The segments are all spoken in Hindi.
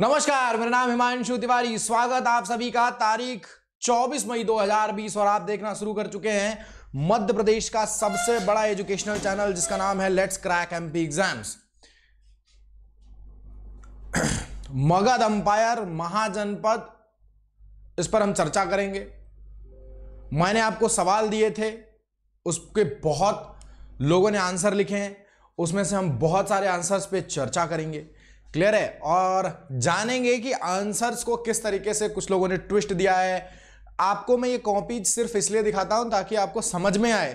नमस्कार मेरा नाम हिमांशु तिवारी स्वागत आप सभी का तारीख 24 मई 2020 और आप देखना शुरू कर चुके हैं मध्य प्रदेश का सबसे बड़ा एजुकेशनल चैनल जिसका नाम है let's crack MP exams Magadh empire Mahajanapada इस पर हम चर्चा करेंगे मैंने आपको सवाल दिए थे उसके बहुत लोगों ने आंसर लिखे हैं उसमें से हम बहुत सारे आंसर्स पे चर्चा करेंगे क्लियर है और जानेंगे कि आंसर्स को किस तरीके से कुछ लोगों ने ट्विस्ट दिया है आपको मैं ये कॉपी सिर्फ इसलिए दिखाता हूं ताकि आपको समझ में आए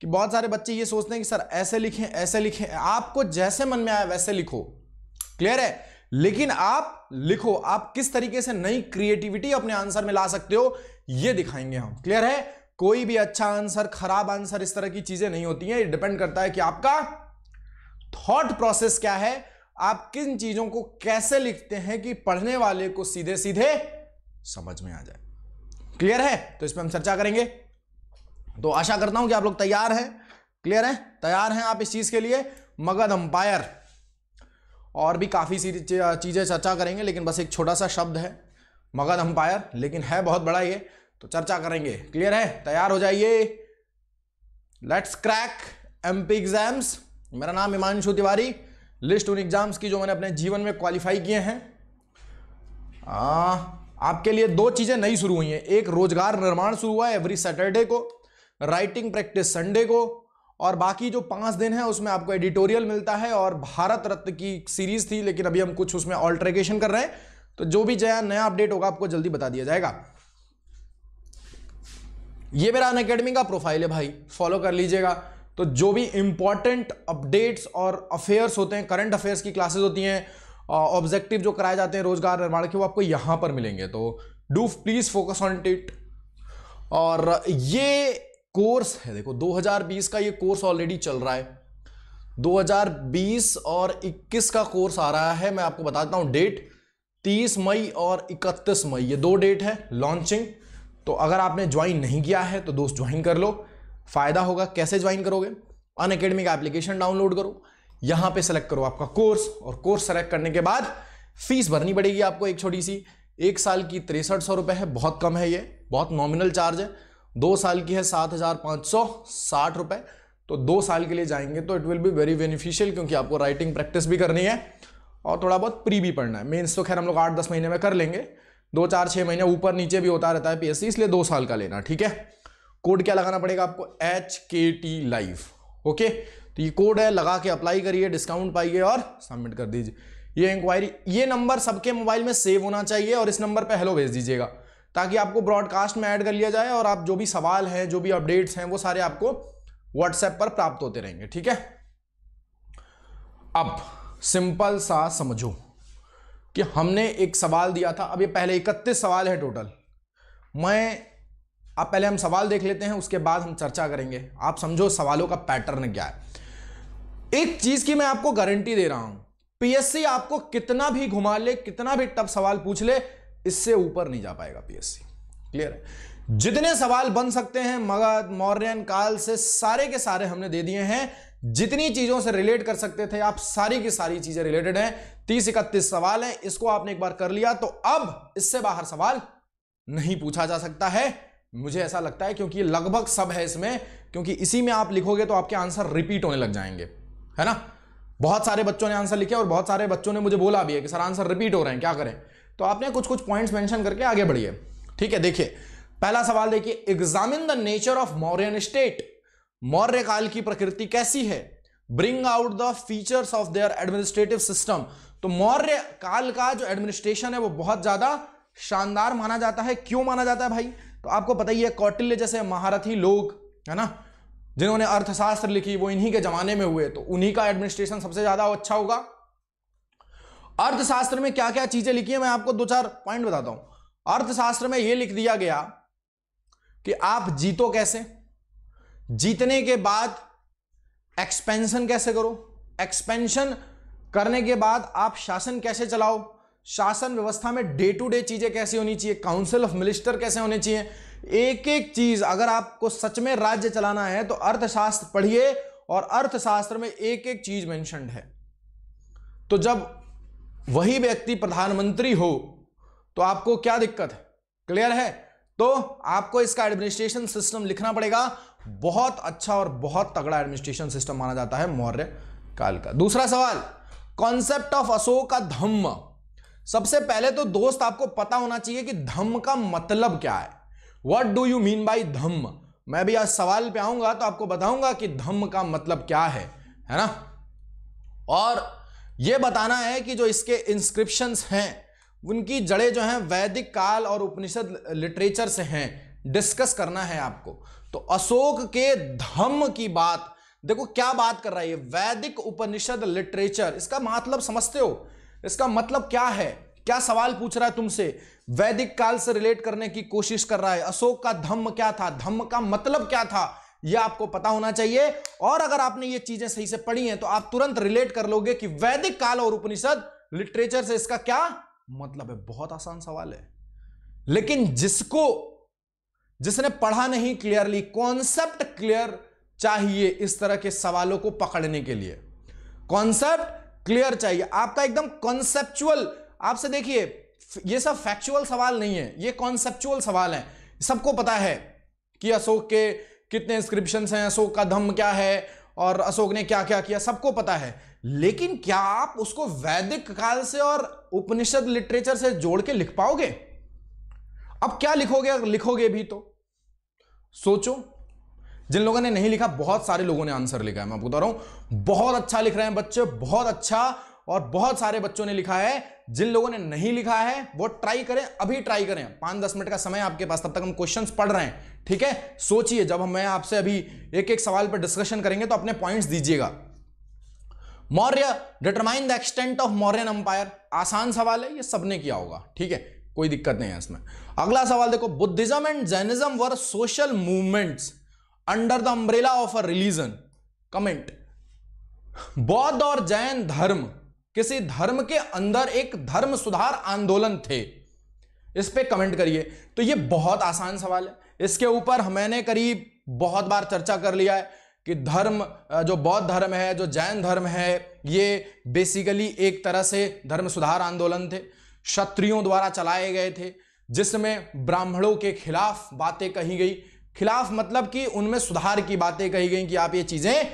कि बहुत सारे बच्चे ये सोचते हैं कि सर ऐसे लिखें ऐसे लिखें आपको जैसे मन में आए वैसे लिखो क्लियर है लेकिन आप लिखो आप किस तरीके से नई क्रिएटिविटी अपने आंसर में ला सकते हो ये दिखाएंगे हम क्लियर है कोई भी अच्छा आंसर खराब आंसर इस तरह की चीजें नहीं होती हैं ये डिपेंड करता है कि आपका थॉट प्रोसेस क्या है आप किन चीजों को कैसे लिखते हैं कि पढ़ने वाले को सीधे सीधे समझ में आ जाए क्लियर है तो इस पर हम चर्चा करेंगे तो आशा करता हूं कि आप लोग तैयार हैं क्लियर है तैयार हैं आप इस चीज के लिए मगध अंपायर और भी काफ़ी सी चीज़ें चर्चा करेंगे लेकिन बस एक छोटा सा शब्द है मगध अंपायर लेकिन है बहुत बड़ा ये तो चर्चा करेंगे क्लियर है तैयार हो जाइए लेट्स क्रैक एमपी एग्जाम्स मेरा नाम हिमांशु तिवारी लिस्ट उन एग्ज़ाम्स की जो मैंने अपने जीवन में क्वालिफाई किए हैं आ, आपके लिए दो चीज़ें नई शुरू हुई हैं एक रोजगार निर्माण शुरू हुआ है एवरी सैटरडे को राइटिंग प्रैक्टिस संडे को और बाकी जो पांच दिन है उसमें आपको एडिटोरियल मिलता है और भारत रत्न की सीरीज़ थी लेकिन अभी हम कुछ उसमें ऑल्ट्रेकेशन कर रहे हैं तो जो भी जया नया अपडेट होगा आपको जल्दी बता दिया जाएगा ये मेरा अन अकेडमी का प्रोफाइल है भाई फॉलो कर लीजिएगा तो जो भी इंपॉर्टेंट अपडेट्स और अफेयर्स होते हैं करंट अफेयर्स की क्लासेस होती हैं ऑब्जेक्टिव जो कराए जाते हैं रोजगार निर्माण के वो आपको यहां पर मिलेंगे तो do please focus on it और ये कोर्स है देखो 2020 का ये कोर्स ऑलरेडी चल रहा है 2020 और 21 का कोर्स आ रहा है मैं आपको बताता हूँ डेट 30 मई और 31 मई ये दो डेट है लॉन्चिंग तो अगर आपने ज्वाइन नहीं किया है तो दोस्त ज्वाइन कर लो फ़ायदा होगा कैसे ज्वाइन करोगे अन अकेडमी का एप्लीकेशन डाउनलोड करो यहां पे सेलेक्ट करो आपका कोर्स और कोर्स सेलेक्ट करने के बाद फीस भरनी पड़ेगी आपको एक छोटी सी एक साल की तिरसठ सौ रुपए है बहुत कम है ये बहुत नॉमिनल चार्ज है दो साल की है सात हज़ार पांच सौ साठ रुपए तो दो साल के लिए जाएंगे तो it will be very beneficial क्योंकि आपको राइटिंग प्रैक्टिस भी करनी है और थोड़ा बहुत प्री भी पढ़ना है मेन्स तो खैर हम लोग आठ दस महीने में कर लेंगे दो चार छः महीने ऊपर नीचे भी होता रहता है पी इसलिए दो साल का लेना ठीक है कोड क्या लगाना पड़ेगा आपको H K T live okay तो ये कोड है लगा के अप्लाई करिए डिस्काउंट पाइए और सबमिट कर दीजिए ये इंक्वायरी ये नंबर सबके मोबाइल में सेव होना चाहिए और इस नंबर पे हेलो भेज दीजिएगा ताकि आपको ब्रॉडकास्ट में ऐड कर लिया जाए और आप जो भी सवाल हैं जो भी अपडेट्स हैं वो सारे आपको व्हाट्सएप पर प्राप्त होते रहेंगे ठीक है अब सिंपल सा समझो कि हमने एक सवाल दिया था अब ये पहले इकतीस सवाल है टोटल मैं आप पहले हम सवाल देख लेते हैं उसके बाद हम चर्चा करेंगे आप समझो सवालों का पैटर्न क्या है एक चीज की मैं आपको गारंटी दे रहा हूं पीएससी आपको कितना भी घुमा ले कितना भी टफ सवाल पूछ ले इससे ऊपर नहीं जा पाएगा पीएससी क्लियर है जितने सवाल बन सकते हैं मगध मौर्यन काल से सारे के सारे हमने दे दिए हैं जितनी चीजों से रिलेट कर सकते थे आप सारी की सारी चीजें रिलेटेड हैं तीस इकतीस सवाल हैं इसको आपने एक बार कर लिया तो अब इससे बाहर सवाल नहीं पूछा जा सकता है मुझे ऐसा लगता है क्योंकि लगभग सब है इसमें क्योंकि इसी में आप लिखोगे तो आपके आंसर रिपीट होने लग जाएंगे है ना बहुत सारे बच्चों ने आंसर लिखे और बहुत सारे बच्चों ने मुझे बोला भी है कि सर आंसर रिपीट हो रहे हैं क्या करें तो आपने कुछ कुछ पॉइंट्स मेंशन करके आगे बढ़िए ठीक है देखिए पहला सवाल देखिए examine the nature of Mauryan state Maurya काल की प्रकृति कैसी है bring out the features of their administrative system तो मौर्य काल का जो एडमिनिस्ट्रेशन है वो बहुत ज्यादा शानदार माना जाता है क्यों माना जाता है भाई तो आपको पता ही है कौटिल्य जैसे महारथी लोग है ना जिन्होंने अर्थशास्त्र लिखी वो इन्हीं के जमाने में हुए तो उन्हीं का एडमिनिस्ट्रेशन सबसे ज्यादा अच्छा होगा अर्थशास्त्र में क्या क्या चीजें लिखी है मैं आपको दो चार पॉइंट बताता हूं अर्थशास्त्र में यह लिख दिया गया कि आप जीतो कैसे जीतने के बाद एक्सपेंशन कैसे करो एक्सपेंशन करने के बाद आप शासन कैसे चलाओ शासन व्यवस्था में डे टू डे चीजें कैसी होनी चाहिए काउंसिल ऑफ मिनिस्टर कैसे होने चाहिए एक एक चीज अगर आपको सच में राज्य चलाना है तो अर्थशास्त्र पढ़िए और अर्थशास्त्र में एक एक चीज मेंशनड है तो जब वही व्यक्ति प्रधानमंत्री हो तो आपको क्या दिक्कत है क्लियर है तो आपको इसका एडमिनिस्ट्रेशन सिस्टम लिखना पड़ेगा बहुत अच्छा और बहुत तगड़ा एडमिनिस्ट्रेशन सिस्टम माना जाता है मौर्य काल का दूसरा सवाल कॉन्सेप्ट ऑफ अशोक का धम्म सबसे पहले तो दोस्त आपको पता होना चाहिए कि धम्म का मतलब क्या है what do you mean by dhamma मैं भी आज सवाल पे आऊंगा तो आपको बताऊंगा कि धम्म का मतलब क्या है है ना और यह बताना है कि जो इसके इंस्क्रिप्शन हैं उनकी जड़ें जो हैं वैदिक काल और उपनिषद लिटरेचर से हैं डिस्कस करना है आपको तो अशोक के धम्म की बात देखो क्या बात कर रहा है ये वैदिक उपनिषद लिटरेचर इसका मतलब समझते हो इसका मतलब क्या है क्या सवाल पूछ रहा है तुमसे वैदिक काल से रिलेट करने की कोशिश कर रहा है अशोक का धम्म क्या था धम्म का मतलब क्या था यह आपको पता होना चाहिए और अगर आपने ये चीजें सही से पढ़ी हैं तो आप तुरंत रिलेट कर लोगे कि वैदिक काल और उपनिषद लिटरेचर से इसका क्या मतलब है बहुत आसान सवाल है लेकिन जिसको जिसने पढ़ा नहीं क्लियरली कॉन्सेप्ट क्लियर चाहिए इस तरह के सवालों को पकड़ने के लिए कॉन्सेप्ट क्लियर चाहिए आपका एकदम कॉन्सेप्चुअल आपसे देखिए ये सब फैक्चुअल सवाल नहीं है ये कॉन्सेप्चुअल सवाल है सबको पता है कि अशोक के कितने इंस्क्रिप्शन हैं अशोक का धम्म क्या है और अशोक ने क्या क्या किया सबको पता है लेकिन क्या आप उसको वैदिक काल से और उपनिषद लिटरेचर से जोड़ के लिख पाओगे अब क्या लिखोगे अगर लिखोगे भी तो सोचो जिन लोगों ने नहीं लिखा बहुत सारे लोगों ने आंसर लिखा है मैं आपको बता रहा हूं बहुत अच्छा लिख रहे हैं बच्चे बहुत अच्छा और बहुत सारे बच्चों ने लिखा है जिन लोगों ने नहीं लिखा है वो ट्राई करें अभी ट्राई करें पांच दस मिनट का समय आपके पास तब तक हम क्वेश्चंस पढ़ रहे हैं ठीक है सोचिए जब हम मैं आपसे अभी एक एक सवाल पर डिस्कशन करेंगे तो अपने पॉइंट्स दीजिएगा Maurya determine the extent of Mauryan empire आसान सवाल है ये सबने किया होगा ठीक है कोई दिक्कत नहीं है इसमें अगला सवाल देखो Buddhism and Jainism were social movements under the umbrella of a religion comment बौद्ध और जैन धर्म किसी धर्म के अंदर एक धर्म सुधार आंदोलन थे इस पे कमेंट करिए तो ये बहुत आसान सवाल है इसके ऊपर मैंने करीब बहुत बार चर्चा कर लिया है कि धर्म जो बौद्ध धर्म है जो जैन धर्म है ये बेसिकली एक तरह से धर्म सुधार आंदोलन थे क्षत्रियों द्वारा चलाए गए थे जिसमें ब्राह्मणों के खिलाफ बातें कही गई खिलाफ मतलब कि उनमें सुधार की बातें कही गई कि आप ये चीजें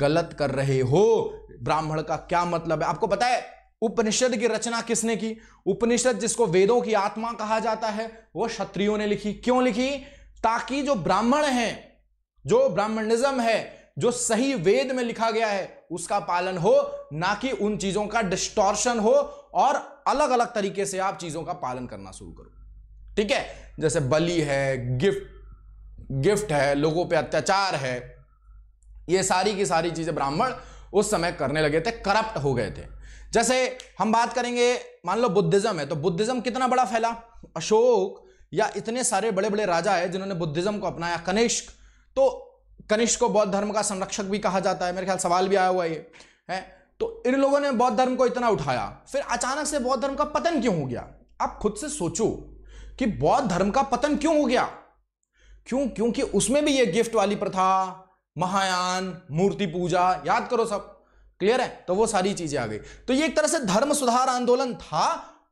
गलत कर रहे हो ब्राह्मण का क्या मतलब है आपको पता है उपनिषद की रचना किसने की उपनिषद जिसको वेदों की आत्मा कहा जाता है वो क्षत्रियो ने लिखी क्यों लिखी ताकि जो ब्राह्मण है जो ब्राह्मणिज्म है जो सही वेद में लिखा गया है उसका पालन हो ना कि उन चीजों का डिस्टॉर्शन हो और अलग अलग तरीके से आप चीजों का पालन करना शुरू करो ठीक है जैसे बलि है गिफ्ट गिफ्ट है लोगों पे अत्याचार है ये सारी की सारी चीज़ें ब्राह्मण उस समय करने लगे थे करप्ट हो गए थे जैसे हम बात करेंगे मान लो बुद्धिज़्म है तो बुद्धिज़्म कितना बड़ा फैला अशोक या इतने सारे बड़े बड़े राजा है जिन्होंने बुद्धिज़्म को अपनाया कनिष्क तो कनिष्क को बौद्ध धर्म का संरक्षक भी कहा जाता है मेरे ख्याल सवाल भी आया हुआ ये है तो इन लोगों ने बौद्ध धर्म को इतना उठाया फिर अचानक से बौद्ध धर्म का पतन क्यों हो गया आप खुद से सोचो कि बौद्ध धर्म का पतन क्यों हो गया क्यों क्योंकि उसमें भी ये गिफ्ट वाली प्रथा महायान मूर्ति पूजा याद करो सब क्लियर है तो वो सारी चीजें आ गई तो ये एक तरह से धर्म सुधार आंदोलन था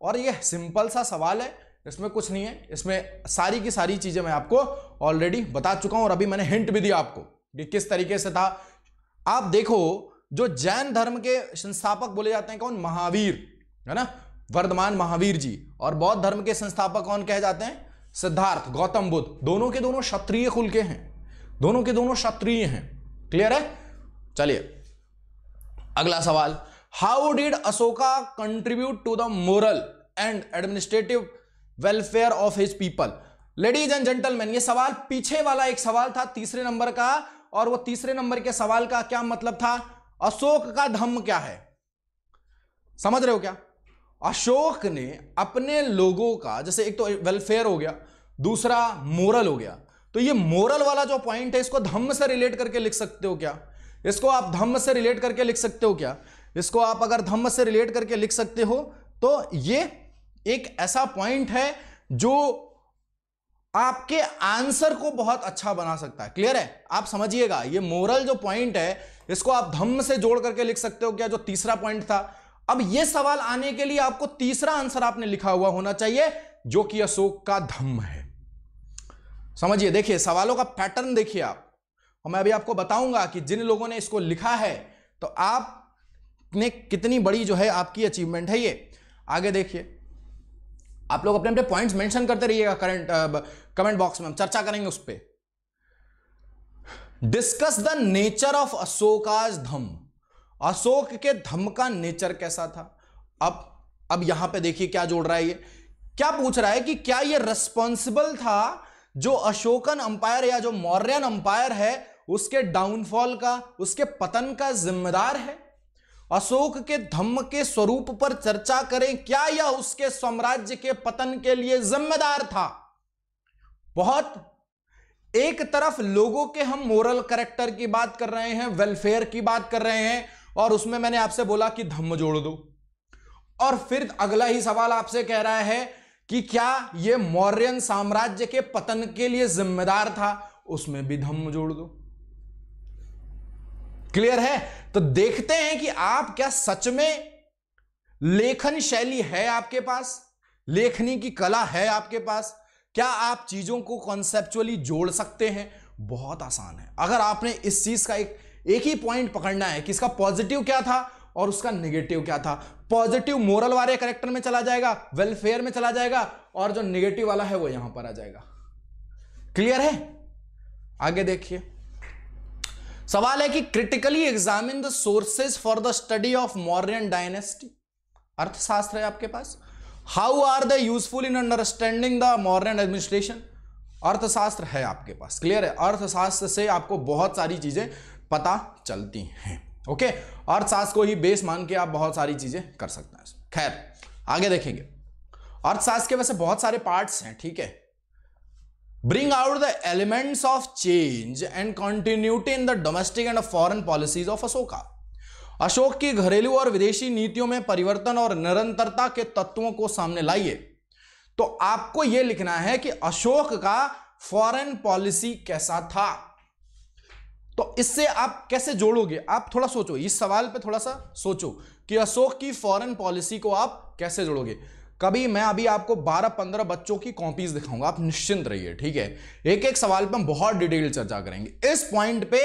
और ये सिंपल सा सवाल है इसमें कुछ नहीं है इसमें सारी की सारी चीजें मैं आपको ऑलरेडी बता चुका हूं और अभी मैंने हिंट भी दिया आपको कि किस तरीके से था आप देखो जो जैन धर्म के संस्थापक बोले जाते हैं कौन महावीर है ना वर्धमान महावीर जी और बौद्ध धर्म के संस्थापक कौन कहे जाते हैं सिद्धार्थ गौतम बुद्ध दोनों के दोनों क्षत्रिय कुल के हैं दोनों के दोनों क्षत्रिय हैं क्लियर है चलिए अगला सवाल how did Ashoka contribute to the moral and administrative welfare of his people ladies and gentleman ये सवाल पीछे वाला एक सवाल था तीसरे नंबर का और वो तीसरे नंबर के सवाल का क्या मतलब था अशोक का धम्म क्या है समझ रहे हो क्या अशोक ने अपने लोगों का जैसे एक तो वेलफेयर हो गया दूसरा मोरल हो गया तो ये मोरल वाला जो पॉइंट है इसको धम्म से रिलेट करके लिख सकते हो क्या इसको आप धम्म से रिलेट करके लिख सकते हो क्या इसको आप अगर धम्म से रिलेट करके लिख सकते हो तो ये एक ऐसा पॉइंट है जो आपके आंसर को बहुत अच्छा बना सकता है क्लियर है आप समझिएगा ये मोरल जो पॉइंट है इसको आप धम्म से जोड़ करके लिख सकते हो क्या जो तीसरा पॉइंट था अब यह सवाल आने के लिए आपको तीसरा आंसर आपने लिखा हुआ होना चाहिए जो कि अशोक का धम्म है समझिए देखिए सवालों का पैटर्न देखिए आप और मैं अभी आपको बताऊंगा कि जिन लोगों ने इसको लिखा है तो आप ने कितनी बड़ी जो है आपकी अचीवमेंट है ये आगे देखिए आप लोग अपने अपने पॉइंट्स मेंशन करते रहिएगा करंट कमेंट बॉक्स में हम चर्चा करेंगे उस पर discuss the nature of Ashoka's dhamma Ashok के धम का नेचर कैसा था अब अब यहां पे देखिए क्या जोड़ रहा है ये क्या पूछ रहा है कि क्या ये रेस्पॉन्सिबल था जो अशोकन अंपायर या जो मौर्यन अंपायर है उसके डाउनफॉल का उसके पतन का जिम्मेदार है अशोक के धम्म के स्वरूप पर चर्चा करें क्या यह उसके साम्राज्य के पतन के लिए जिम्मेदार था बहुत एक तरफ लोगों के हम मोरल करेक्टर की बात कर रहे हैं वेलफेयर की बात कर रहे हैं और उसमें मैंने आपसे बोला कि धम्म जोड़ दो और फिर अगला ही सवाल आपसे कह रहा है कि क्या यह मौर्यन साम्राज्य के पतन के लिए जिम्मेदार था उसमें भी धम्म जोड़ दो क्लियर है तो देखते हैं कि आप क्या सच में लेखन शैली है आपके पास लेखनी की कला है आपके पास क्या आप चीजों को कॉन्सेप्चुअली जोड़ सकते हैं बहुत आसान है अगर आपने इस चीज का एक एक ही पॉइंट पकड़ना है कि इसका पॉजिटिव क्या था और उसका नेगेटिव क्या था पॉजिटिव मोरल वाले करेक्टर में चला जाएगा वेलफेयर में चला जाएगा और जो नेगेटिव वाला है वो यहां पर आ जाएगा क्लियर है आगे देखिए सवाल है कि critically examine the sources for the study of Mauryan dynasty Arthashastra है आपके पास how are the useful in understanding the modern administration Arthashastra है आपके पास क्लियर है अर्थशास्त्र से आपको बहुत सारी चीजें पता चलती हैं ओके अर्थशास्त्र को ही बेस मान के आप बहुत सारी चीजें कर सकते हैं खैर आगे देखेंगे अर्थशास्त्र के वैसे बहुत सारे पार्ट्स हैं ठीक है bring out the elements of change and continuity in the domestic and foreign policies of Ashoka Ashok की घरेलू और विदेशी नीतियों में परिवर्तन और निरंतरता के तत्वों को सामने लाइए तो आपको यह लिखना है कि अशोक का फॉरेन पॉलिसी कैसा था तो इससे आप कैसे जोड़ोगे आप थोड़ा सोचो इस सवाल पे थोड़ा सा सोचो कि अशोक की फॉरेन पॉलिसी को आप कैसे जोड़ोगे कभी मैं अभी आपको 12-15 बच्चों की कॉपीज दिखाऊंगा आप निश्चिंत रहिए ठीक है एक एक सवाल पे हम बहुत डिटेल चर्चा करेंगे इस पॉइंट पे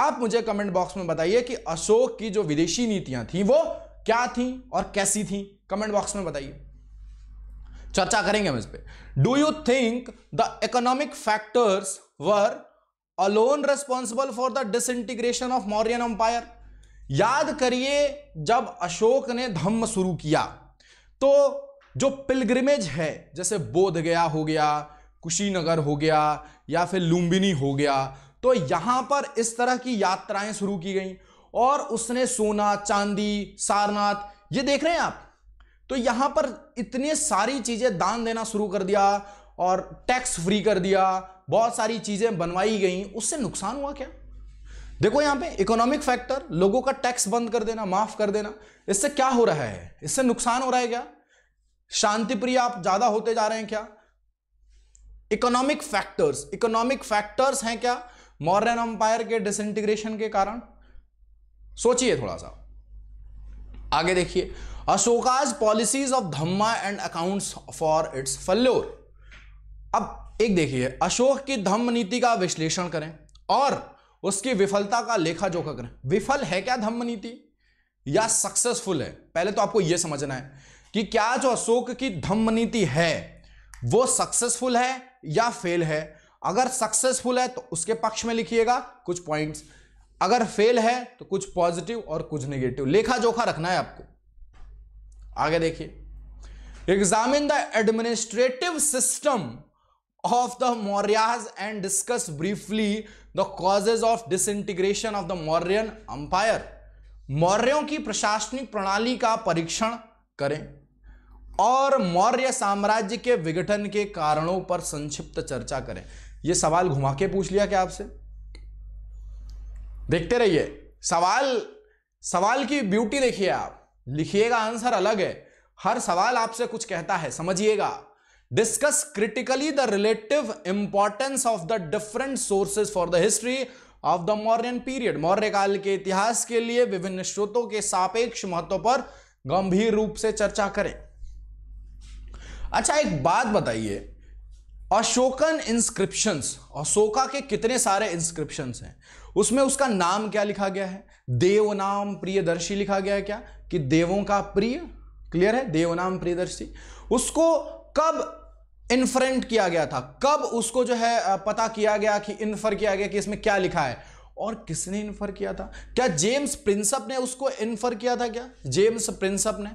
आप मुझे कमेंट बॉक्स में बताइए कि अशोक की जो विदेशी नीतियां थी वो क्या थी और कैसी थी कमेंट बॉक्स में बताइए चर्चा करेंगे हम इस पर do you think the economic factors were alone responsible for the disintegration of Mauryan empire याद करिए जब अशोक ने धम्म शुरू किया तो जो पिलग्रिमेज है जैसे बोध गया हो गया कुशीनगर हो गया या फिर लुम्बिनी हो गया तो यहाँ पर इस तरह की यात्राएं शुरू की गई और उसने सोना चांदी सारनाथ ये देख रहे हैं आप तो यहाँ पर इतनी सारी चीज़ें दान देना शुरू कर दिया और टैक्स फ्री कर दिया बहुत सारी चीज़ें बनवाई गई उससे नुकसान हुआ क्या देखो यहां पे इकोनॉमिक फैक्टर लोगों का टैक्स बंद कर देना माफ कर देना इससे क्या हो रहा है इससे नुकसान हो रहा है क्या शांति प्रिय आप ज्यादा होते जा रहे हैं क्या इकोनॉमिक फैक्टर्स इकोनॉमिक फैक्टर्स हैं क्या मॉडर्न अंपायर के डिसइंटीग्रेशन के कारण सोचिए थोड़ा सा आगे देखिए Ashoka's policies of dhamma and accounts for its failure अब एक देखिए अशोक की धम्म नीति का विश्लेषण करें और उसकी विफलता का लेखा जोखा करें विफल है क्या धम्म नीति या सक्सेसफुल है पहले तो आपको यह समझना है कि क्या जो अशोक की धम्म नीति है वो सक्सेसफुल है या फेल है अगर सक्सेसफुल है तो उसके पक्ष में लिखिएगा कुछ पॉइंट्स अगर फेल है तो कुछ पॉजिटिव और कुछ नेगेटिव लेखा जोखा रखना है आपको आगे देखिए examine the administrative system of the Mauryas and discuss briefly the causes of disintegration of the Mauryan empire. मौर्यों की प्रशासनिक प्रणाली का परीक्षण करें और मौर्य साम्राज्य के विघटन के कारणों पर संक्षिप्त चर्चा करें यह सवाल घुमा के पूछ लिया क्या आपसे देखते रहिए सवाल सवाल की ब्यूटी देखिए आप लिखिएगा आंसर अलग है हर सवाल आपसे कुछ कहता है समझिएगा discuss critically the relative importance of the different sources for the history of the Mauryan period Maurya काल के इतिहास के लिए विभिन्न स्रोतों के सापेक्ष महत्व पर गंभीर रूप से चर्चा करें अच्छा एक बात बताइए अशोकन इंस्क्रिप्शंस अशोका के कितने सारे इंस्क्रिप्शंस हैं उसमें उसका नाम क्या लिखा गया है देव नाम प्रियदर्शी लिखा गया है क्या कि देवों का प्रिय क्लियर है देवनाम प्रियदर्शी उसको कब इन्फ्रेंट किया गया था कब उसको जो है पता किया गया कि इन्फर किया गया कि इसमें क्या लिखा है और किसने इन्फर किया था क्या जेम्स प्रिंसप ने उसको इन्फर किया था क्या जेम्स प्रिंसप ने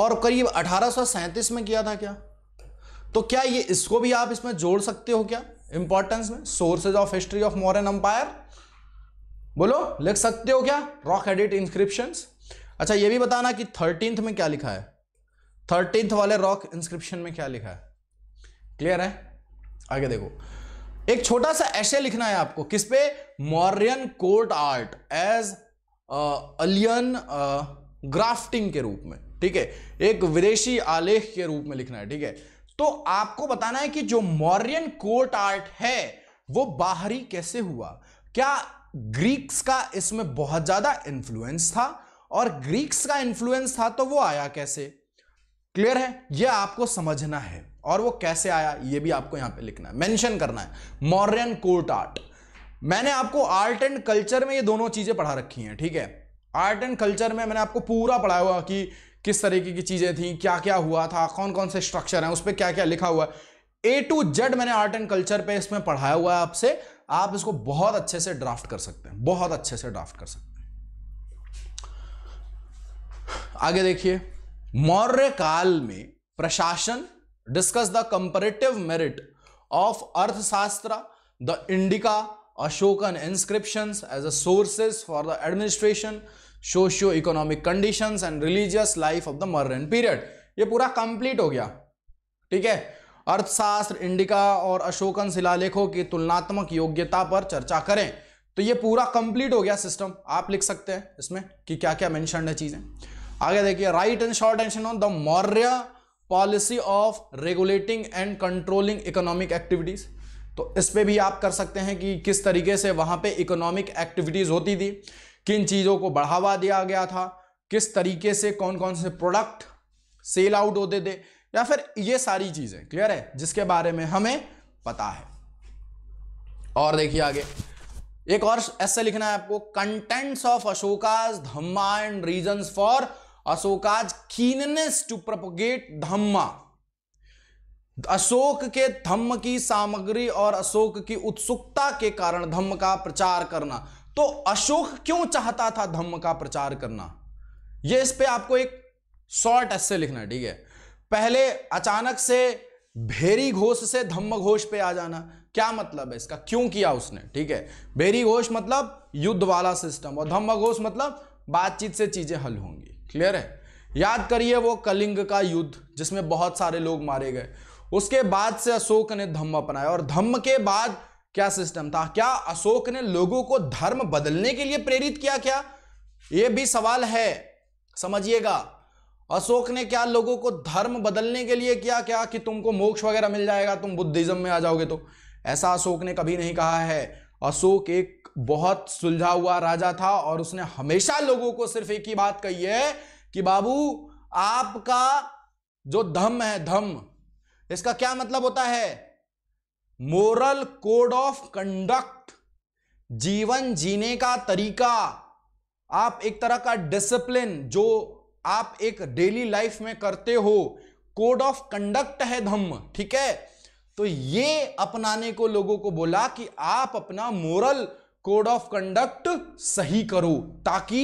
और करीब अठारह में किया था क्या तो क्या ये इसको भी आप इसमें जोड़ सकते हो क्या इंपॉर्टेंस में sources of history of Mauryan empire बोलो लिख सकते हो क्या रॉक एडिट इंस्क्रिप्शन अच्छा ये भी बताना कि थर्टींथ में क्या लिखा है थर्टींथ वाले रॉक इंस्क्रिप्शन में क्या लिखा है क्लियर है आगे देखो एक छोटा सा ऐसे लिखना है आपको किस पे Mauryan court art as alien grafting के रूप में ठीक है एक विदेशी आलेख के रूप में लिखना है ठीक है तो आपको बताना है कि जो मॉरियन कोर्ट आर्ट है वो बाहरी कैसे हुआ क्या ग्रीक्स का इसमें बहुत ज्यादा इंफ्लुएंस था और ग्रीक्स का इंफ्लुएंस था तो वो आया कैसे क्लियर है यह आपको समझना है और वो कैसे आया ये भी आपको यहां पे लिखना है मेंशन करना है मॉर्यन कोर्ट आर्ट मैंने आपको आर्ट एंड कल्चर में ये दोनों चीजें पढ़ा रखी हैं ठीक है आर्ट एंड कल्चर में मैंने आपको पूरा पढ़ाया हुआ कि किस तरीके की चीजें थी क्या क्या हुआ था कौन कौन से स्ट्रक्चर है उस पर क्या क्या लिखा हुआ है ए टू जेड मैंने आर्ट एंड कल्चर पे इसमें पढ़ाया हुआ है आपसे आप इसको बहुत अच्छे से ड्राफ्ट कर सकते हैं बहुत अच्छे से ड्राफ्ट कर सकते हैं आगे देखिए मौर्य काल में प्रशासन discuss the comparative merit of Arthashastra the Indica Ashokan inscription as a sources for the administration socio economic condition and religious life of the Mauryan period ये पूरा कंप्लीट हो गया ठीक है अर्थशास्त्र इंडिका और अशोकन शिलालेखों की तुलनात्मक योग्यता पर चर्चा करें तो ये पूरा कंप्लीट हो गया सिस्टम आप लिख सकते हैं इसमें कि क्या क्या मैंशन है चीज़ें आगे देखिए write and short tension on the Maurya policy of regulating and controlling economic activities तो इस पर भी आप कर सकते हैं कि किस तरीके से वहां पे इकोनॉमिक एक्टिविटीज होती थी किन चीज़ों को बढ़ावा दिया गया था किस तरीके से कौन कौन से प्रोडक्ट सेल आउट होते थे या फिर ये सारी चीज़ें क्लियर है जिसके बारे में हमें पता है और देखिए आगे एक और ऐसे लिखना है आपको contents of Ashoka's Dhamma and reason for Ashoka's keenness to propagate Dhamma Ashoka के धम्म की सामग्री और अशोक की उत्सुकता के कारण धम्म का प्रचार करना तो अशोक क्यों चाहता था धम्म का प्रचार करना यह इस पे आपको एक शॉर्ट ऐसे लिखना ठीक है पहले अचानक से भेरी घोष से धम्म घोष पे आ जाना क्या मतलब है इसका क्यों किया उसने ठीक है भेरी घोष मतलब युद्ध वाला सिस्टम और धम्म घोष मतलब बातचीत से चीजें हल होंगी क्लियर है याद करिए वो कलिंग का युद्ध जिसमें बहुत सारे लोग मारे गए उसके बाद से अशोक ने धम्म अपनाया और धम्म के बाद क्या सिस्टम था क्या अशोक ने लोगों को धर्म बदलने के लिए प्रेरित किया क्या ये भी सवाल है समझिएगा अशोक ने क्या लोगों को धर्म बदलने के लिए किया क्या कि तुमको मोक्ष वगैरह मिल जाएगा तुम बुद्धिज्म में आ जाओगे तो ऐसा अशोक ने कभी नहीं कहा है अशोक एक बहुत सुलझा हुआ राजा था और उसने हमेशा लोगों को सिर्फ एक ही बात कही है कि बाबू आपका जो धम है धम इसका क्या मतलब होता है मोरल कोड ऑफ कंडक्ट जीवन जीने का तरीका आप एक तरह का डिसिप्लिन जो आप एक डेली लाइफ में करते हो कोड ऑफ कंडक्ट है धम्म ठीक है तो ये अपनाने को लोगों को बोला कि आप अपना मोरल कोड ऑफ कंडक्ट सही करो ताकि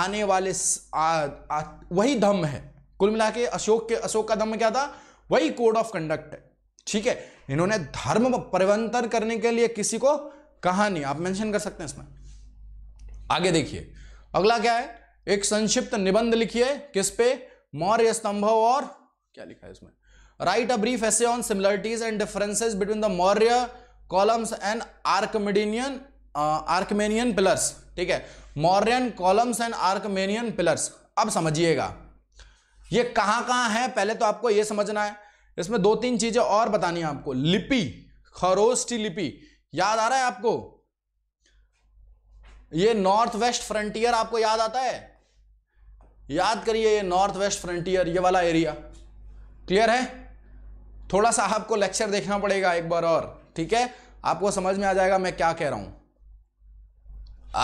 आने वाले आ, आ, वही धम्म है कुल मिला के अशोक के अशोक का धम्म क्या था वही कोड ऑफ कंडक्ट है ठीक है इन्होंने धर्म परिवर्तन करने के लिए किसी को कहा नहीं आप मेंशन कर सकते हैं इसमें आगे देखिए अगला क्या है एक संक्षिप्त निबंध लिखिए किस पे मौर्य स्तंभ और क्या लिखा है इसमें right a brief essay on similarities and differences between the Maurya columns and आर्कमेडिनियन आर्कमेनियन pillars ठीक है मौर्यन कॉलम्स एंड आर्कमेनियन पिलर्स अब समझिएगा ये कहां कहां है पहले तो आपको ये समझना है इसमें दो तीन चीजें और बतानी है आपको लिपि खरोस्टी लिपि याद आ रहा है आपको ये नॉर्थ वेस्ट फ्रंटियर आपको याद आता है याद करिए ये नॉर्थ वेस्ट फ्रंटियर ये वाला एरिया क्लियर है थोड़ा सा आपको लेक्चर देखना पड़ेगा एक बार और ठीक है आपको समझ में आ जाएगा मैं क्या कह रहा हूं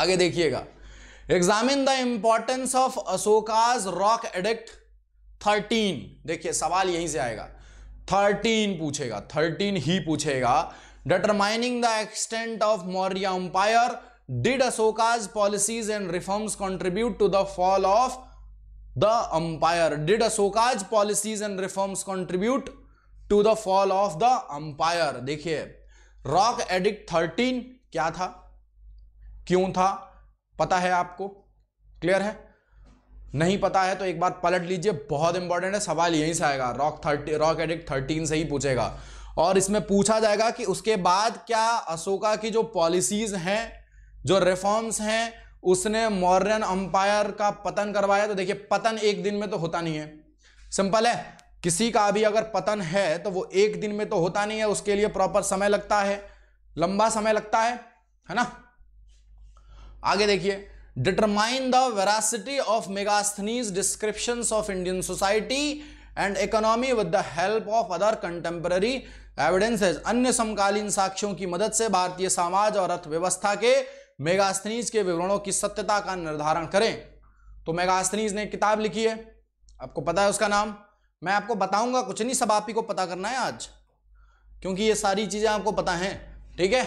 आगे देखिएगा examine the importance of Ashoka's rock edict thirteen देखिए सवाल यहीं से आएगा थर्टीन पूछेगा थर्टीन ही पूछेगा determining the extent of Maurya empire did Ashoka's policies and reforms contribute to the fall of the empire did Ashoka's policies and reforms contribute to the fall of the empire देखिए रॉक एडिक्ट थर्टीन क्या था क्यों था पता है आपको क्लियर है नहीं पता है तो एक बार पलट लीजिए बहुत इंपॉर्टेंट है सवाल यहीं से आएगा rock thirty rock edict thirteen से ही पूछेगा और इसमें पूछा जाएगा कि उसके बाद क्या अशोका की जो पॉलिसीज हैं जो रिफॉर्म्स हैं उसने मॉडर्न अंपायर का पतन करवाया तो देखिए पतन एक दिन में तो होता नहीं है सिंपल है किसी का अभी अगर पतन है तो वो एक दिन में तो होता नहीं है उसके लिए प्रॉपर समय लगता है लंबा समय लगता है है ना आगे देखिए determine the veracity of Megasthenes description of Indian society and economy with the help of other contemporary evidences अन्य समकालीन साक्ष्यों की मदद से भारतीय समाज और अर्थव्यवस्था के मेगास्थनीज के विवरणों की सत्यता का निर्धारण करें तो मेगास्थनीज ने किताब लिखी है आपको पता है उसका नाम मैं आपको बताऊंगा कुछ नहीं सब आप ही को पता करना है आज क्योंकि ये सारी चीज़ें आपको पता हैं ठीक है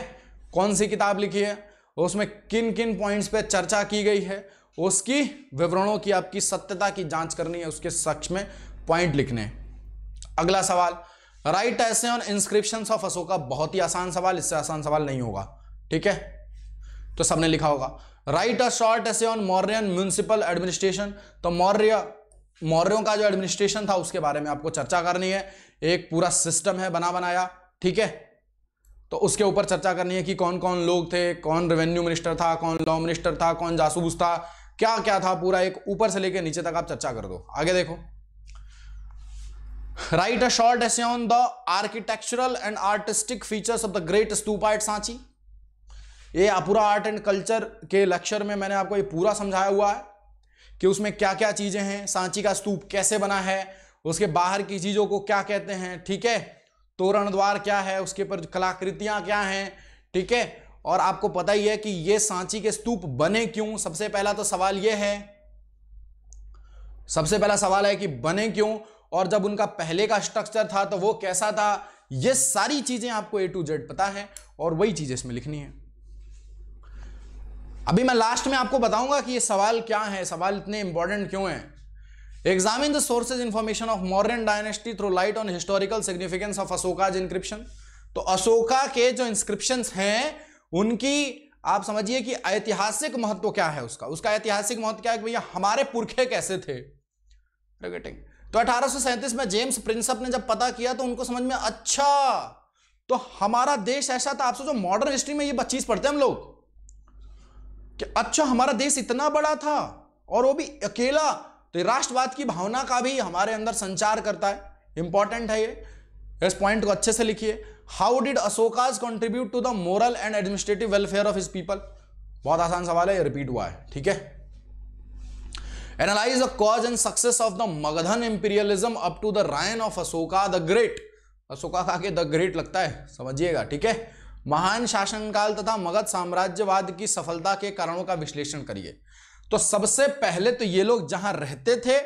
कौन सी किताब लिखी है उसमें किन किन पॉइंट्स पे चर्चा की गई है उसकी विवरणों की आपकी सत्यता की जांच करनी है उसके सक्ष में पॉइंट लिखने अगला सवाल राइट ऐसे ऑन इंस्क्रिप्शन ऑफ अशोका बहुत ही आसान सवाल इससे आसान सवाल नहीं होगा ठीक है तो सबने लिखा होगा write a short essay on Mauryan municipal administration तो मौर्य मौर्यों का जो एडमिनिस्ट्रेशन था उसके बारे में आपको चर्चा करनी है एक पूरा सिस्टम है बना बनाया ठीक है तो उसके ऊपर चर्चा करनी है कि कौन कौन लोग थे कौन रेवेन्यू मिनिस्टर था कौन लॉ मिनिस्टर था कौन जासूस था क्या क्या था पूरा एक ऊपर से लेकर नीचे तक आप चर्चा कर दो आगे देखो write a short essay on the architectural and artistic features of the great stupa at Sanchi ये पूरा आर्ट एंड कल्चर के लेक्चर में मैंने आपको ये पूरा समझाया हुआ है कि उसमें क्या क्या चीज़ें हैं सांची का स्तूप कैसे बना है उसके बाहर की चीज़ों को क्या कहते हैं ठीक है तोरण द्वार क्या है उसके पर कलाकृतियां क्या हैं ठीक है और आपको पता ही है कि ये सांची के स्तूप बने क्यों सबसे पहला तो सवाल ये है सबसे पहला सवाल है कि बने क्यों और जब उनका पहले का स्ट्रक्चर था तो वो कैसा था ये सारी चीज़ें आपको ए टू जेड पता है और वही चीज़ें इसमें लिखनी है अभी मैं लास्ट में आपको बताऊंगा कि ये सवाल क्या है सवाल इतने इंपॉर्टेंट क्यों है examine the sources information of modern dynasty through light on historical significance of Ashoka's inscription तो अशोका के जो इंस्क्रिप्शन हैं उनकी आप समझिए कि ऐतिहासिक महत्व क्या है उसका उसका ऐतिहासिक महत्व क्या है कि भैया हमारे पुरखे कैसे थे रिगेटिंग तो अठारह में जेम्स प्रिंसअप ने जब पता किया तो उनको समझ में अच्छा तो हमारा देश ऐसा था आपसे जो मॉडर्न हिस्ट्री में ये बच्चीज पढ़ते हैं हम लोग कि अच्छा हमारा देश इतना बड़ा था और वो भी अकेला तो राष्ट्रवाद की भावना का भी हमारे अंदर संचार करता है इंपॉर्टेंट है ये इस पॉइंट को अच्छे से लिखिए how did Ashoka's contribute to the moral and administrative welfare of his people बहुत आसान सवाल है रिपीट हुआ है ठीक है analyse the cause and success of the Magadhan imperialism up to the reign of Ashoka the great Ashoka का के द ग्रेट लगता है समझिएगा ठीक है महान शासनकाल तथा मगध साम्राज्यवाद की सफलता के कारणों का विश्लेषण करिए तो सबसे पहले तो ये लोग जहां रहते थे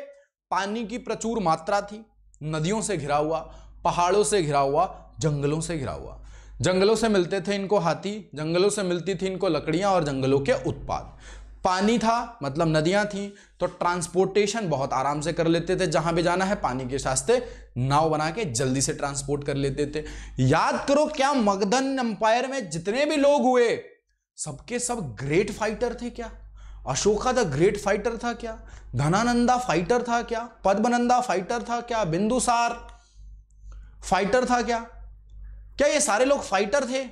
पानी की प्रचुर मात्रा थी नदियों से घिरा हुआ पहाड़ों से घिरा हुआ जंगलों से घिरा हुआ जंगलों से मिलते थे इनको हाथी जंगलों से मिलती थी इनको लकड़ियां और जंगलों के उत्पाद पानी था मतलब नदियां थी तो ट्रांसपोर्टेशन बहुत आराम से कर लेते थे जहां भी जाना है पानी के रास्ते नाव बना के जल्दी से ट्रांसपोर्ट कर लेते थे याद करो क्या मगधन एम्पायर में जितने भी लोग हुए सबके सब ग्रेट फाइटर थे क्या अशोका द ग्रेट फाइटर था क्या धनानंदा फाइटर था क्या पद्मनंदा फाइटर था क्या बिंदुसार फाइटर था क्या क्या ये सारे लोग फाइटर थे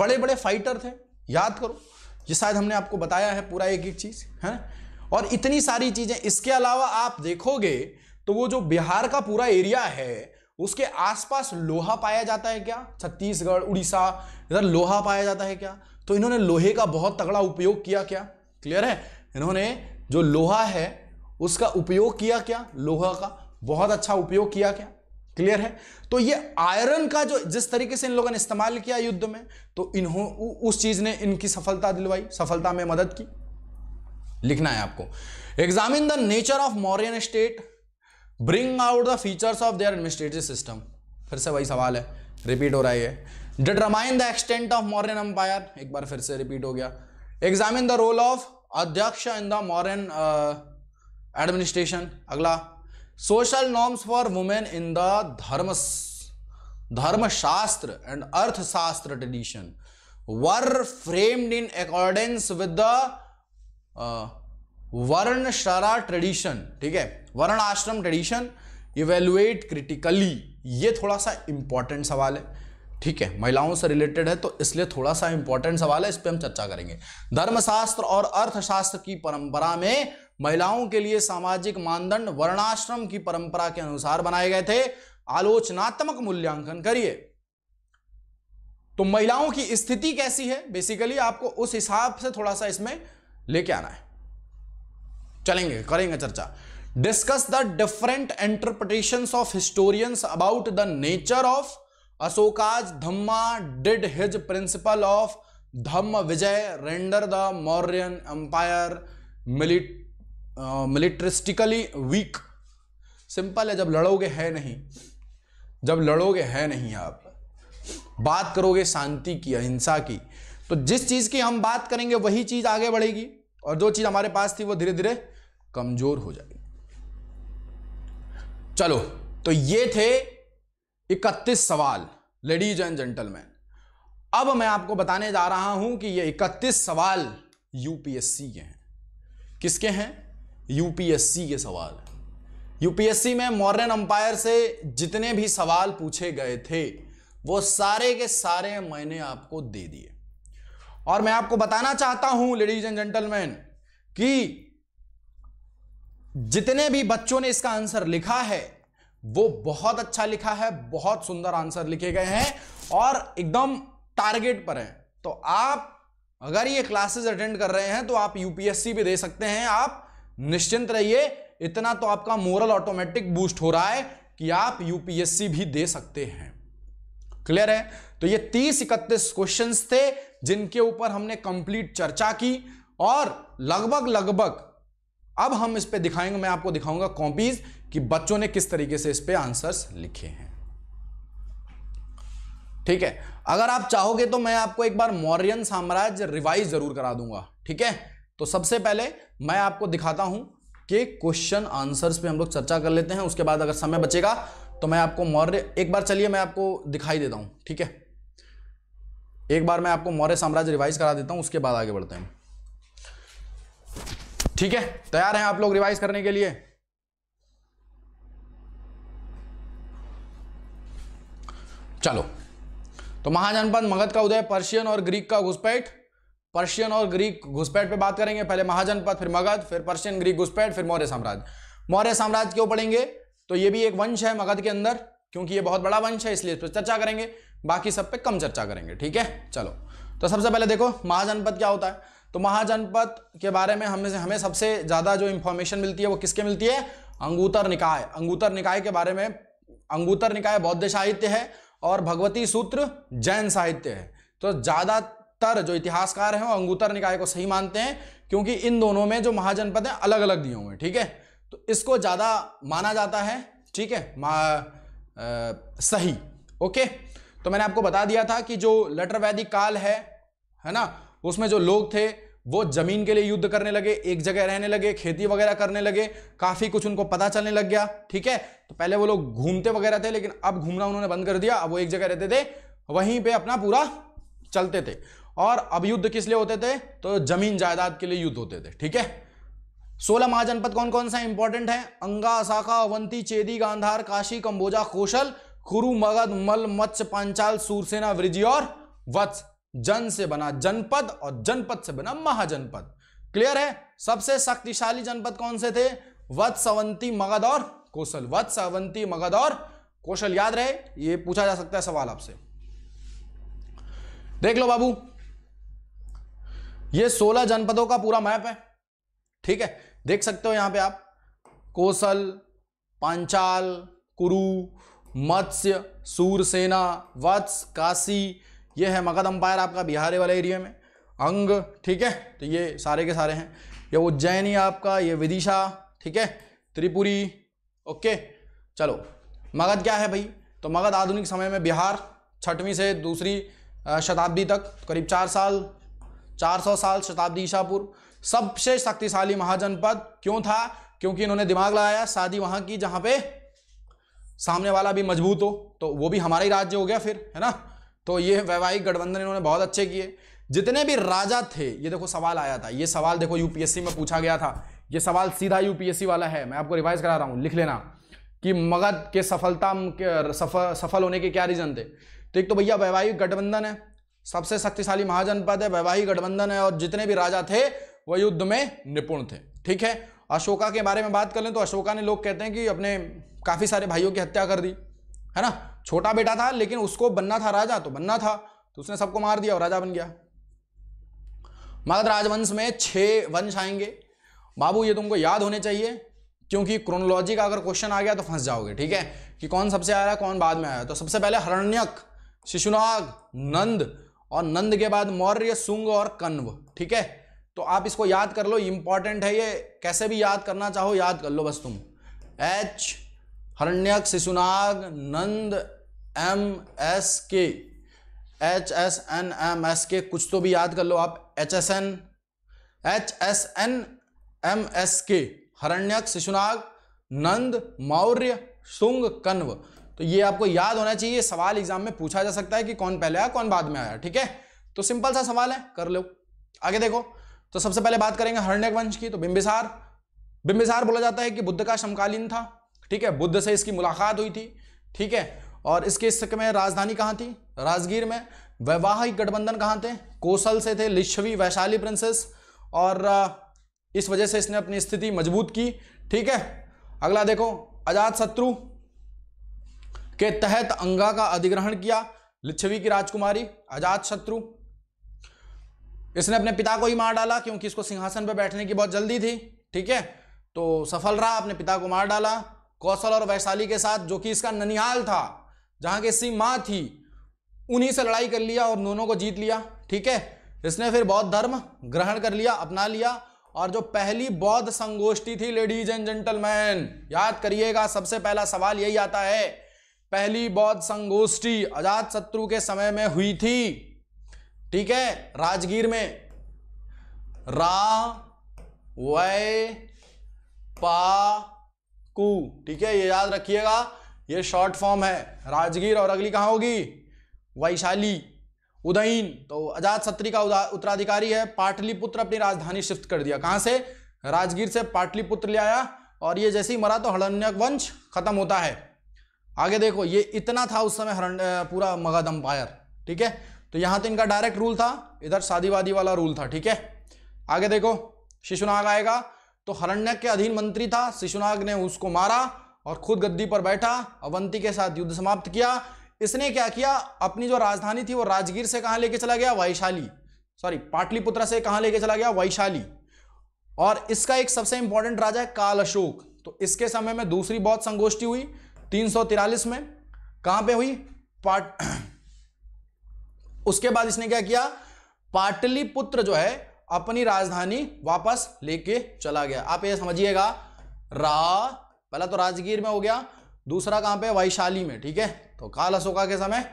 बड़े बड़े फाइटर थे याद करो ये शायद हमने आपको बताया है पूरा एक एक चीज़ है और इतनी सारी चीज़ें इसके अलावा आप देखोगे तो वो जो बिहार का पूरा एरिया है उसके आसपास लोहा पाया जाता है क्या छत्तीसगढ़ उड़ीसा इधर लोहा पाया जाता है क्या तो इन्होंने लोहे का बहुत तगड़ा उपयोग किया क्या क्लियर है इन्होंने जो लोहा है उसका उपयोग किया क्या लोहा का बहुत अच्छा उपयोग किया क्या क्लियर है तो ये आयरन का जो जिस तरीके से इन लोगों ने इस्तेमाल किया युद्ध में तो इन्हों उस चीज ने इनकी सफलता दिलवाई सफलता में मदद की लिखना है आपको examine the nature of Mauryan state bring out the features of their administrative system फिर से वही सवाल है रिपीट हो रहा है determine the extent of Mauryan empire एक बार फिर से रिपीट हो गया examine the role of adhyaksha in the Mauryan administration अगला social norms for women in the Dharma Dharmashastra and Arthashastra tradition were framed in accordance with the varnashrama tradition ठीक है वर्ण आश्रम ट्रेडिशन इवेलुएट क्रिटिकली ये थोड़ा सा इंपॉर्टेंट सवाल है ठीक है महिलाओं से रिलेटेड है तो इसलिए थोड़ा सा इंपॉर्टेंट सवाल है इस पर हम चर्चा करेंगे धर्मशास्त्र और अर्थशास्त्र की परंपरा में महिलाओं के लिए सामाजिक मानदंड वर्णाश्रम की परंपरा के अनुसार बनाए गए थे आलोचनात्मक मूल्यांकन करिए तो महिलाओं की स्थिति कैसी है बेसिकली आपको उस हिसाब से थोड़ा सा इसमें लेके आना है चलेंगे करेंगे चर्चा discuss the different interpretation of historians about the nature of Ashoka's Dhamma did his principle of Dhamma vijaya render the Mauryan empire मिलिट मिलिट्रिस्टिकली वीक सिंपल है जब लड़ोगे है नहीं जब लड़ोगे है नहीं आप बात करोगे शांति की अहिंसा की तो जिस चीज़ की हम बात करेंगे वही चीज़ आगे बढ़ेगी और जो चीज़ हमारे पास थी वो धीरे धीरे कमज़ोर हो जाएगी चलो तो ये थे इकतीस सवाल लेडीज एंड जेंटलमैन अब मैं आपको बताने जा रहा हूं कि ये इकतीस सवाल यूपीएससी के हैं किसके हैं यूपीएससी के सवाल यूपीएससी में मॉडर्न अंपायर से जितने भी सवाल पूछे गए थे वो सारे के सारे मैंने आपको दे दिए और मैं आपको बताना चाहता हूं लेडीज एंड जेंटलमैन कि जितने भी बच्चों ने इसका आंसर लिखा है वो बहुत अच्छा लिखा है बहुत सुंदर आंसर लिखे गए हैं और एकदम टारगेट पर हैं तो आप अगर ये क्लासेस अटेंड कर रहे हैं तो आप यूपीएससी भी दे सकते हैं आप निश्चिंत रहिए इतना तो आपका मोरल ऑटोमेटिक बूस्ट हो रहा है कि आप यूपीएससी भी दे सकते हैं क्लियर है तो ये तीस इकतीस क्वेश्चन थे जिनके ऊपर हमने कंप्लीट चर्चा की और लगभग लगभग अब हम इस पे दिखाएंगे मैं आपको दिखाऊंगा कॉपीज कि बच्चों ने किस तरीके से इस पे आंसर्स लिखे हैं ठीक है अगर आप चाहोगे तो मैं आपको एक बार मौर्यन साम्राज्य रिवाइज जरूर करा दूंगा ठीक है तो सबसे पहले मैं आपको दिखाता हूं कि क्वेश्चन आंसर्स पे हम लोग चर्चा कर लेते हैं उसके बाद अगर समय बचेगा तो मैं आपको मौर्य एक बार चलिए मैं आपको दिखाई देता हूं ठीक है एक बार मैं आपको मौर्य साम्राज्य रिवाइज करा देता हूं उसके बाद आगे बढ़ते हैं ठीक है तैयार हैं आप लोग रिवाइज करने के लिए चलो तो महाजनपद मगध का उदय पर्शियन और ग्रीक का घुसपैठ पर्शियन और ग्रीक घुसपैठ पे बात करेंगे पहले महाजनपद फिर मगध फिर पर्शियन ग्रीक घुसपैठ फिर मौर्य साम्राज्य मौर्य साम्राज्य क्यों पढ़ेंगे तो ये भी एक वंश है मगध के अंदर क्योंकि ये बहुत बड़ा वंश है इसलिए इस पर चर्चा करेंगे बाकी सब पे कम चर्चा करेंगे ठीक है चलो तो सबसे पहले देखो महाजनपद क्या होता है तो महाजनपद के बारे में हमें से हमें सबसे ज़्यादा जो इन्फॉर्मेशन मिलती है वो किसके मिलती है अंगूतर निकाय अंगूतर निकाय के बारे में अंगूतर निकाय बौद्ध साहित्य है और भगवती सूत्र जैन साहित्य है तो ज़्यादा तर जो इतिहासकार हैं वो अंगूतर निकाय को सही मानते हैं क्योंकि इन दोनों में जो महाजनपद हैं अलग अलग दिए हुए ठीक है तो इसको ज़्यादा माना जाता है ठीक है आ, सही ओके तो मैंने आपको बता दिया था कि जो लटर वैदिक काल है है ना उसमें जो लोग थे वो जमीन के लिए युद्ध करने लगे एक जगह रहने लगे खेती वगैरह करने लगे काफी कुछ उनको पता चलने लग गया ठीक है तो पहले वो लोग घूमते वगैरह थे लेकिन अब घूमना उन्होंने बंद कर दिया अब वो एक जगह रहते थे वहीं पे अपना पूरा चलते थे और अब युद्ध किस लिए होते थे तो जमीन जायदाद के लिए युद्ध होते थे ठीक है सोलह महाजनपद कौन कौन सा इंपॉर्टेंट है अंगा शाखा अवंती चेदी गांधार काशी कंबोजा कौशल कुरु मगध मल मत्स्य पांचाल सूरसेना वृजी और वत्स जन से बना जनपद और जनपद से बना महाजनपद क्लियर है सबसे शक्तिशाली जनपद कौन से थे वत्स अवंती मगध और कौशल वत्स अवंती मगध और कौशल याद रहे ये पूछा जा सकता है सवाल आपसे देख लो बाबू ये सोलह जनपदों का पूरा मैप है ठीक है देख सकते हो यहां पे आप कोसल पांचाल कुरु मत्स्य सूरसेना वत्स काशी ये है मगध अंपायर आपका बिहार वाले एरिया में अंग ठीक है तो ये सारे के सारे हैं ये उज्जैनी आपका ये विदिशा ठीक है त्रिपुरी ओके चलो मगध क्या है भाई तो मगध आधुनिक समय में बिहार छठवीं से दूसरी शताब्दी तक करीब चार साल 400 साल शताब्दी ईसा पूर्व सबसे शक्तिशाली महाजनपद क्यों था क्योंकि इन्होंने दिमाग लगाया शादी वहां की जहां पे सामने वाला भी मजबूत हो तो वो भी हमारा ही राज्य हो गया फिर है ना तो ये वैवाहिक गठबंधन इन्होंने बहुत अच्छे किए जितने भी राजा थे ये देखो सवाल आया था ये सवाल देखो यूपीएससी में पूछा गया था ये सवाल सीधा यूपीएससी वाला है मैं आपको रिवाइज करा रहा हूँ लिख लेना कि मगध के सफलता के सफल होने के क्या रीजन थे तो एक तो भैया वैवाहिक गठबंधन है सबसे शक्तिशाली महाजनपद है वैवाही गठबंधन है और जितने भी राजा थे वह युद्ध में निपुण थे ठीक है अशोका के बारे में बात कर लें तो अशोका ने लोग कहते हैं कि अपने काफ़ी सारे भाइयों की हत्या कर दी है ना छोटा बेटा था लेकिन उसको बनना था राजा तो बनना था तो उसने सबको मार दिया और राजा बन गया मगध राजवंश में छः वंश आएंगे बाबू ये तुमको याद होने चाहिए क्योंकि क्रोनोलॉजी का अगर क्वेश्चन आ गया तो फंस जाओगे ठीक है कि कौन सबसे आया कौन बाद में आया तो सबसे पहले हरण्यक शिशुनाग नंद और नंद के बाद मौर्य सुंग और कन्व ठीक है तो आप इसको याद कर लो इंपॉर्टेंट है ये कैसे भी याद करना चाहो याद कर लो बस तुम H Haryanka Shishunaga Nanda M S K H S N M S K कुछ तो भी याद कर लो आप H S N H S N M S K Haryanka Shishunaga नंद मौर्य सुंग कन्व तो ये आपको याद होना चाहिए सवाल एग्जाम में पूछा जा सकता है कि कौन पहले आया कौन बाद में आया ठीक है तो सिंपल सा सवाल है कर लो आगे देखो तो सबसे पहले बात करेंगे हरण्य वंश की तो बिंबिसार बिंबिसार बोला जाता है कि बुद्ध का समकालीन था ठीक है बुद्ध से इसकी मुलाकात हुई थी ठीक है और इसके इस में राजधानी कहाँ थी राजगीर में वैवाहिक गठबंधन कहाँ थे कोसल से थे लिच्छवी वैशाली प्रिंसेस और इस वजह से इसने अपनी स्थिति मजबूत की ठीक है अगला देखो अजात शत्रु के तहत अंगा का अधिग्रहण किया लिच्छवी की राजकुमारी अजात शत्रु इसने अपने पिता को ही मार डाला क्योंकि इसको सिंहासन पर बैठने की बहुत जल्दी थी ठीक है तो सफल रहा अपने पिता को मार डाला कौशल और वैशाली के साथ जो कि इसका ननिहाल था जहां की इसकी माँ थी उन्हीं से लड़ाई कर लिया और दोनों को जीत लिया ठीक है इसने फिर बौद्ध धर्म ग्रहण कर लिया अपना लिया और जो पहली बौद्ध संगोष्ठी थी लेडीज एंड जेंटलमैन याद करिएगा सबसे पहला सवाल यही आता है पहली बौद्ध संगोष्ठी अजात शत्रु के समय में हुई थी ठीक है राजगीर में रा वै पा कु ठीक है ये याद रखिएगा ये शॉर्ट फॉर्म है राजगीर और अगली कहाँ होगी वैशाली उदयन तो अजात सत्री का उत्तराधिकारी है पाटलिपुत्र अपनी राजधानी शिफ्ट कर दिया कहाँ से राजगीर से पाटलिपुत्र ले आया और ये जैसे ही मरा तो हड़न्यक वंश खत्म होता है आगे देखो ये इतना था उस समय हरण पूरा मगध अंपायर ठीक है तो यहां तो इनका डायरेक्ट रूल था इधर शादीवादी वाला रूल था ठीक है आगे देखो शिशुनाग आएगा तो हरण्यक के अधीन मंत्री था शिशुनाग ने उसको मारा और खुद गद्दी पर बैठा अवंती के साथ युद्ध समाप्त किया इसने क्या किया अपनी जो राजधानी थी वो राजगीर से कहां लेके चला गया वैशाली सॉरी पाटलिपुत्र से कहां लेके चला गया वैशाली और इसका एक सबसे इंपॉर्टेंट राजा है काल अशोक तो इसके समय में दूसरी बहुत संगोष्ठी हुई तीन सौ तिरालीस में कहां पे हुई पाट उसके बाद इसने क्या किया पाटलिपुत्र जो है अपनी राजधानी वापस लेके चला गया आप ये समझिएगा रा पहला तो राजगीर में हो गया दूसरा कहां पे वैशाली में ठीक है तो काल अशोका के समय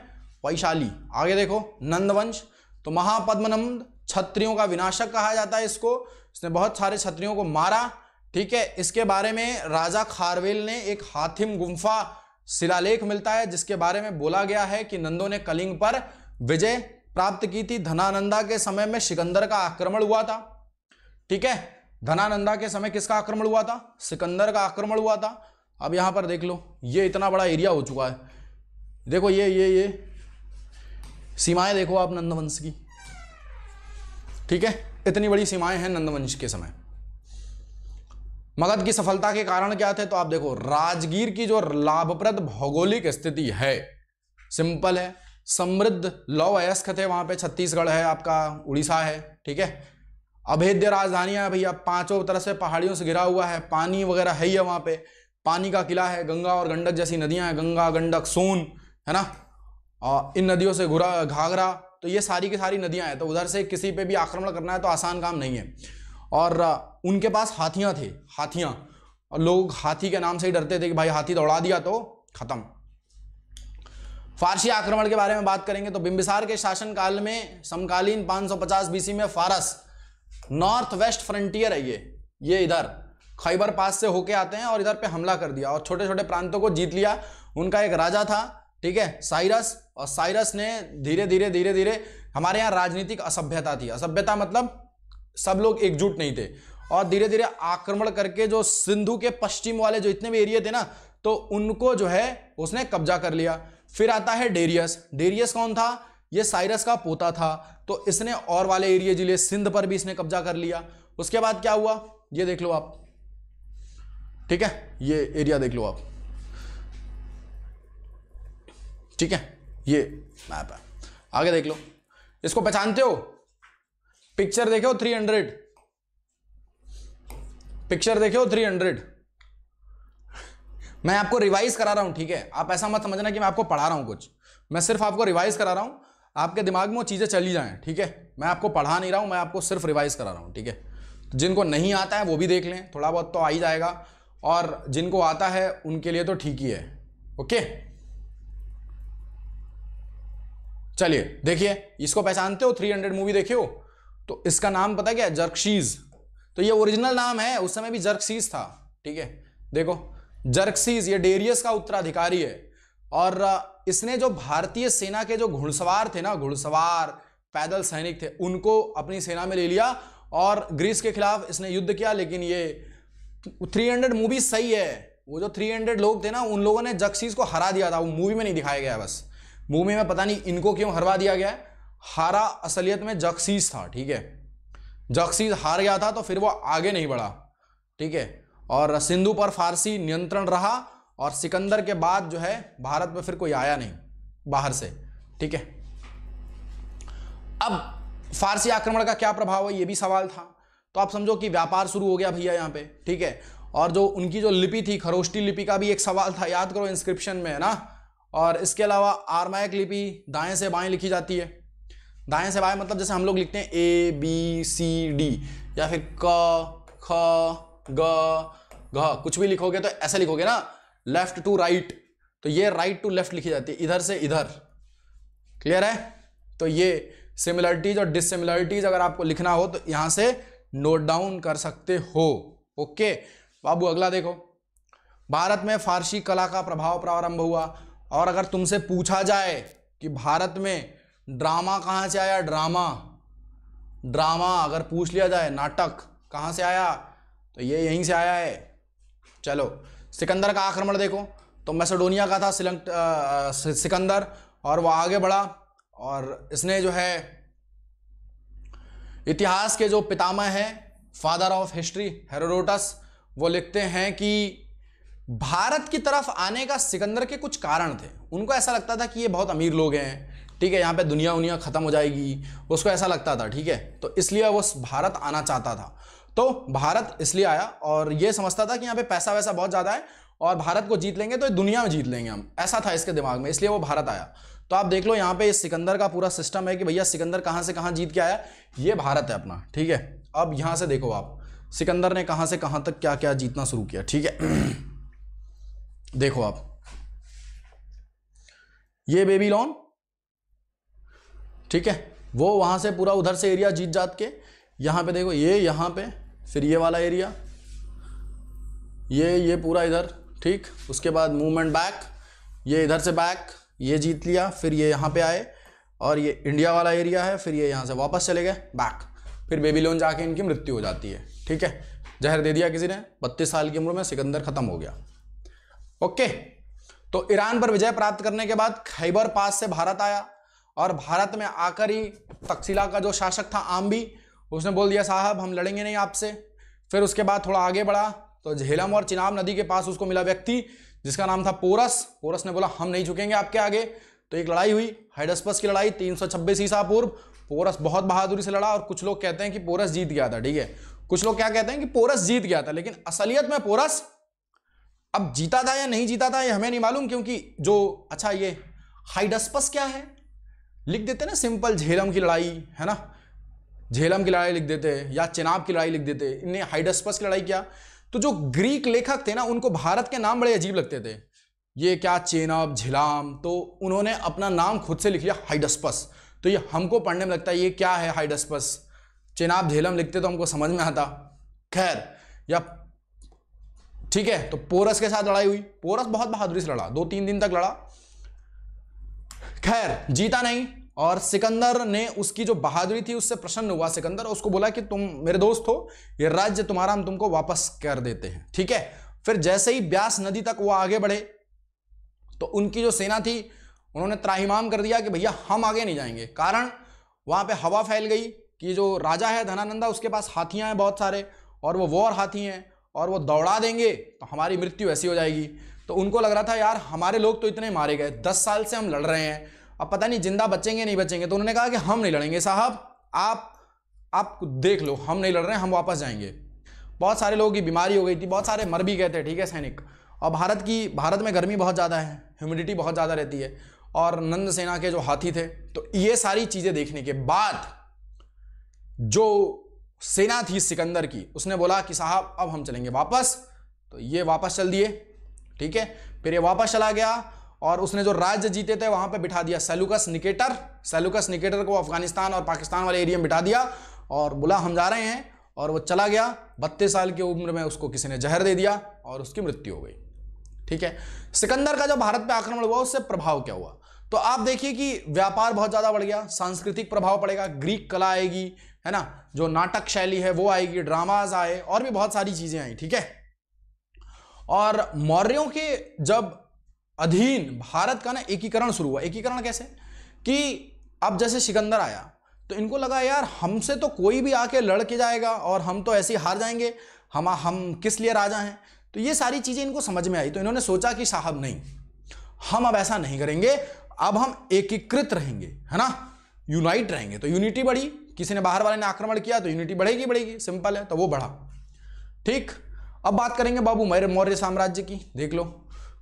वैशाली आगे देखो नंदवंश तो महापद्मनंद क्षत्रियों का विनाशक कहा जाता है इसको इसने बहुत सारे क्षत्रियों को मारा ठीक है इसके बारे में राजा खारवेल ने एक हाथिम गुम्फा शिलालेख मिलता है जिसके बारे में बोला गया है कि नंदों ने कलिंग पर विजय प्राप्त की थी धनानंदा के समय में सिकंदर का आक्रमण हुआ था ठीक है धनानंदा के समय किसका आक्रमण हुआ था सिकंदर का आक्रमण हुआ था अब यहां पर देख लो ये इतना बड़ा एरिया हो चुका है देखो ये ये ये सीमाएं देखो आप नंदवंश की ठीक है इतनी बड़ी सीमाएं हैं नंदवंश के समय मगध की सफलता के कारण क्या थे तो आप देखो राजगीर की जो लाभप्रद भौगोलिक स्थिति है सिंपल है समृद्ध अयस्क थे वहां पे छत्तीसगढ़ है आपका उड़ीसा है ठीक है अभेद्य राजधानियां भैया पांचों तरह से पहाड़ियों से घिरा हुआ है पानी वगैरह है ही है वहां पे पानी का किला है गंगा और गंडक जैसी नदियां हैं गंगा गंडक सोन है ना और इन नदियों से घुरा घाघरा तो ये सारी की सारी नदियां हैं तो उधर से किसी पे भी आक्रमण करना है तो आसान काम नहीं है और उनके पास हाथियाँ थे हाथियाँ और लोग हाथी के नाम से ही डरते थे कि भाई हाथी दौड़ा दिया तो ख़त्म फारसी आक्रमण के बारे में बात करेंगे तो बिम्बिसार के शासनकाल में समकालीन 550 बीसी में फारस नॉर्थ वेस्ट फ्रंटियर है ये ये इधर खैबर पास से होके आते हैं और इधर पे हमला कर दिया और छोटे छोटे प्रांतों को जीत लिया उनका एक राजा था ठीक है साइरस और साइरस ने धीरे धीरे धीरे धीरे हमारे यहाँ राजनीतिक असभ्यता थी असभ्यता मतलब सब लोग एकजुट नहीं थे और धीरे धीरे आक्रमण करके जो सिंधु के पश्चिम वाले जो इतने भी एरिए थे ना तो उनको जो है उसने कब्जा कर लिया फिर आता है डेरियस डेरियस कौन था ये साइरस का पोता था तो इसने और वाले एरिए जिले सिंध पर भी इसने कब्जा कर लिया उसके बाद क्या हुआ ये देख लो आप ठीक है ये एरिया देख लो आप ठीक है ये मैप है आगे देख लो इसको पहचानते हो पिक्चर देखे हो थ्री हंड्रेड पिक्चर देखे हो थ्री हंड्रेड मैं आपको रिवाइज करा रहा हूं ठीक है आप ऐसा मत समझना कि मैं आपको पढ़ा रहा हूं कुछ मैं सिर्फ आपको रिवाइज करा रहा हूं आपके दिमाग में वो चीज़ें चली जाएं ठीक है मैं आपको पढ़ा नहीं रहा हूं मैं आपको सिर्फ रिवाइज करा रहा हूं ठीक है तो जिनको नहीं आता है वो भी देख लें थोड़ा बहुत तो आ ही जाएगा और जिनको आता है उनके लिए तो ठीक ही है ओके चलिए देखिए इसको पहचानते हो थ्री हंड्रेड मूवी देखे हो तो इसका नाम पता क्या जर्कशीज तो ये ओरिजिनल नाम है उस समय भी जर्कशीज था ठीक है देखो जर्कसीज ये डेरियस का उत्तराधिकारी है और इसने जो भारतीय सेना के जो घुड़सवार थे ना घुड़सवार पैदल सैनिक थे उनको अपनी सेना में ले लिया और ग्रीस के खिलाफ इसने युद्ध किया लेकिन ये 300 मूवी सही है वो जो 300 लोग थे ना उन लोगों ने जक्सीज को हरा दिया था वो मूवी में नहीं दिखाया गया बस मूवी में पता नहीं इनको क्यों हरवा दिया गया है हारा असलियत में जक्सीस था ठीक है जक्सीज हार गया था तो फिर वो आगे नहीं बढ़ा ठीक है और सिंधु पर फारसी नियंत्रण रहा और सिकंदर के बाद जो है भारत में फिर कोई आया नहीं बाहर से ठीक है अब फारसी आक्रमण का क्या प्रभाव है ये भी सवाल था तो आप समझो कि व्यापार शुरू हो गया भैया यहाँ पे ठीक है और जो उनकी जो लिपि थी खरोष्टी लिपि का भी एक सवाल था याद करो इंस्क्रिप्शन में है ना और इसके अलावा आरमायक लिपि दाएं से बाएं लिखी जाती है दाएं से बाएं मतलब जैसे हम लोग लिखते हैं ए बी सी डी या फिर क ख ग घ कुछ भी लिखोगे तो ऐसे लिखोगे ना लेफ्ट टू राइट तो ये राइट टू लेफ्ट लिखी जाती है इधर से इधर क्लियर है तो ये सिमिलरिटीज और डिसिमिलरिटीज अगर आपको लिखना हो तो यहां से नोट डाउन कर सकते हो ओके तो बाबू अगला देखो भारत में फारसी कला का प्रभाव प्रारंभ हुआ और अगर तुमसे पूछा जाए कि भारत में ड्रामा कहाँ से आया ड्रामा ड्रामा अगर पूछ लिया जाए नाटक कहाँ से आया तो ये यहीं से आया है चलो सिकंदर का आक्रमण देखो तो मैसेडोनिया का था सिलंक सिकंदर और वह आगे बढ़ा और इसने जो है इतिहास के जो पितामह हैं फादर ऑफ हिस्ट्री हेरोडोटस वो लिखते हैं कि भारत की तरफ आने का सिकंदर के कुछ कारण थे उनको ऐसा लगता था कि ये बहुत अमीर लोग हैं ठीक है यहाँ पे दुनिया उनिया ख़त्म हो जाएगी उसको ऐसा लगता था ठीक है तो इसलिए वो भारत आना चाहता था तो भारत इसलिए आया और ये समझता था कि यहाँ पे पैसा वैसा बहुत ज़्यादा है और भारत को जीत लेंगे तो दुनिया में जीत लेंगे हम ऐसा था इसके दिमाग में इसलिए वो भारत आया तो आप देख लो यहाँ पे सिकंदर का पूरा सिस्टम है कि भैया सिकंदर कहाँ से कहाँ जीत के आया ये भारत है अपना ठीक है अब यहाँ से देखो आप सिकंदर ने कहाँ से कहाँ तक क्या क्या जीतना शुरू किया ठीक है देखो आप ये बेबी लॉन ठीक है वो वहाँ से पूरा उधर से एरिया जीत जात के यहाँ पे देखो ये यहाँ पे फिर ये वाला एरिया ये ये पूरा इधर ठीक उसके बाद मूवमेंट बैक ये इधर से बैक ये जीत लिया फिर ये यहाँ पे आए और ये इंडिया वाला एरिया है फिर ये यहाँ से वापस चले गए बैक फिर बेबी लोन जाके इनकी मृत्यु हो जाती है ठीक है जहर दे दिया किसी ने बत्तीस साल की उम्र में सिकंदर ख़त्म हो गया ओके तो ईरान पर विजय प्राप्त करने के बाद खैबर पास से भारत आया और भारत में आकर ही तकसीला का जो शासक था आम्बी उसने बोल दिया साहब हम लड़ेंगे नहीं आपसे फिर उसके बाद थोड़ा आगे बढ़ा तो झेलम और चिनाब नदी के पास उसको मिला व्यक्ति जिसका नाम था पोरस पोरस ने बोला हम नहीं झुकेंगे आपके आगे तो एक लड़ाई हुई हाइडस्पस की लड़ाई तीन सौ छब्बीस ईसा पूर्व पोरस बहुत बहादुरी से लड़ा और कुछ लोग कहते हैं कि पोरस जीत गया था ठीक है कुछ लोग क्या कहते हैं कि पोरस जीत गया था लेकिन असलियत में पोरस अब जीता था या नहीं जीता था ये हमें नहीं मालूम क्योंकि जो अच्छा ये हाइडस्पस क्या है लिख देते ना सिंपल झेलम की लड़ाई है ना झेलम की लड़ाई लिख देते या चेनाब की लड़ाई लिख देते इनने हाइडस्पस की लड़ाई किया तो जो ग्रीक लेखक थे ना उनको भारत के नाम बड़े अजीब लगते थे ये क्या चेनाब झिलाम तो उन्होंने अपना नाम खुद से लिख लिया हाइडस्पस तो ये हमको पढ़ने में लगता है ये क्या है हाइडस्पस चेनाब झेलम लिखते तो हमको समझ में आता खैर या ठीक है तो पोरस के साथ लड़ाई हुई पोरस बहुत बहादुरी से लड़ा दो तीन दिन तक लड़ा खैर जीता नहीं और सिकंदर ने उसकी जो बहादुरी थी उससे प्रसन्न हुआ सिकंदर उसको बोला कि तुम मेरे दोस्त हो ये राज्य तुम्हारा हम तुमको वापस कर देते हैं ठीक है फिर जैसे ही ब्यास नदी तक वो आगे बढ़े तो उनकी जो सेना थी उन्होंने त्राहिमाम कर दिया कि भैया हम आगे नहीं जाएंगे कारण वहाँ पे हवा फैल गई कि जो राजा है धनानंदा उसके पास हाथियाँ हैं बहुत सारे और वो वॉर हाथी हैं और वो दौड़ा देंगे तो हमारी मृत्यु ऐसी हो जाएगी तो उनको लग रहा था यार हमारे लोग तो इतने मारे गए दस साल से हम लड़ रहे हैं अब पता नहीं जिंदा बचेंगे नहीं बचेंगे तो उन्होंने कहा कि हम नहीं लड़ेंगे साहब आप आप देख लो हम नहीं लड़ रहे हैं हम वापस जाएंगे बहुत सारे लोगों की बीमारी हो गई थी बहुत सारे मर भी गए थे ठीक है सैनिक और भारत की भारत में गर्मी बहुत ज़्यादा है ह्यूमिडिटी बहुत ज़्यादा रहती है और नंद सेना के जो हाथी थे तो ये सारी चीज़ें देखने के बाद जो सेना थी सिकंदर की उसने बोला कि साहब अब हम चलेंगे वापस तो ये वापस चल दिए ठीक है फिर ये वापस चला गया और उसने जो राज्य जीते थे वहां पे बिठा दिया सेलुकस निकेटर सेलुकस निकेटर को अफगानिस्तान और पाकिस्तान वाले एरिया में बिठा दिया और बुला हम जा रहे हैं और वो चला गया बत्तीस साल की उम्र में उसको किसी ने जहर दे दिया और उसकी मृत्यु हो गई ठीक है सिकंदर का जो भारत पे आक्रमण हुआ उससे प्रभाव क्या हुआ तो आप देखिए कि व्यापार बहुत ज़्यादा बढ़ गया सांस्कृतिक प्रभाव पड़ेगा ग्रीक कला आएगी है ना जो नाटक शैली है वो आएगी ड्रामाज आए और भी बहुत सारी चीज़ें आई ठीक है और मौर्यों के जब अधीन भारत का ना एकीकरण शुरू हुआ एकीकरण कैसे कि अब जैसे सिकंदर आया तो इनको लगा यार हमसे तो कोई भी आके लड़ के जाएगा और हम तो ऐसे ही हार जाएंगे हम हम किस लिए राजा हैं तो ये सारी चीज़ें इनको समझ में आई तो इन्होंने सोचा कि साहब नहीं हम अब ऐसा नहीं करेंगे अब हम एकीकृत रहेंगे है ना यूनाइट रहेंगे तो यूनिटी बढ़ी किसी ने बाहर वाले ने आक्रमण किया तो यूनिटी बढ़ेगी बढ़ेगी सिंपल है तो वो बढ़ा ठीक अब बात करेंगे बाबू मौर्य मौर्य साम्राज्य की देख लो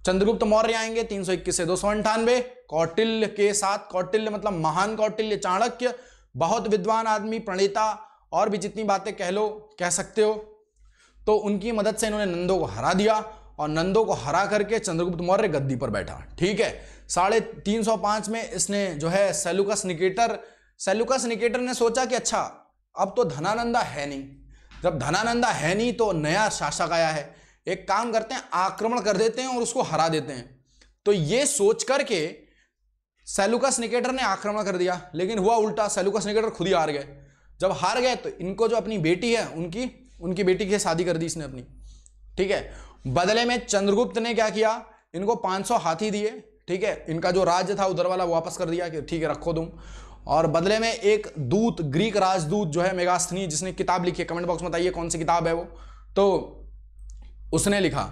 चंद्रगुप्त मौर्य आएंगे 321 से दो सौ अंठानवे कौटिल्य के साथ कौटिल्य मतलब महान कौटिल्य चाणक्य बहुत विद्वान आदमी प्रणेता और भी जितनी बातें कह लो कह सकते हो तो उनकी मदद से इन्होंने नंदो को हरा दिया और नंदो को हरा करके चंद्रगुप्त मौर्य गद्दी पर बैठा ठीक है साढ़े तीन सौ पांच में इसने जो है सेलुकस निकेटर सेलुकस निकेटर ने सोचा कि अच्छा अब तो धनानंदा है नहीं जब धनानंदा है नहीं तो नया शासक आया है एक काम करते हैं आक्रमण कर देते हैं और उसको हरा देते हैं तो ये सोच करके सेलुकस निकेटर ने आक्रमण कर दिया लेकिन हुआ उल्टा सेलुकस निकेटर खुद ही हार गए जब हार गए तो इनको जो अपनी बेटी है उनकी उनकी बेटी की शादी कर दी इसने अपनी ठीक है बदले में चंद्रगुप्त ने क्या किया इनको 500 हाथी दिए ठीक है इनका जो राज्य था उधर वाला वापस कर दिया कि ठीक है रखो तुम और बदले में एक दूत ग्रीक राजदूत जो है मेगास्थनी जिसने किताब लिखी है कमेंट बॉक्स में बताइए कौन सी किताब है वो तो उसने लिखा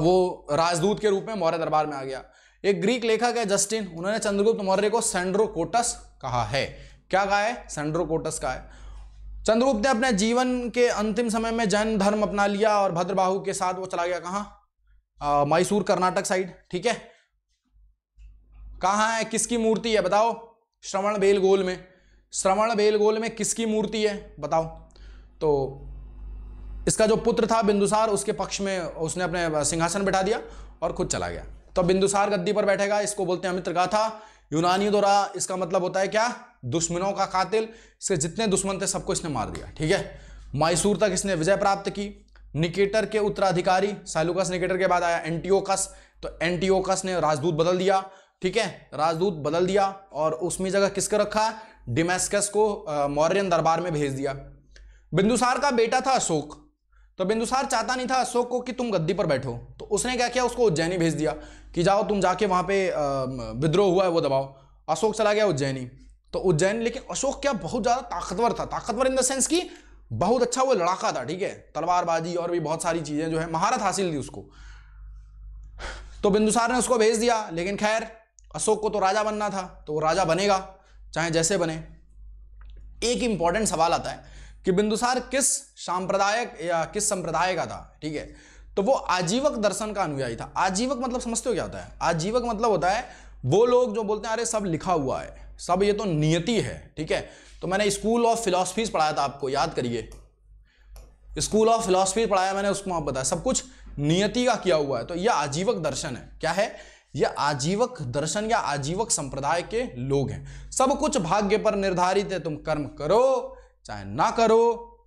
वो राजदूत के रूप में मौर्य दरबार में आ गया एक ग्रीक लेखक है जस्टिन उन्होंने चंद्रगुप्त मौर्य को सेंड्रोकोटस कहा है क्या कहा है सेंड्रोकोटस कहा है चंद्रगुप्त ने अपने जीवन के अंतिम समय में जैन धर्म अपना लिया और भद्रबाहु के साथ वो चला गया कहाँ मैसूर कर्नाटक साइड ठीक है कहाँ है किसकी मूर्ति है बताओ श्रवण बेलगोल में श्रवण बेलगोल में किसकी मूर्ति है बताओ तो इसका जो पुत्र था बिंदुसार उसके पक्ष में उसने अपने सिंहासन बैठा दिया और खुद चला गया तो बिंदुसार गद्दी पर बैठेगा इसको बोलते हैं मित्र गाथा यूनानी द्वारा इसका मतलब होता है क्या दुश्मनों का कातिल इसके जितने दुश्मन थे सबको इसने मार दिया ठीक है मैसूर तक इसने विजय प्राप्त की निकेटर के उत्तराधिकारी सालुकस निकेटर के बाद आया एंटीओकस तो एंटीओकस ने राजदूत बदल दिया ठीक है राजदूत बदल दिया और उसमें जगह किसको रखा डिमेस्कस को मौर्यन दरबार में भेज दिया बिंदुसार का बेटा था अशोक तो बिंदुसार चाहता नहीं था अशोक को कि तुम गद्दी पर बैठो तो उसने क्या किया उसको उज्जैनी भेज दिया कि जाओ तुम जाके वहां पे विद्रोह हुआ है वो दबाओ अशोक चला गया उज्जैनी तो उज्जैन लेकिन अशोक क्या बहुत ज़्यादा ताकतवर था ताकतवर इन द सेंस की बहुत अच्छा वो लड़ाका था ठीक है तलवारबाजी और भी बहुत सारी चीज़ें जो है महारत हासिल थी उसको तो बिंदुसार ने उसको भेज दिया लेकिन खैर अशोक को तो राजा बनना था तो वो राजा बनेगा चाहे जैसे बने एक इंपॉर्टेंट सवाल आता है कि बिंदुसार किस सांप्रदायक या किस संप्रदाय का था ठीक है तो वो आजीवक दर्शन का अनुयायी था आजीवक मतलब समझते हो क्या होता है आजीवक मतलब होता है वो लोग जो बोलते हैं अरे सब लिखा हुआ है सब ये तो नियति है ठीक है तो मैंने स्कूल ऑफ फिलोसफीज पढ़ाया था आपको याद करिए स्कूल ऑफ फिलोसफी पढ़ाया मैंने उसको आप बताया सब कुछ नियति का किया हुआ है तो यह आजीवक दर्शन है क्या है ये आजीवक दर्शन या आजीवक संप्रदाय के लोग हैं सब कुछ भाग्य पर निर्धारित है तुम कर्म करो चाहे ना करो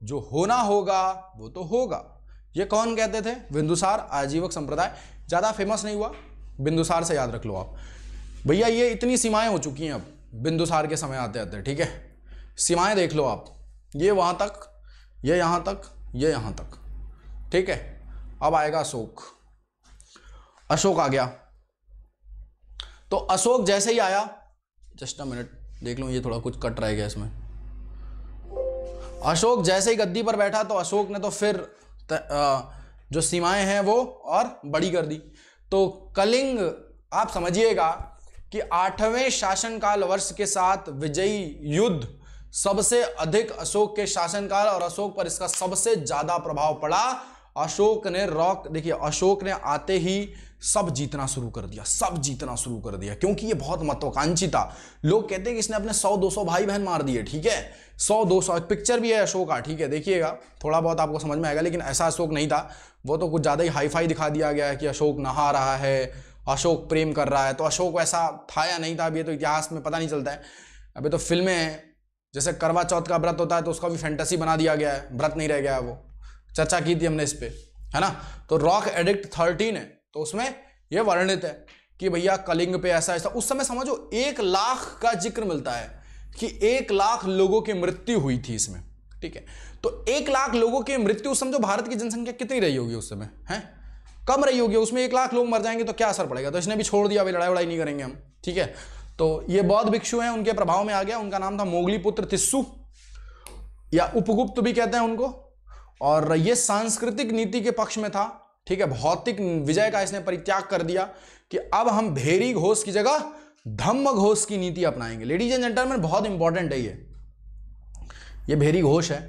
जो होना होगा वो तो होगा ये कौन कहते थे बिंदुसार आजीवक संप्रदाय ज़्यादा फेमस नहीं हुआ बिंदुसार से याद रख लो आप भैया ये इतनी सीमाएं हो चुकी हैं अब बिंदुसार के समय आते आते ठीक है सीमाएं देख लो आप ये वहां तक ये यहां तक ये यहां तक ठीक है अब आएगा अशोक अशोक आ गया तो अशोक जैसे ही आया जस्ट अ मिनट देख लो ये थोड़ा कुछ कट रहेगा इसमें अशोक जैसे ही गद्दी पर बैठा तो अशोक ने तो फिर त, आ, जो सीमाएं हैं वो और बड़ी कर दी तो कलिंग आप समझिएगा कि आठवें शासनकाल वर्ष के साथ विजयी युद्ध सबसे अधिक अशोक के शासनकाल और अशोक पर इसका सबसे ज्यादा प्रभाव पड़ा अशोक ने रॉक देखिए अशोक ने आते ही सब जीतना शुरू कर दिया सब जीतना शुरू कर दिया क्योंकि ये बहुत महत्वाकांक्षी था लोग कहते हैं कि इसने अपने 100-200 भाई बहन मार दिए ठीक है 100-200 एक पिक्चर भी है अशोक का ठीक है देखिएगा थोड़ा बहुत आपको समझ में आएगा लेकिन ऐसा अशोक नहीं था वो तो कुछ ज़्यादा ही हाईफाई दिखा दिया गया है कि अशोक नहा रहा है अशोक प्रेम कर रहा है तो अशोक वैसा था या नहीं था अभी तो इतिहास में पता नहीं चलता है अभी तो फिल्में हैं जैसे करवा चौथ का व्रत होता है तो उसका भी फैंटेसी बना दिया गया है व्रत नहीं रह गया है वो चर्चा की थी हमने इस पर है ना तो रॉक एडिक्ट थर्टीन है तो उसमें यह वर्णित है कि भैया कलिंग पे ऐसा ऐसा उस समय समझो एक लाख का जिक्र मिलता है कि एक लाख लोगों की मृत्यु हुई थी इसमें ठीक है तो एक लाख लोगों की मृत्यु समझो भारत की जनसंख्या कितनी रही होगी उस समय है कम रही होगी उसमें एक लाख लोग मर जाएंगे तो क्या असर पड़ेगा तो इसने भी छोड़ दिया अभी लड़ाई वड़ाई नहीं करेंगे हम ठीक है तो ये बौद्ध भिक्षु हैं उनके प्रभाव में आ गया उनका नाम था मोगली पुत्र तिस्सु या उपगुप्त भी कहते हैं उनको और ये सांस्कृतिक नीति के पक्ष में था ठीक है भौतिक विजय का इसने परित्याग कर दिया कि अब हम भेरी घोष की जगह धम्म घोष की नीति अपनाएंगे लेडीज एंड जेंटलमैन बहुत इंपॉर्टेंट है ये ये भेरी घोष है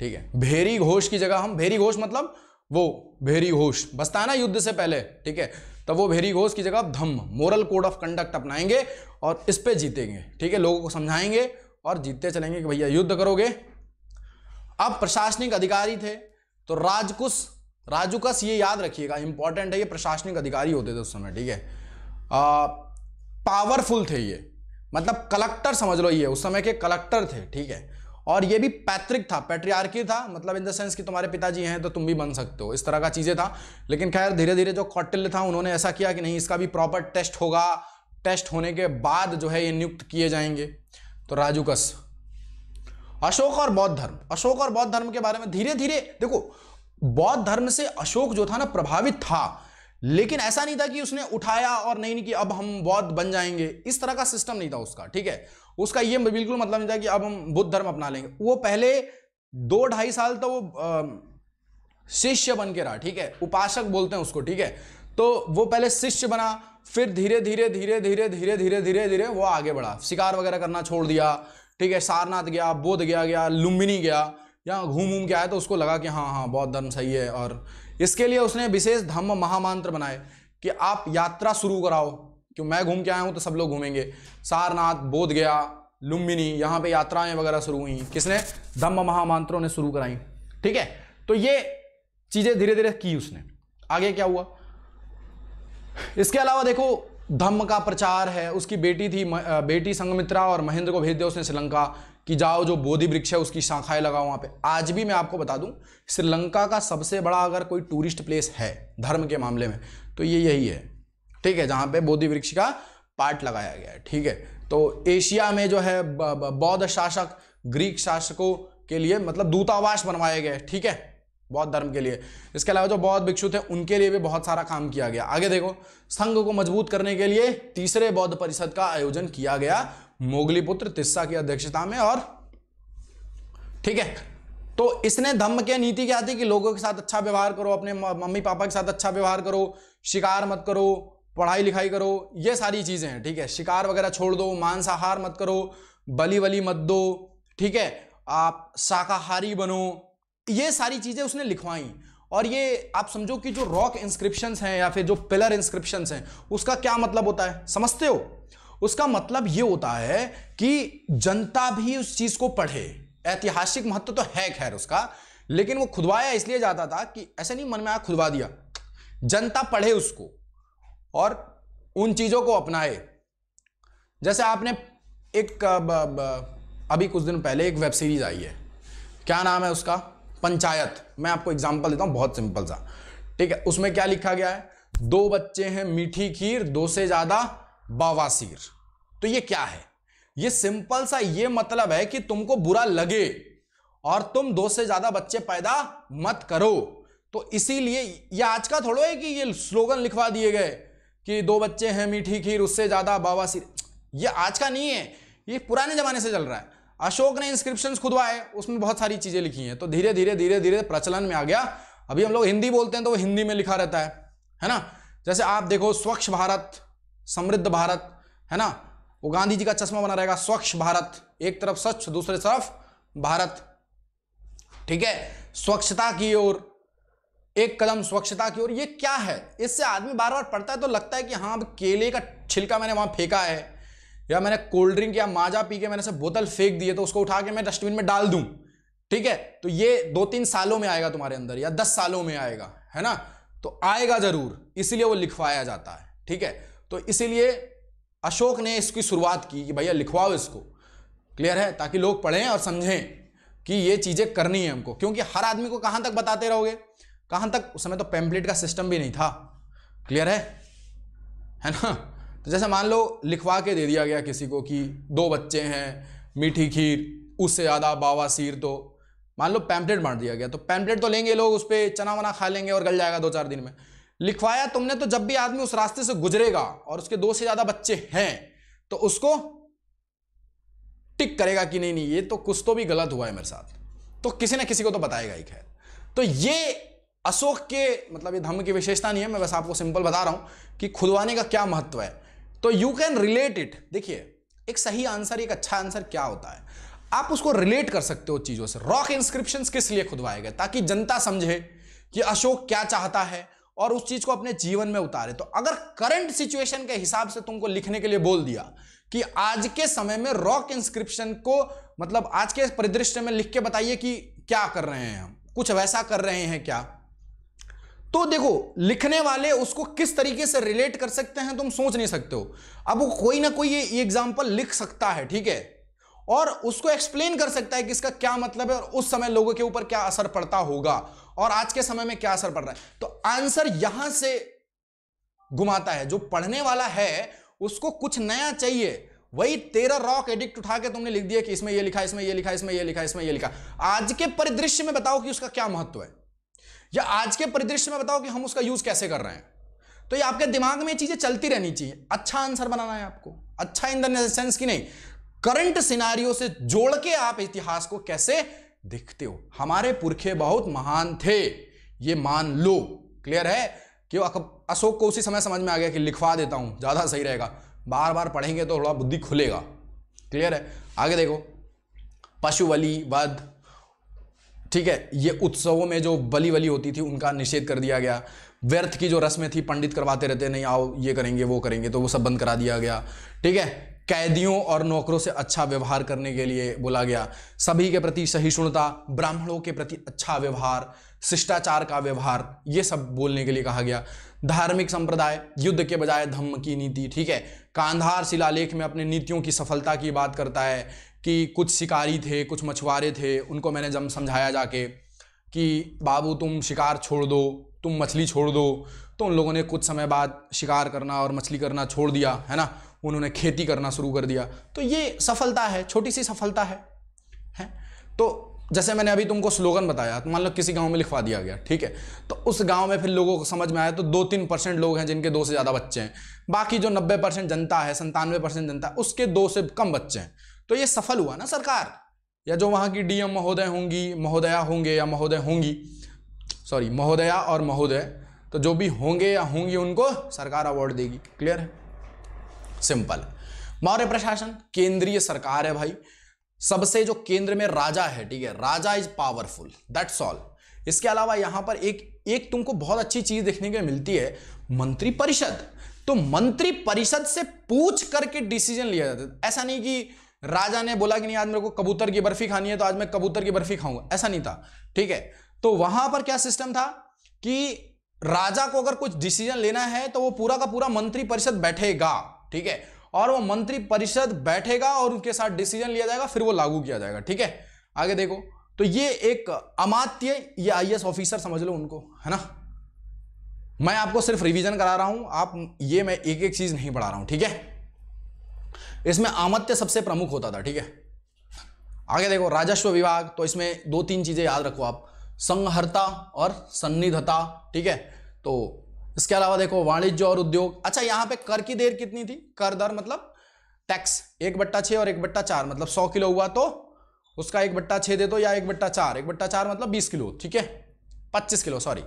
ठीक है भेरी घोष की जगह हम भेरी घोष मतलब वो भेरी घोष बसता है ना युद्ध से पहले ठीक है तब वो भेरी घोष की जगह Dhamma moral code of conduct अपनाएंगे और इस पे जीतेंगे ठीक है लोगों को समझाएंगे और जीतते चलेंगे कि भैया युद्ध करोगे अब प्रशासनिक अधिकारी थे तो राजकुश राजू कस ये याद रखिएगा इंपॉर्टेंट है ये प्रशासनिक अधिकारी होते थे उस समय ठीक है पावरफुल थे ये मतलब कलेक्टर समझ लो ये उस समय के कलेक्टर थे ठीक है और ये भी पैतृक था पैट्रियार्की था मतलब इन द सेंस कि तुम्हारे पिताजी हैं तो तुम भी बन सकते हो इस तरह का चीज़ें था लेकिन खैर धीरे धीरे जो कौटिल्य था उन्होंने ऐसा किया कि नहीं इसका भी प्रॉपर टेस्ट होगा टेस्ट होने के बाद जो है ये नियुक्त किए जाएंगे तो राजू कस अशोक और बौद्ध धर्म अशोक और बौद्ध धर्म के बारे में धीरे धीरे देखो बौद्ध धर्म से अशोक जो था ना प्रभावित था लेकिन ऐसा नहीं था कि उसने उठाया और नहीं नहीं कि अब हम बौद्ध बन जाएंगे इस तरह का सिस्टम नहीं था उसका ठीक है उसका ये बिल्कुल मतलब नहीं था कि अब हम बुद्ध धर्म अपना लेंगे वो पहले दो ढाई साल तो वो शिष्य बन के रहा ठीक है उपासक बोलते हैं उसको ठीक है तो वो पहले शिष्य बना फिर धीरे धीरे धीरे धीरे धीरे धीरे धीरे धीरे वो आगे बढ़ा शिकार वगैरह करना छोड़ दिया ठीक है सारनाथ गया बोध गया गया लुम्बिनी गया या घूम घूम के आया तो उसको लगा कि हाँ हाँ बहुत धर्म सही है और इसके लिए उसने विशेष धम्म महामंत्र बनाए कि आप यात्रा शुरू कराओ क्यों मैं घूम के आया हूँ तो सब लोग घूमेंगे सारनाथ बोध गया लुम्बिनी यहाँ पे यात्राएं वगैरह शुरू हुई किसने धम्म महामंत्रों ने शुरू कराई ठीक है तो ये चीज़ें धीरे धीरे की उसने आगे क्या हुआ इसके अलावा देखो धम्म का प्रचार है उसकी बेटी थी बेटी संगमित्रा और महेंद्र को भेज दिया उसने श्रीलंका कि जाओ जो बोधि वृक्ष है उसकी शाखाएं लगाओ वहां पे आज भी मैं आपको बता दूं श्रीलंका का सबसे बड़ा अगर कोई टूरिस्ट प्लेस है धर्म के मामले में तो ये यही है ठीक है जहां पे बोधि वृक्ष का पार्ट लगाया गया है ठीक है तो एशिया में जो है बौद्ध शासक ग्रीक शासकों के लिए मतलब दूतावास बनवाए गए ठीक है बौद्ध धर्म के लिए इसके अलावा जो बौद्ध भिक्षु थे उनके लिए भी बहुत सारा काम किया गया आगे देखो संघ को मजबूत करने के लिए तीसरे बौद्ध परिषद का आयोजन किया गया पुत्र तिस्सा की अध्यक्षता में और ठीक है तो इसने धम्म के नीति क्या थी कि लोगों के साथ अच्छा व्यवहार करो अपने मम्मी पापा के साथ अच्छा व्यवहार करो शिकार मत करो पढ़ाई लिखाई करो ये सारी चीज़ें हैं ठीक है शिकार वगैरह छोड़ दो मांसाहार मत करो बली वली मत दो ठीक है आप शाकाहारी बनो ये सारी चीज़ें उसने लिखवाई और ये आप समझो कि जो रॉक इंस्क्रिप्शंस हैं या फिर जो पिलर इंस्क्रिप्शंस हैं उसका क्या मतलब होता है समझते हो उसका मतलब यह होता है कि जनता भी उस चीज को पढ़े ऐतिहासिक महत्व तो है खैर उसका लेकिन वो खुदवाया इसलिए जाता था कि ऐसे नहीं मन में आया खुदवा दिया जनता पढ़े उसको और उन चीजों को अपनाए जैसे आपने एक अभी कुछ दिन पहले एक वेब सीरीज आई है क्या नाम है उसका पंचायत मैं आपको एग्जाम्पल देता हूं बहुत सिंपल सा ठीक है उसमें क्या लिखा गया है दो बच्चे हैं मीठी खीर दो से ज़्यादा बवासीर तो ये क्या है ये सिंपल सा ये मतलब है कि तुमको बुरा लगे और तुम दो से ज्यादा बच्चे पैदा मत करो तो इसीलिए ये आज का थोड़ा है कि ये स्लोगन लिखवा दिए गए कि दो बच्चे हैं मीठी खीर उससे ज्यादा सिर ये आज का नहीं है ये पुराने जमाने से चल रहा है अशोक ने इंस्क्रिप्शन खुदवाए उसमें बहुत सारी चीजें लिखी हैं तो धीरे धीरे धीरे धीरे प्रचलन में आ गया अभी हम लोग हिंदी बोलते हैं तो वो हिंदी में लिखा रहता है है ना जैसे आप देखो स्वच्छ भारत समृद्ध भारत है ना वो गांधी जी का चश्मा बना रहेगा स्वच्छ भारत एक तरफ स्वच्छ दूसरे तरफ भारत ठीक है स्वच्छता की ओर एक कदम स्वच्छता की ओर ये क्या है इससे आदमी बार बार पढ़ता है तो लगता है कि हाँ अब केले का छिलका मैंने वहां फेंका है या मैंने कोल्ड ड्रिंक या माजा पी के मैंने से बोतल फेंक दी है तो उसको उठा के मैं डस्टबिन में डाल दूं ठीक है तो ये दो तीन सालों में आएगा तुम्हारे अंदर या दस सालों में आएगा है ना तो आएगा जरूर इसलिए वो लिखवाया जाता है ठीक है तो इसीलिए अशोक ने इसकी शुरुआत की कि भैया लिखवाओ इसको क्लियर है ताकि लोग पढ़ें और समझें कि ये चीज़ें करनी है हमको क्योंकि हर आदमी को कहाँ तक बताते रहोगे कहाँ तक उस समय तो पैम्पलेट का सिस्टम भी नहीं था क्लियर है है ना तो जैसे मान लो लिखवा के दे दिया गया किसी को कि दो बच्चे हैं मीठी खीर उससे ज़्यादा सीर तो मान लो पैम्पलेट बांट दिया गया तो पैम्पलेट तो लेंगे लोग उस पर चना वना खा लेंगे और गल जाएगा दो चार दिन में लिखवाया तुमने तो जब भी आदमी उस रास्ते से गुजरेगा और उसके दो से ज्यादा बच्चे हैं तो उसको टिक करेगा कि नहीं नहीं ये तो कुछ तो भी गलत हुआ है मेरे साथ तो किसी ना किसी को तो बताएगा ही खैर तो ये अशोक के मतलब ये धर्म की विशेषता नहीं है मैं बस आपको सिंपल बता रहा हूं कि खुदवाने का क्या महत्व है तो यू कैन रिलेट इट देखिए एक सही आंसर एक अच्छा आंसर क्या होता है आप उसको रिलेट कर सकते हो चीजों से रॉक इंस्क्रिप्शन किस लिए खुदवाए गए ताकि जनता समझे कि अशोक क्या चाहता है और उस चीज को अपने जीवन में उतारे तो अगर करंट सिचुएशन के हिसाब से तुमको लिखने के लिए बोल दिया कि आज के समय में रॉक इंस्क्रिप्शन को मतलब आज के परिदृश्य में लिख के बताइए कि क्या कर रहे हैं हम कुछ वैसा कर रहे हैं क्या तो देखो लिखने वाले उसको किस तरीके से रिलेट कर सकते हैं तुम सोच नहीं सकते हो अब वो कोई ना कोई ये एग्जाम्पल लिख सकता है ठीक है और उसको एक्सप्लेन कर सकता है कि इसका क्या मतलब है और उस समय लोगों के ऊपर क्या असर पड़ता होगा और आज के समय में क्या असर पड़ रहा है तो आंसर यहां से घुमाता है जो पढ़ने वाला है उसको कुछ नया चाहिए वही तेरा रॉक एडिक्ट उठा के तुमने लिख दिया कि इसमें ये लिखा इसमें ये लिखा इसमें ये लिखा इसमें ये लिखा आज के परिदृश्य में बताओ कि उसका क्या महत्व है या आज के परिदृश्य में बताओ कि हम उसका यूज कैसे कर रहे हैं तो ये आपके दिमाग में चीजें चलती रहनी चाहिए अच्छा आंसर बनाना है आपको अच्छा इन द सेंस की नहीं करंट सिनारियों से जोड़ के आप इतिहास को कैसे दिखते हो हमारे पुरखे बहुत महान थे ये मान लो क्लियर है कि अशोक को उसी समय समझ में आ गया कि लिखवा देता हूं ज़्यादा सही रहेगा बार बार पढ़ेंगे तो थोड़ा बुद्धि खुलेगा क्लियर है आगे देखो पशु बलि वध ठीक है ये उत्सवों में जो बलि वली होती थी उनका निषेध कर दिया गया व्यर्थ की जो रस्में थी पंडित करवाते रहते नहीं आओ ये करेंगे वो करेंगे तो वो सब बंद करा दिया गया ठीक है कैदियों और नौकरों से अच्छा व्यवहार करने के लिए बोला गया सभी के प्रति सहिष्णुता ब्राह्मणों के प्रति अच्छा व्यवहार शिष्टाचार का व्यवहार ये सब बोलने के लिए कहा गया धार्मिक संप्रदाय युद्ध के बजाय धम्म की नीति ठीक है कांधार शिलालेख में अपने नीतियों की सफलता की बात करता है कि कुछ शिकारी थे कुछ मछुआरे थे उनको मैंने जम समझाया जाके कि बाबू तुम शिकार छोड़ दो तुम मछली छोड़ दो तो उन लोगों ने कुछ समय बाद शिकार करना और मछली करना छोड़ दिया है ना उन्होंने खेती करना शुरू कर दिया तो ये सफलता है छोटी सी सफलता है है तो जैसे मैंने अभी तुमको स्लोगन बताया तो मान लो किसी गांव में लिखवा दिया गया ठीक है तो उस गांव में फिर लोगों को समझ में आया तो दो तीन परसेंट लोग हैं जिनके दो से ज़्यादा बच्चे हैं बाकी जो नब्बे परसेंट जनता है संतानवे परसेंट जनता है उसके दो से कम बच्चे हैं तो ये सफल हुआ ना सरकार या जो वहाँ की डी महोदय होंगी महोदया होंगे या महोदय होंगी सॉरी महोदया और महोदय तो जो भी होंगे या होंगी उनको सरकार अवार्ड देगी क्लियर है सिंपल मौर्य प्रशासन केंद्रीय सरकार है भाई सबसे जो केंद्र में राजा है ठीक है raja is powerful that's all इसके अलावा यहां पर एक एक तुमको बहुत अच्छी चीज देखने को मिलती है मंत्री परिषद तो मंत्री परिषद से पूछ करके डिसीजन लिया जाता है ऐसा नहीं कि राजा ने बोला कि नहीं आज मेरे को कबूतर की बर्फी खानी है तो आज मैं कबूतर की बर्फी खाऊंगा ऐसा नहीं था ठीक है तो वहां पर क्या सिस्टम था कि राजा को अगर कुछ डिसीजन लेना है तो वो पूरा का पूरा मंत्री परिषद बैठेगा ठीक है और वो मंत्री परिषद बैठेगा और उनके साथ डिसीजन लिया जाएगा फिर वो लागू किया जाएगा ठीक है आगे देखो तो ये एक अमात्य ये आईएएस ऑफिसर समझ लो उनको है ना मैं आपको सिर्फ रिवीजन करा रहा हूं आप ये मैं एक एक चीज नहीं पढ़ा रहा हूं ठीक है इसमें आमत्य सबसे प्रमुख होता था ठीक है आगे देखो राजस्व विभाग तो इसमें दो तीन चीजें याद रखो आप संहरता और सन्निधता ठीक है तो इसके अलावा देखो वाणिज्य और उद्योग अच्छा यहाँ पे कर की देर कितनी थी कर दर मतलब टैक्स एक बट्टा छः और एक बट्टा चार मतलब सौ किलो हुआ तो उसका एक बट्टा छः दे दो या एक बट्टा चार एक बट्टा चार मतलब बीस किलो ठीक है पच्चीस किलो सॉरी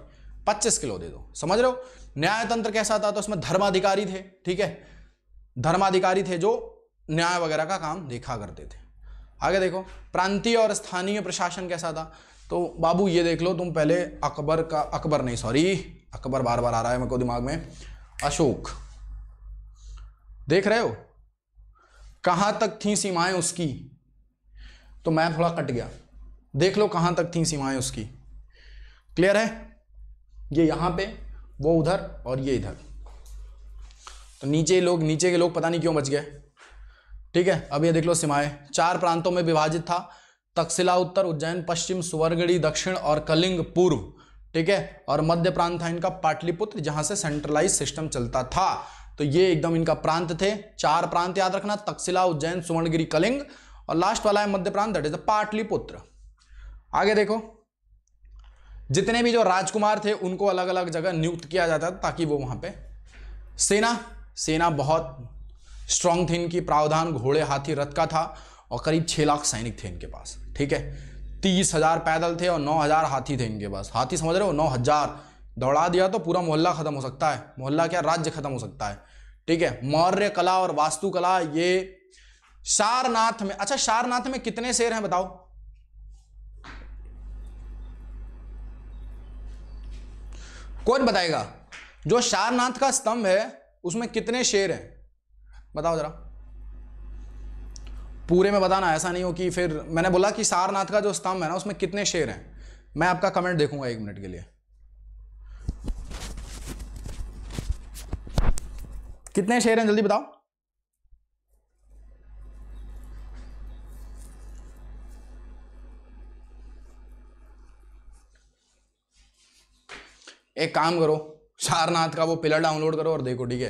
पच्चीस किलो दे दो समझ रहे हो न्यायतंत्र कैसा था तो उसमें धर्माधिकारी थे ठीक है धर्माधिकारी थे जो न्याय वगैरह का काम देखा करते थे आगे देखो प्रांतीय और स्थानीय प्रशासन कैसा था तो बाबू ये देख लो तुम पहले अकबर का अकबर नहीं सॉरी अकबर बार बार आ रहा है मेरे को दिमाग में अशोक देख रहे हो कहां तक थी सीमाएं उसकी तो मैं थोड़ा कट गया देख लो कहां तक थी सीमाएं उसकी क्लियर है ये यहां पे वो उधर और ये इधर तो नीचे लोग नीचे के लोग पता नहीं क्यों बच गए ठीक है अब ये देख लो सीमाएं चार प्रांतों में विभाजित था तक्षशिला उत्तर उज्जैन पश्चिम सुवर्गढ़ी दक्षिण और कलिंग पूर्व ठीक है और मध्य प्रांत था इनका पाटलिपुत्र जहां से सेंट्रलाइज सिस्टम चलता था तो ये एकदम इनका प्रांत थे चार प्रांत याद रखना तक्षशिला उज्जैन सुवर्णगिरी कलिंग और लास्ट वाला है मध्य प्रांत दट इज पाटलिपुत्र आगे देखो जितने भी जो राजकुमार थे उनको अलग अलग जगह नियुक्त किया जाता था ताकि वो वहां पे सेना सेना बहुत स्ट्रांग थी इनकी प्रावधान घोड़े हाथी रथ का था और करीब छह लाख सैनिक थे इनके पास ठीक है तीस हज़ार पैदल थे और नौ हज़ार हाथी थे इनके पास हाथी समझ रहे हो नौ हज़ार दौड़ा दिया तो पूरा मोहल्ला ख़त्म हो सकता है मोहल्ला क्या राज्य ख़त्म हो सकता है ठीक है मौर्य कला और वास्तुकला ये सारनाथ में अच्छा सारनाथ में कितने शेर हैं बताओ कौन बताएगा जो सारनाथ का स्तंभ है उसमें कितने शेर हैं बताओ जरा पूरे में बताना ऐसा नहीं हो कि फिर मैंने बोला कि सारनाथ का जो स्तंभ है ना उसमें कितने शेर हैं मैं आपका कमेंट देखूंगा एक मिनट के लिए कितने शेर हैं जल्दी बताओ एक काम करो सारनाथ का वो पिलर डाउनलोड करो और देखो ठीक है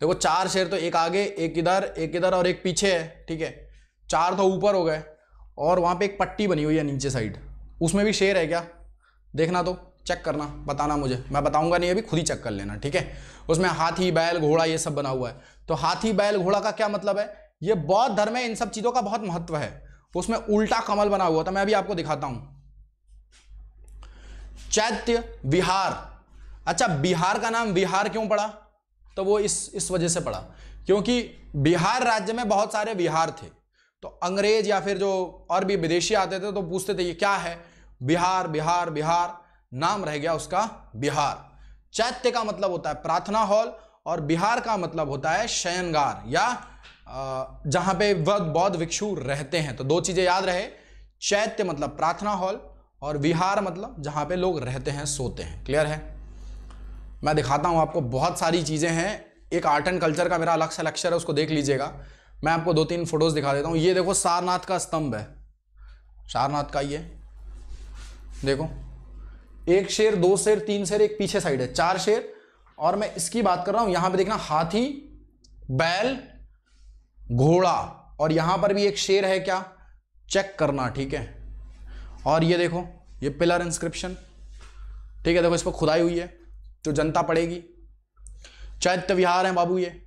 देखो चार शेर तो एक आगे एक इधर एक इधर और एक पीछे है ठीक है चार तो ऊपर हो गए और वहाँ पे एक पट्टी बनी हुई है नीचे साइड उसमें भी शेर है क्या देखना तो चेक करना बताना मुझे मैं बताऊंगा नहीं अभी खुद ही चेक कर लेना ठीक है उसमें हाथी बैल घोड़ा ये सब बना हुआ है तो हाथी बैल घोड़ा का क्या मतलब है ये बौद्ध धर्म है इन सब चीज़ों का बहुत महत्व है उसमें उल्टा कमल बना हुआ था मैं अभी आपको दिखाता हूँ चैत्य विहार अच्छा बिहार का नाम विहार क्यों पड़ा तो वो इस इस वजह से पड़ा क्योंकि बिहार राज्य में बहुत सारे विहार थे तो अंग्रेज या फिर जो और भी विदेशी आते थे तो पूछते थे ये क्या है बिहार बिहार बिहार नाम रह गया उसका बिहार चैत्य का मतलब होता है प्रार्थना हॉल और बिहार का मतलब होता है शयनगार या जहाँ पे बौद्ध भिक्षु रहते हैं तो दो चीज़ें याद रहे चैत्य मतलब प्रार्थना हॉल और विहार मतलब जहाँ पे लोग रहते हैं सोते हैं क्लियर है मैं दिखाता हूँ आपको बहुत सारी चीज़ें हैं एक आर्ट एंड कल्चर का मेरा अलग सा लेक्चर है उसको देख लीजिएगा मैं आपको दो तीन फोटोज दिखा देता हूँ ये देखो सारनाथ का स्तंभ है सारनाथ का ये देखो एक शेर दो शेर तीन शेर एक पीछे साइड है चार शेर और मैं इसकी बात कर रहा हूं यहां पे देखना हाथी बैल घोड़ा और यहां पर भी एक शेर है क्या चेक करना ठीक है और ये देखो ये पिलर इंस्क्रिप्शन ठीक है देखो इस पर खुदाई हुई है तो जनता पड़ेगी चैत्य विहार है बाबू ये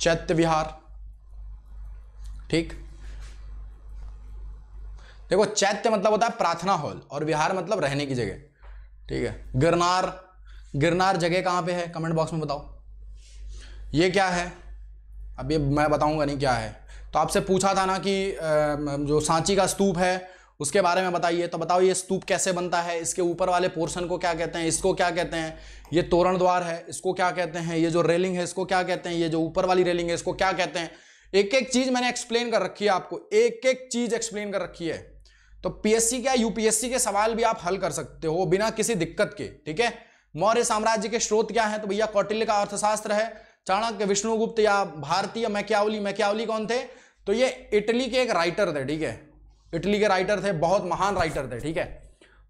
चैत्य विहार ठीक देखो चैत्य मतलब होता है प्रार्थना हॉल और विहार मतलब रहने की जगह ठीक है गिरनार गिरनार जगह कहां पे है कमेंट बॉक्स में बताओ ये क्या है अब ये मैं बताऊंगा नहीं क्या है तो आपसे पूछा था ना कि जो सांची का स्तूप है उसके बारे में बताइए तो बताओ ये स्तूप कैसे बनता है इसके ऊपर वाले पोर्शन को क्या कहते हैं इसको क्या कहते हैं ये तोरण द्वार है इसको क्या कहते हैं ये जो रेलिंग है इसको क्या कहते हैं ये जो ऊपर वाली रेलिंग है इसको क्या कहते हैं एक एक चीज मैंने एक्सप्लेन कर रखी है आपको एक एक चीज एक्सप्लेन कर रखी है तो पीएससी क्या यूपीएससी के सवाल भी आप हल कर सकते हो बिना किसी दिक्कत के ठीक है मौर्य साम्राज्य के स्रोत क्या है तो भैया कौटिल्य का अर्थशास्त्र है चाणक्य विष्णुगुप्त या भारतीय मैक्यावली मैक्यावली कौन थे तो ये इटली के एक राइटर थे ठीक है इटली के राइटर थे बहुत महान राइटर थे ठीक है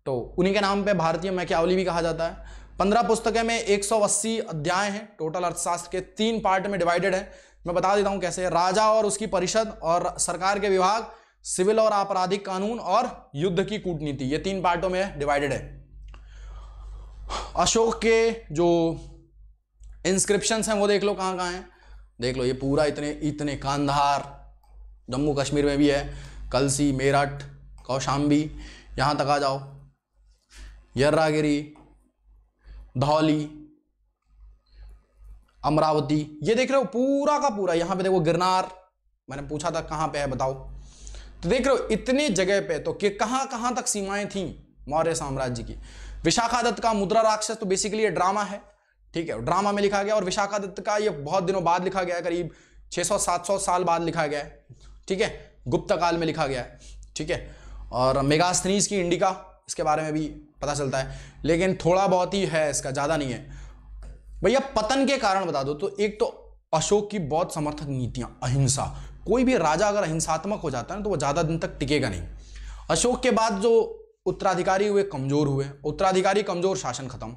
तो उन्हीं के नाम पे भारतीय मैक्यावली भी कहा जाता है पंद्रह पुस्तकें में 180 अध्याय हैं टोटल अर्थशास्त्र के तीन पार्ट में डिवाइडेड है मैं बता देता हूं कैसे राजा और उसकी परिषद और सरकार के विभाग सिविल और आपराधिक कानून और युद्ध की कूटनीति ये तीन पार्टों में डिवाइडेड है अशोक के जो इंस्क्रिप्शन हैं वो देख लो कहाँ कहाँ हैं देख लो ये पूरा इतने इतने कांधार जम्मू कश्मीर में भी है कलसी मेरठ कौशाम्बी यहाँ तक आ जाओ यर्रागिरी धौली अमरावती ये देख रहे हो पूरा का पूरा यहाँ पे देखो गिरनार मैंने पूछा था कहाँ पे है बताओ तो देख रहे हो इतने जगह पे तो कि कहाँ कहाँ तक सीमाएं थीं मौर्य साम्राज्य की विशाखा दत्त का मुद्रा राक्षस तो बेसिकली ये ड्रामा है ठीक है ड्रामा में लिखा गया और विशाखा दत्त का ये बहुत दिनों बाद लिखा गया है करीब सात सौ साल बाद लिखा गया है ठीक है गुप्त काल में लिखा गया है ठीक है और मेगास्थनीज की इंडिका इसके बारे में भी पता चलता है लेकिन थोड़ा बहुत ही है इसका ज़्यादा नहीं है भैया पतन के कारण बता दो तो एक तो अशोक की बहुत समर्थक नीतियां अहिंसा कोई भी राजा अगर अहिंसात्मक हो जाता है ना तो वो ज़्यादा दिन तक टिकेगा नहीं अशोक के बाद जो उत्तराधिकारी हुए कमजोर हुए उत्तराधिकारी कमजोर शासन खत्म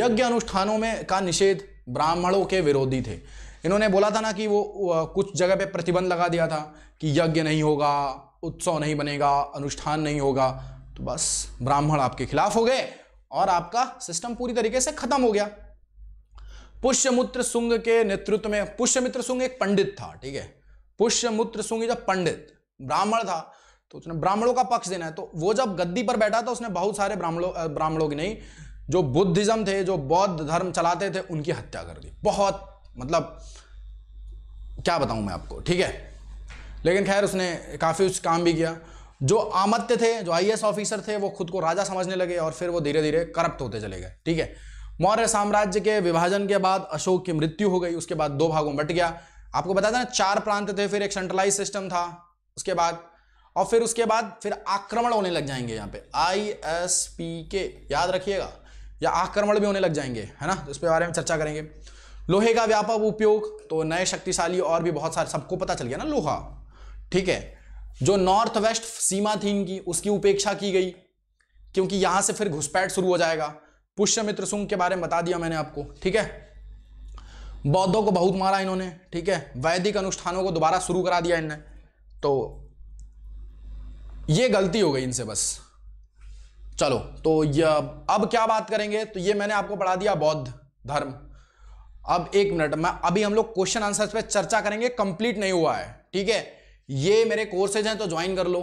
यज्ञ अनुष्ठानों में का निषेध ब्राह्मणों के विरोधी थे इन्होंने बोला था ना कि वो कुछ जगह पे प्रतिबंध लगा दिया था कि यज्ञ नहीं होगा उत्सव नहीं बनेगा अनुष्ठान नहीं होगा तो बस ब्राह्मण आपके खिलाफ हो गए और आपका सिस्टम पूरी तरीके से खत्म हो गया पुष्यमुत्र सुंग के नेतृत्व में पुष्यमित्र सुंग एक पंडित था ठीक है पुष्यमुत्र सुंग जब पंडित ब्राह्मण था तो उसने ब्राह्मणों का पक्ष देना है तो वो जब गद्दी पर बैठा था उसने बहुत सारे ब्राह्मणों ब्राह्मणों की नहीं जो बुद्धिज्म थे जो बौद्ध धर्म चलाते थे उनकी हत्या कर दी बहुत मतलब क्या बताऊं मैं आपको ठीक है लेकिन खैर उसने काफ़ी उस काम भी किया जो आमत्य थे जो आईएएस ऑफिसर थे वो खुद को राजा समझने लगे और फिर वो धीरे धीरे करप्ट होते चले गए ठीक है मौर्य साम्राज्य के विभाजन के बाद अशोक की मृत्यु हो गई उसके बाद दो भागों में बट गया आपको बता देना चार प्रांत थे फिर एक सेंट्रलाइज सिस्टम था उसके बाद और फिर उसके बाद फिर आक्रमण होने लग जाएंगे यहाँ पे आई एस पी के याद रखिएगा या आक्रमण भी होने लग जाएंगे है ना तो बारे में चर्चा करेंगे लोहे का व्यापक उपयोग तो नए शक्तिशाली और भी बहुत सारे सबको पता चल गया ना लोहा ठीक है जो नॉर्थ वेस्ट सीमा थी इनकी उसकी उपेक्षा की गई क्योंकि यहां से फिर घुसपैठ शुरू हो जाएगा पुष्यमित्र सुंग के बारे में बता दिया मैंने आपको ठीक है बौद्धों को बहुत मारा इन्होंने ठीक है वैदिक अनुष्ठानों को दोबारा शुरू करा दिया इन्होंने तो ये गलती हो गई इनसे बस चलो तो यह अब क्या बात करेंगे तो ये मैंने आपको पढ़ा दिया बौद्ध धर्म अब एक मिनट मैं अभी हम लोग क्वेश्चन आंसर पे चर्चा करेंगे कंप्लीट नहीं हुआ है ठीक है ये मेरे कोर्सेज हैं तो ज्वाइन कर लो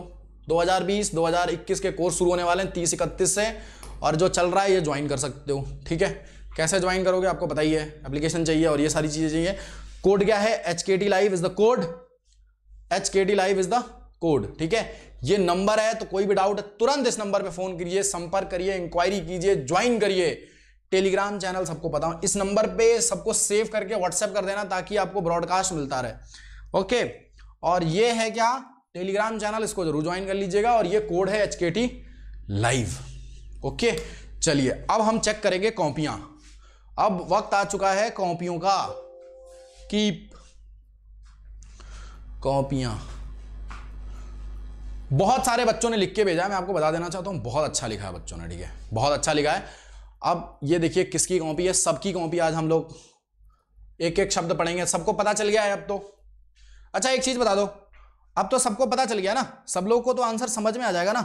2020 2021 के कोर्स शुरू होने वाले हैं तीस इकतीस से और जो चल रहा है ये ज्वाइन कर सकते हो ठीक है कैसे ज्वाइन करोगे आपको बताइए एप्लीकेशन चाहिए और ये सारी चीज़ें चाहिए कोड क्या है H K T live is the code H K T live is the code ठीक है ये नंबर है तो कोई भी डाउट है तुरंत इस नंबर पे फोन करिए संपर्क करिए इंक्वायरी कीजिए ज्वाइन करिए टेलीग्राम चैनल सबको पता हो इस नंबर पे सबको सेव करके व्हाट्सएप कर देना ताकि आपको ब्रॉडकास्ट मिलता रहे ओके और ये है क्या टेलीग्राम चैनल इसको जरूर ज्वाइन कर लीजिएगा और ये कोड है एच लाइव ओके चलिए अब हम चेक करेंगे कॉपियां अब वक्त आ चुका है कॉपियों का कीप कॉपियां बहुत सारे बच्चों ने लिख के भेजा है मैं आपको बता देना चाहता हूँ बहुत अच्छा लिखा है बच्चों ने ठीक है बहुत अच्छा लिखा है अब ये देखिए किसकी कॉपी है सबकी कॉपी आज हम लोग एक एक शब्द पढ़ेंगे सबको पता चल गया है अब तो अच्छा एक चीज़ बता दो अब तो सबको पता चल गया ना सब लोग को तो आंसर समझ में आ जाएगा ना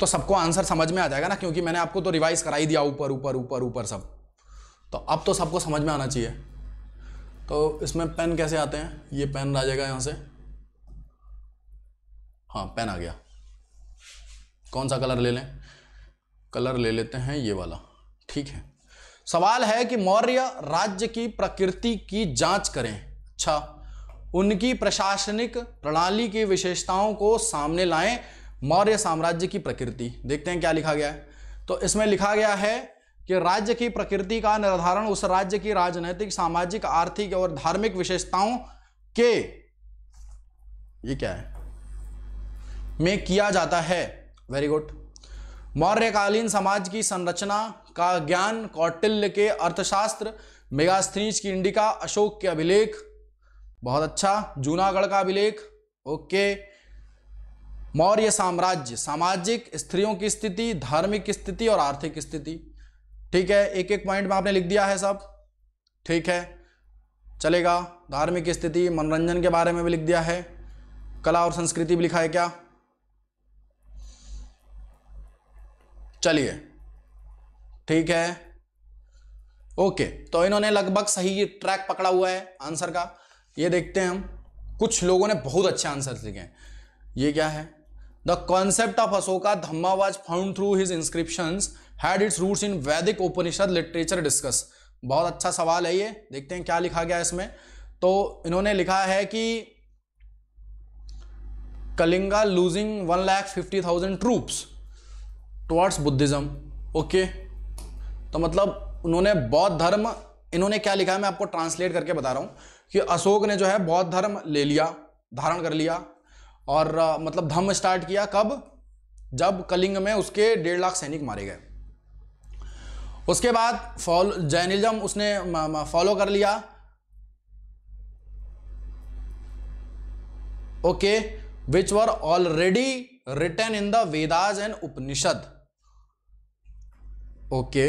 तो सबको आंसर समझ में आ जाएगा ना क्योंकि मैंने आपको तो रिवाइज करा ही दिया ऊपर ऊपर ऊपर ऊपर सब तो अब तो सबको समझ में आना चाहिए तो इसमें पेन कैसे आते हैं ये पेन आ जाएगा यहाँ से हाँ पेन आ गया कौन सा कलर ले लें कलर ले लेते हैं ये वाला ठीक है सवाल है कि मौर्य राज्य की प्रकृति की जांच करें अच्छा उनकी प्रशासनिक प्रणाली की विशेषताओं को सामने लाएं मौर्य साम्राज्य की प्रकृति देखते हैं क्या लिखा गया है तो इसमें लिखा गया है कि राज्य की प्रकृति का निर्धारण उस राज्य की राजनैतिक सामाजिक आर्थिक और धार्मिक विशेषताओं के ये क्या है में किया जाता है वेरी गुड मौर्यकालीन समाज की संरचना का ज्ञान कौटिल्य के अर्थशास्त्र मेगास्थनीज की इंडिका अशोक के अभिलेख बहुत अच्छा जूनागढ़ का अभिलेख ओके मौर्य साम्राज्य सामाजिक स्त्रियों की स्थिति धार्मिक स्थिति और आर्थिक स्थिति ठीक है एक एक पॉइंट में आपने लिख दिया है सब ठीक है चलेगा धार्मिक स्थिति मनोरंजन के बारे में भी लिख दिया है कला और संस्कृति भी लिखा है क्या चलिए ठीक है ओके तो इन्होंने लगभग सही ट्रैक पकड़ा हुआ है आंसर का ये देखते हैं हम कुछ लोगों ने बहुत अच्छे आंसर लिखे हैं ये क्या है the concept of Ashoka Dhamma was found through his inscription had its roots in Vedic Upanishad literature discuss बहुत अच्छा सवाल है ये देखते हैं क्या लिखा गया इसमें तो इन्होंने लिखा है कि Kalinga losing one lakh fifty thousand troops towards Buddhism okay तो मतलब उन्होंने बौद्ध धर्म इन्होंने क्या लिखा है मैं आपको ट्रांसलेट करके बता रहा हूँ कि अशोक ने जो है बौद्ध धर्म ले लिया धारण कर लिया और मतलब धम्म स्टार्ट किया कब जब कलिंग में उसके डेढ़ लाख सैनिक मारे गए उसके बाद फॉलो जैनिज्म उसने फॉलो कर लिया okay which were already written in the Vedas and Upanishad okay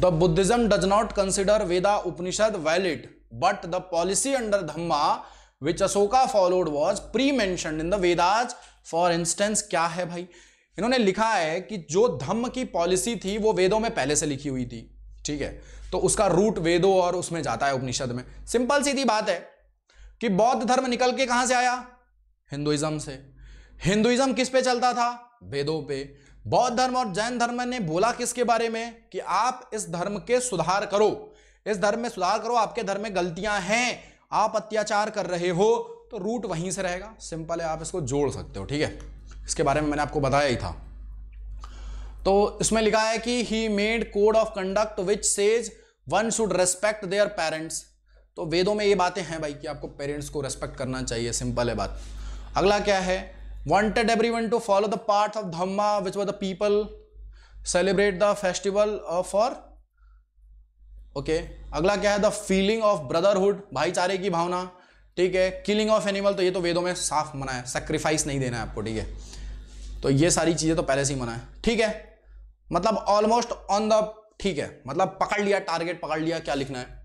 the Buddhism does not consider Veda Upanishad valid but the policy under Dhamma which Ashoka followed was pre mentioned in the Vedas for instance क्या है भाई इन्होंने लिखा है कि जो धम्म की पॉलिसी थी वो वेदों में पहले से लिखी हुई थी ठीक है तो उसका रूट वेदों और उसमें जाता है उपनिषद में सिंपल सीधी बात है कि बौद्ध धर्म निकल के कहां से आया हिंदुइज्म से हिंदुइज्म किस पे चलता था वेदों पे बौद्ध धर्म और जैन धर्म ने बोला किसके बारे में कि आप इस धर्म के सुधार करो इस धर्म में सुधार करो आपके धर्म में गलतियां हैं आप अत्याचार कर रहे हो तो रूट वहीं से रहेगा सिंपल है आप इसको जोड़ सकते हो ठीक है इसके बारे में मैंने आपको बताया ही था तो इसमें लिखा है कि he made code of conduct which says one should respect their parents तो वेदों में ये बातें हैं भाई कि आपको पेरेंट्स को रेस्पेक्ट करना चाहिए सिंपल है बात अगला क्या है wanted every one to follow the part of Dhamma which were the people celebrate the festival for okay अगला क्या है द फीलिंग ऑफ ब्रदरहुड भाईचारे की भावना ठीक है किलिंग ऑफ एनिमल तो ये तो वेदों में साफ मना है सेक्रीफाइस नहीं देना है आपको ठीक है तो ये सारी चीज़ें तो पहले से ही मना है ठीक है मतलब ऑलमोस्ट ऑन द ठीक है मतलब पकड़ लिया टारगेट पकड़ लिया क्या लिखना है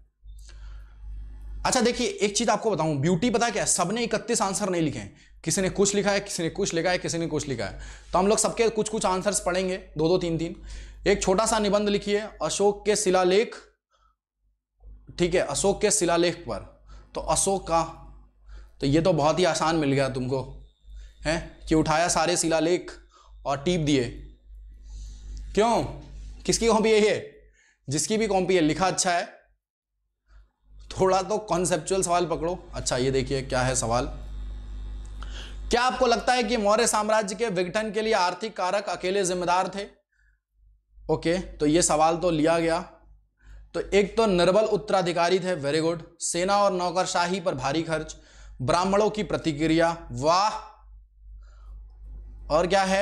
अच्छा देखिए एक चीज आपको बताऊं ब्यूटी पता क्या है सबने इकतीस आंसर नहीं लिखे हैं किसी ने कुछ लिखा है किसी ने कुछ लिखा है किसी ने कुछ लिखा है तो हम लोग सबके कुछ कुछ आंसर्स पढ़ेंगे दो दो तीन तीन एक छोटा सा निबंध लिखिए अशोक के शिलालेख ठीक है अशोक के शिलालेख पर तो अशोक का तो ये तो बहुत ही आसान मिल गया तुमको हैं कि उठाया सारे शिलालेख और टीप दिए क्यों किसकी कॉपी है ये जिसकी भी कॉपी है लिखा अच्छा है थोड़ा तो कॉन्सेप्चुअल सवाल पकड़ो अच्छा ये देखिए क्या है सवाल क्या आपको लगता है कि मौर्य साम्राज्य के विघटन के लिए आर्थिक कारक अकेले जिम्मेदार थे ओके तो ये सवाल तो लिया गया तो एक तो निर्बल उत्तराधिकारी थे वेरी गुड सेना और नौकरशाही पर भारी खर्च ब्राह्मणों की प्रतिक्रिया वाह और क्या है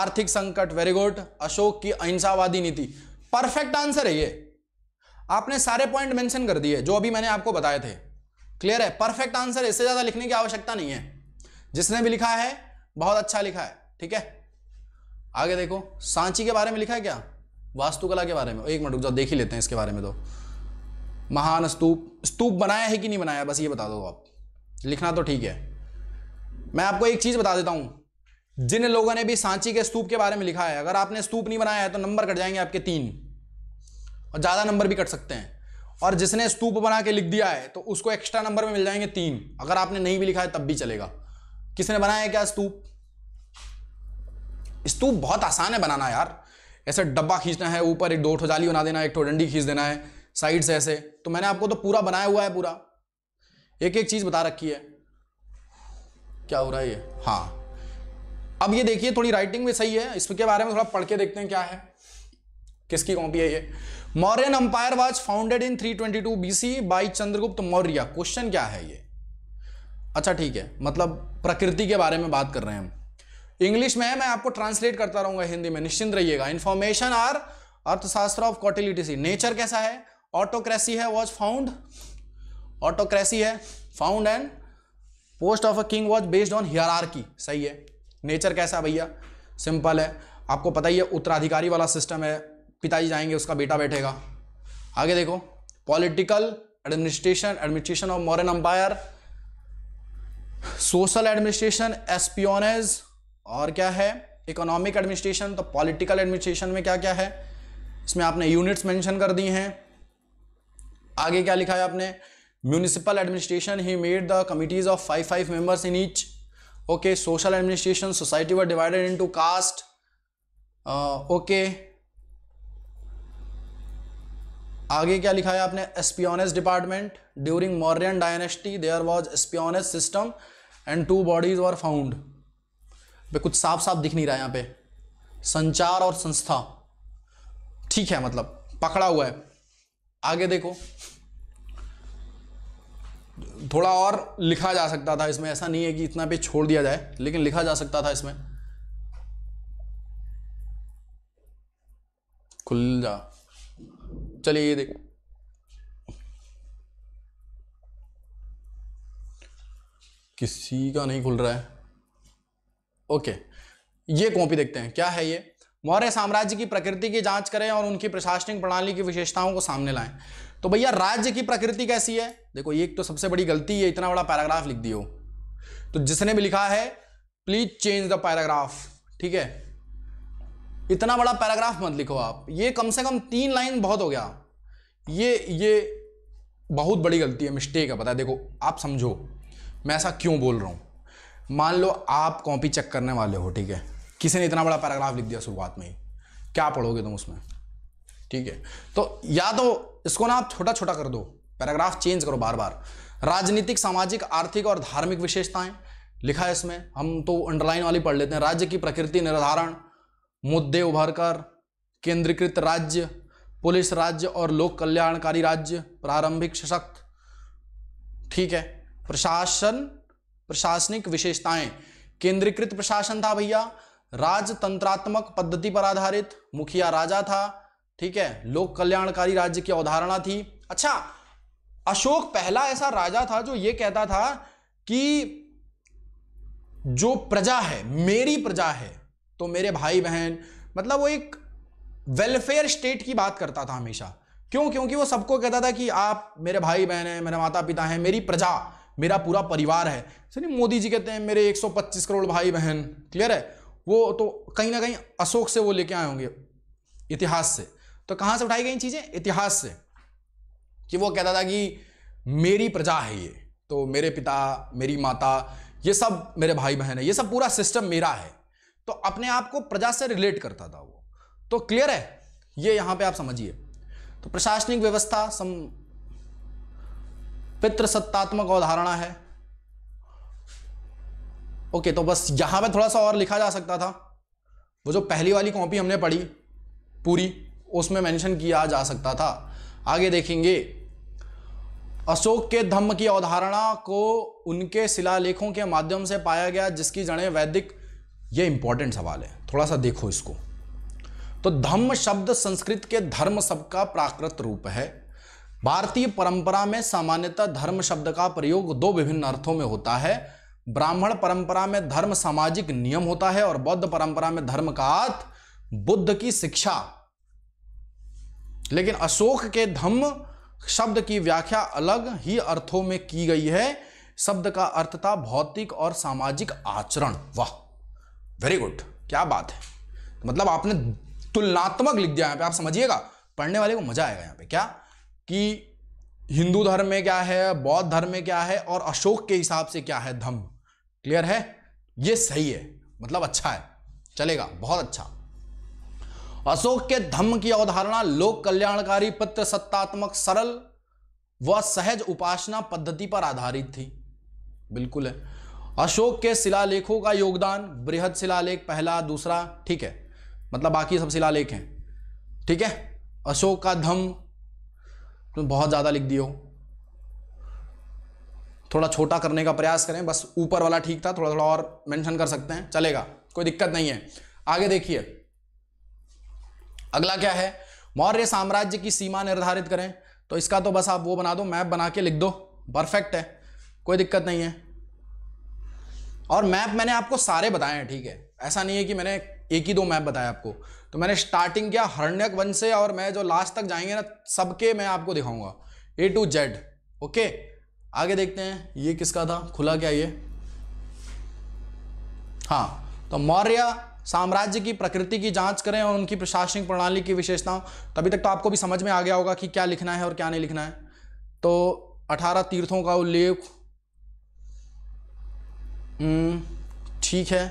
आर्थिक संकट वेरी गुड अशोक की अहिंसावादी नीति परफेक्ट आंसर है ये आपने सारे पॉइंट मेंशन कर दिए जो अभी मैंने आपको बताए थे क्लियर है परफेक्ट आंसर इससे ज्यादा लिखने की आवश्यकता नहीं है जिसने भी लिखा है बहुत अच्छा लिखा है ठीक है आगे देखो सांची के बारे में लिखा है क्या वास्तुकला के बारे में एक मिनट जो देख ही लेते हैं इसके बारे में तो महान स्तूप स्तूप बनाया है कि नहीं बनाया बस ये बता दो आप लिखना तो ठीक है मैं आपको एक चीज़ बता देता हूं जिन लोगों ने भी सांची के स्तूप के बारे में लिखा है अगर आपने स्तूप नहीं बनाया है तो नंबर कट जाएंगे आपके तीन और ज़्यादा नंबर भी कट सकते हैं और जिसने स्तूप बना के लिख दिया है तो उसको एक्स्ट्रा नंबर में मिल जाएंगे तीन अगर आपने नहीं भी लिखा है तब भी चलेगा किसने बनाया है क्या स्तूप स्तूप बहुत आसान है बनाना यार ऐसे डब्बा खींचना है ऊपर एक दो ठो जाली बना देना है एक ठो डंडी खींच देना है साइड से ऐसे तो मैंने आपको तो पूरा बनाया हुआ है पूरा एक एक चीज़ बता रखी है क्या हो रहा है ये हाँ अब ये देखिए थोड़ी राइटिंग में सही है इसके बारे में थोड़ा पढ़ के देखते हैं क्या है किसकी कॉपी है ये Mauryan empire was founded in 322 BC by Chandragupta Maurya question क्या है ये अच्छा ठीक है मतलब प्रकृति के बारे में बात कर रहे हैं हम इंग्लिश में है मैं आपको ट्रांसलेट करता रहूंगा हिंदी में निश्चिंत रहिएगा इन्फॉर्मेशन आर अर्थशास्त्र ऑफ कॉटिलिटीसी नेचर कैसा है ऑटोक्रेसी है वॉज फाउंड ऑटोक्रेसी है found and post of a king was based on here सही है नेचर कैसा भैया सिंपल है आपको पता ही है उत्तराधिकारी वाला सिस्टम है पिताजी जाएंगे उसका बेटा बैठेगा आगे देखो political administration administration of Mauryan empire social administration espionage और क्या है इकोनॉमिक एडमिनिस्ट्रेशन तो पॉलिटिकल एडमिनिस्ट्रेशन में क्या क्या है इसमें आपने यूनिट्स मेंशन कर दी हैं आगे क्या लिखा है आपने municipal administration he made the committees of five five members in each okay social administration society were divided into caste okay आगे क्या लिखा है आपने espionage department during Mauryan dynasty there was espionage system and two bodies were found भाई कुछ साफ साफ दिख नहीं रहा है यहाँ पे संचार और संस्था ठीक है मतलब पकड़ा हुआ है आगे देखो थोड़ा और लिखा जा सकता था इसमें ऐसा नहीं है कि इतना पे छोड़ दिया जाए लेकिन लिखा जा सकता था इसमें खुल जा चलिए ये देखो किसी का नहीं खुल रहा है ओके ये कॉपी देखते हैं क्या है ये मौर्य साम्राज्य की प्रकृति की जांच करें और उनकी प्रशासनिक प्रणाली की विशेषताओं को सामने लाएं तो भैया राज्य की प्रकृति कैसी है देखो ये तो सबसे बड़ी गलती है इतना बड़ा पैराग्राफ लिख दियो तो जिसने भी लिखा है प्लीज चेंज द पैराग्राफ ठीक है इतना बड़ा पैराग्राफ मत लिखो आप ये कम से कम तीन लाइन बहुत हो गया ये ये बहुत बड़ी गलती है मिस्टेक है बताए देखो आप समझो मैं ऐसा क्यों बोल रहा हूं मान लो आप कॉपी चेक करने वाले हो ठीक है किसी ने इतना बड़ा पैराग्राफ लिख दिया शुरुआत में ही क्या पढ़ोगे तुम उसमें ठीक है तो या तो इसको ना आप छोटा छोटा कर दो पैराग्राफ चेंज करो बार बार राजनीतिक सामाजिक आर्थिक और धार्मिक विशेषताएं लिखा है इसमें हम तो अंडरलाइन वाली पढ़ लेते हैं राज्य की प्रकृति निर्धारण मुद्दे उभर कर केंद्रीकृत राज्य पुलिस राज्य और लोक कल्याणकारी राज्य प्रारंभिक सशक्त ठीक है प्रशासन प्रशासनिक विशेषताएं केंद्रीकृत प्रशासन था भैया राजतंत्रात्मक पद्धति पर आधारित मुखिया राजा था ठीक है लोक कल्याणकारी राज्य की अवधारणा थी अच्छा अशोक पहला ऐसा राजा था जो ये कहता था कि जो प्रजा है मेरी प्रजा है तो मेरे भाई बहन मतलब वो एक वेलफेयर स्टेट की बात करता था हमेशा क्यों क्योंकि वो सबको कहता था कि आप मेरे भाई बहन हैं मेरे माता पिता हैं मेरी प्रजा मेरा पूरा परिवार है सर मोदी जी कहते हैं मेरे 125 करोड़ भाई बहन क्लियर है वो तो कहीं ना कहीं अशोक से वो लेके आए होंगे इतिहास से तो कहाँ से उठाई गई चीज़ें इतिहास से कि वो कहता था कि मेरी प्रजा है ये तो मेरे पिता मेरी माता ये सब मेरे भाई बहन है ये सब पूरा सिस्टम मेरा है तो अपने आप को प्रजा से रिलेट करता था वो तो क्लियर है ये यहाँ पे आप समझिए तो प्रशासनिक व्यवस्था सम पितृसत्तात्मक अवधारणा है ओके तो बस यहां पे थोड़ा सा और लिखा जा सकता था वो जो पहली वाली कॉपी हमने पढ़ी पूरी उसमें मेंशन किया जा सकता था आगे देखेंगे अशोक के धम्म की अवधारणा को उनके शिलालेखों के माध्यम से पाया गया जिसकी जड़ें वैदिक ये इंपॉर्टेंट सवाल है थोड़ा सा देखो इसको तो धम्म शब्द संस्कृत के धर्म सबका का प्राकृत रूप है भारतीय परंपरा में सामान्यतः धर्म शब्द का प्रयोग दो विभिन्न अर्थों में होता है ब्राह्मण परंपरा में धर्म सामाजिक नियम होता है और बौद्ध परंपरा में धर्म का अर्थ बुद्ध की शिक्षा लेकिन अशोक के धम्म शब्द की व्याख्या अलग ही अर्थों में की गई है शब्द का अर्थ था भौतिक और सामाजिक आचरण वाह वेरी गुड क्या बात है मतलब आपने तुलनात्मक लिख दिया यहाँ पे आप समझिएगा पढ़ने वाले को मजा आएगा यहाँ पे क्या कि हिंदू धर्म में क्या है बौद्ध धर्म में क्या है और अशोक के हिसाब से क्या है धम्म क्लियर है ये सही है मतलब अच्छा है चलेगा बहुत अच्छा अशोक के धम्म की अवधारणा लोक कल्याणकारी पत्र सत्तात्मक सरल व सहज उपासना पद्धति पर आधारित थी बिल्कुल है अशोक के शिलालेखों का योगदान बृहद शिलालेख पहला दूसरा ठीक है मतलब बाकी सब शिलालेख हैं ठीक है अशोक का धम्म तुम बहुत ज़्यादा लिख दियो थोड़ा छोटा करने का प्रयास करें बस ऊपर वाला ठीक था थोड़ा थोड़ा और मेंशन कर सकते हैं चलेगा कोई दिक्कत नहीं है आगे देखिए अगला क्या है मौर्य साम्राज्य की सीमा निर्धारित करें तो इसका तो बस आप वो बना दो मैप बना के लिख दो परफेक्ट है कोई दिक्कत नहीं है और मैप मैंने आपको सारे बताए हैं ठीक है ऐसा नहीं है कि मैंने एक ही दो मैप बताया आपको तो मैंने स्टार्टिंग किया हरण्यक वन से और मैं जो लास्ट तक जाएंगे ना सबके मैं आपको दिखाऊंगा ए टू जेड ओके आगे देखते हैं ये किसका था खुला क्या ये हाँ तो मौर्य साम्राज्य की प्रकृति की जांच करें और उनकी प्रशासनिक प्रणाली की विशेषताओं तभी तक तो आपको भी समझ में आ गया होगा कि क्या लिखना है और क्या नहीं लिखना है तो अठारह तीर्थों का उल्लेख हम्म, ठीक है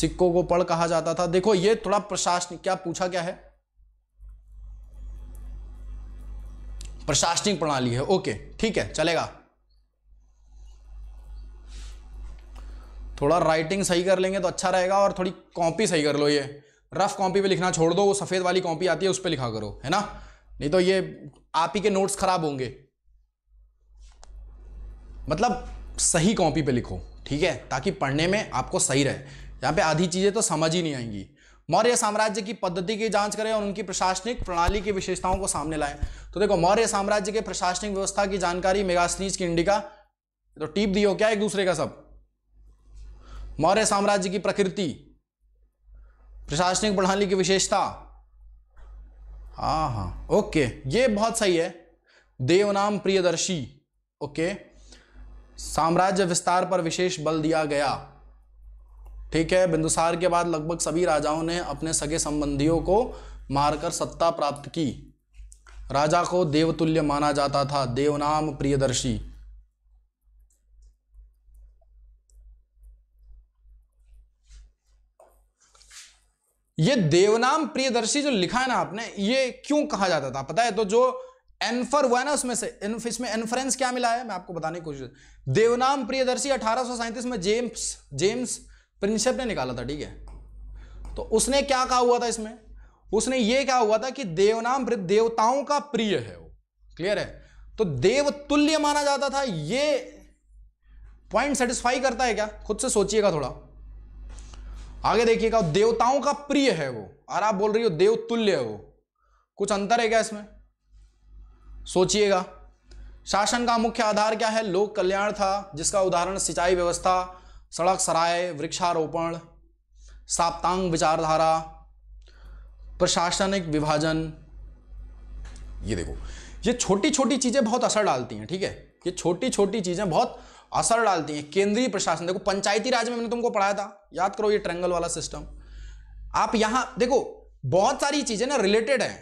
सिक्कों को पढ़ कहा जाता था देखो ये थोड़ा प्रशासनिक क्या पूछा क्या है प्रशासनिक प्रणाली है ओके ठीक है चलेगा थोड़ा राइटिंग सही कर लेंगे तो अच्छा रहेगा और थोड़ी कॉपी सही कर लो ये रफ कॉपी पे लिखना छोड़ दो वो सफ़ेद वाली कॉपी आती है उस पर लिखा करो है ना नहीं तो ये आप ही के नोट्स खराब होंगे मतलब सही कॉपी पे लिखो ठीक है ताकि पढ़ने में आपको सही रहे यहाँ पे आधी चीज़ें तो समझ ही नहीं आएंगी मौर्य साम्राज्य की पद्धति की जांच करें और उनकी प्रशासनिक प्रणाली की विशेषताओं को सामने लाएं तो देखो मौर्य साम्राज्य के प्रशासनिक व्यवस्था की जानकारी मेगा सीरीज की इंडिका तो टीप दी हो क्या एक दूसरे का सब मौर्य साम्राज्य की प्रकृति प्रशासनिक प्रणाली की विशेषता हाँ हाँ ओके ये बहुत सही है देवनाम प्रियदर्शी ओके साम्राज्य विस्तार पर विशेष बल दिया गया ठीक है बिंदुसार के बाद लगभग सभी राजाओं ने अपने सगे संबंधियों को मारकर सत्ता प्राप्त की राजा को देवतुल्य माना जाता था देवनाम प्रियदर्शी ये देवनाम प्रियदर्शी जो लिखा है ना आपने ये क्यों कहा जाता था पता है तो जो एनफर हुआ है ना उसमें से इसमें एनफरेंस क्या मिला है मैं आपको बताने की कोशिश देवनाम प्रियदर्शी अठारह में जेम्स जेम्स प्रिंसेप ने निकाला था ठीक है तो उसने क्या कहा हुआ था इसमें उसने ये क्या हुआ था कि देवनाम देवताओं का प्रिय है वो क्लियर है तो देव तुल्य माना जाता था ये पॉइंट सेटिस्फाई करता है क्या खुद से सोचिएगा थोड़ा आगे देखिएगा देवताओं का प्रिय है वो और आप बोल रही हो देव तुल्य है वो कुछ अंतर है क्या इसमें सोचिएगा शासन का मुख्य आधार क्या है लोक कल्याण था जिसका उदाहरण सिंचाई व्यवस्था सड़क सराय वृक्षारोपण साप्तांग विचारधारा प्रशासनिक विभाजन ये देखो ये छोटी छोटी चीज़ें बहुत असर डालती हैं ठीक है ये छोटी छोटी चीज़ें बहुत असर डालती हैं केंद्रीय प्रशासन देखो पंचायती राज में मैंने तुमको पढ़ाया था याद करो ये ट्रेंगल वाला सिस्टम आप यहां देखो बहुत सारी चीज़ें ना रिलेटेड हैं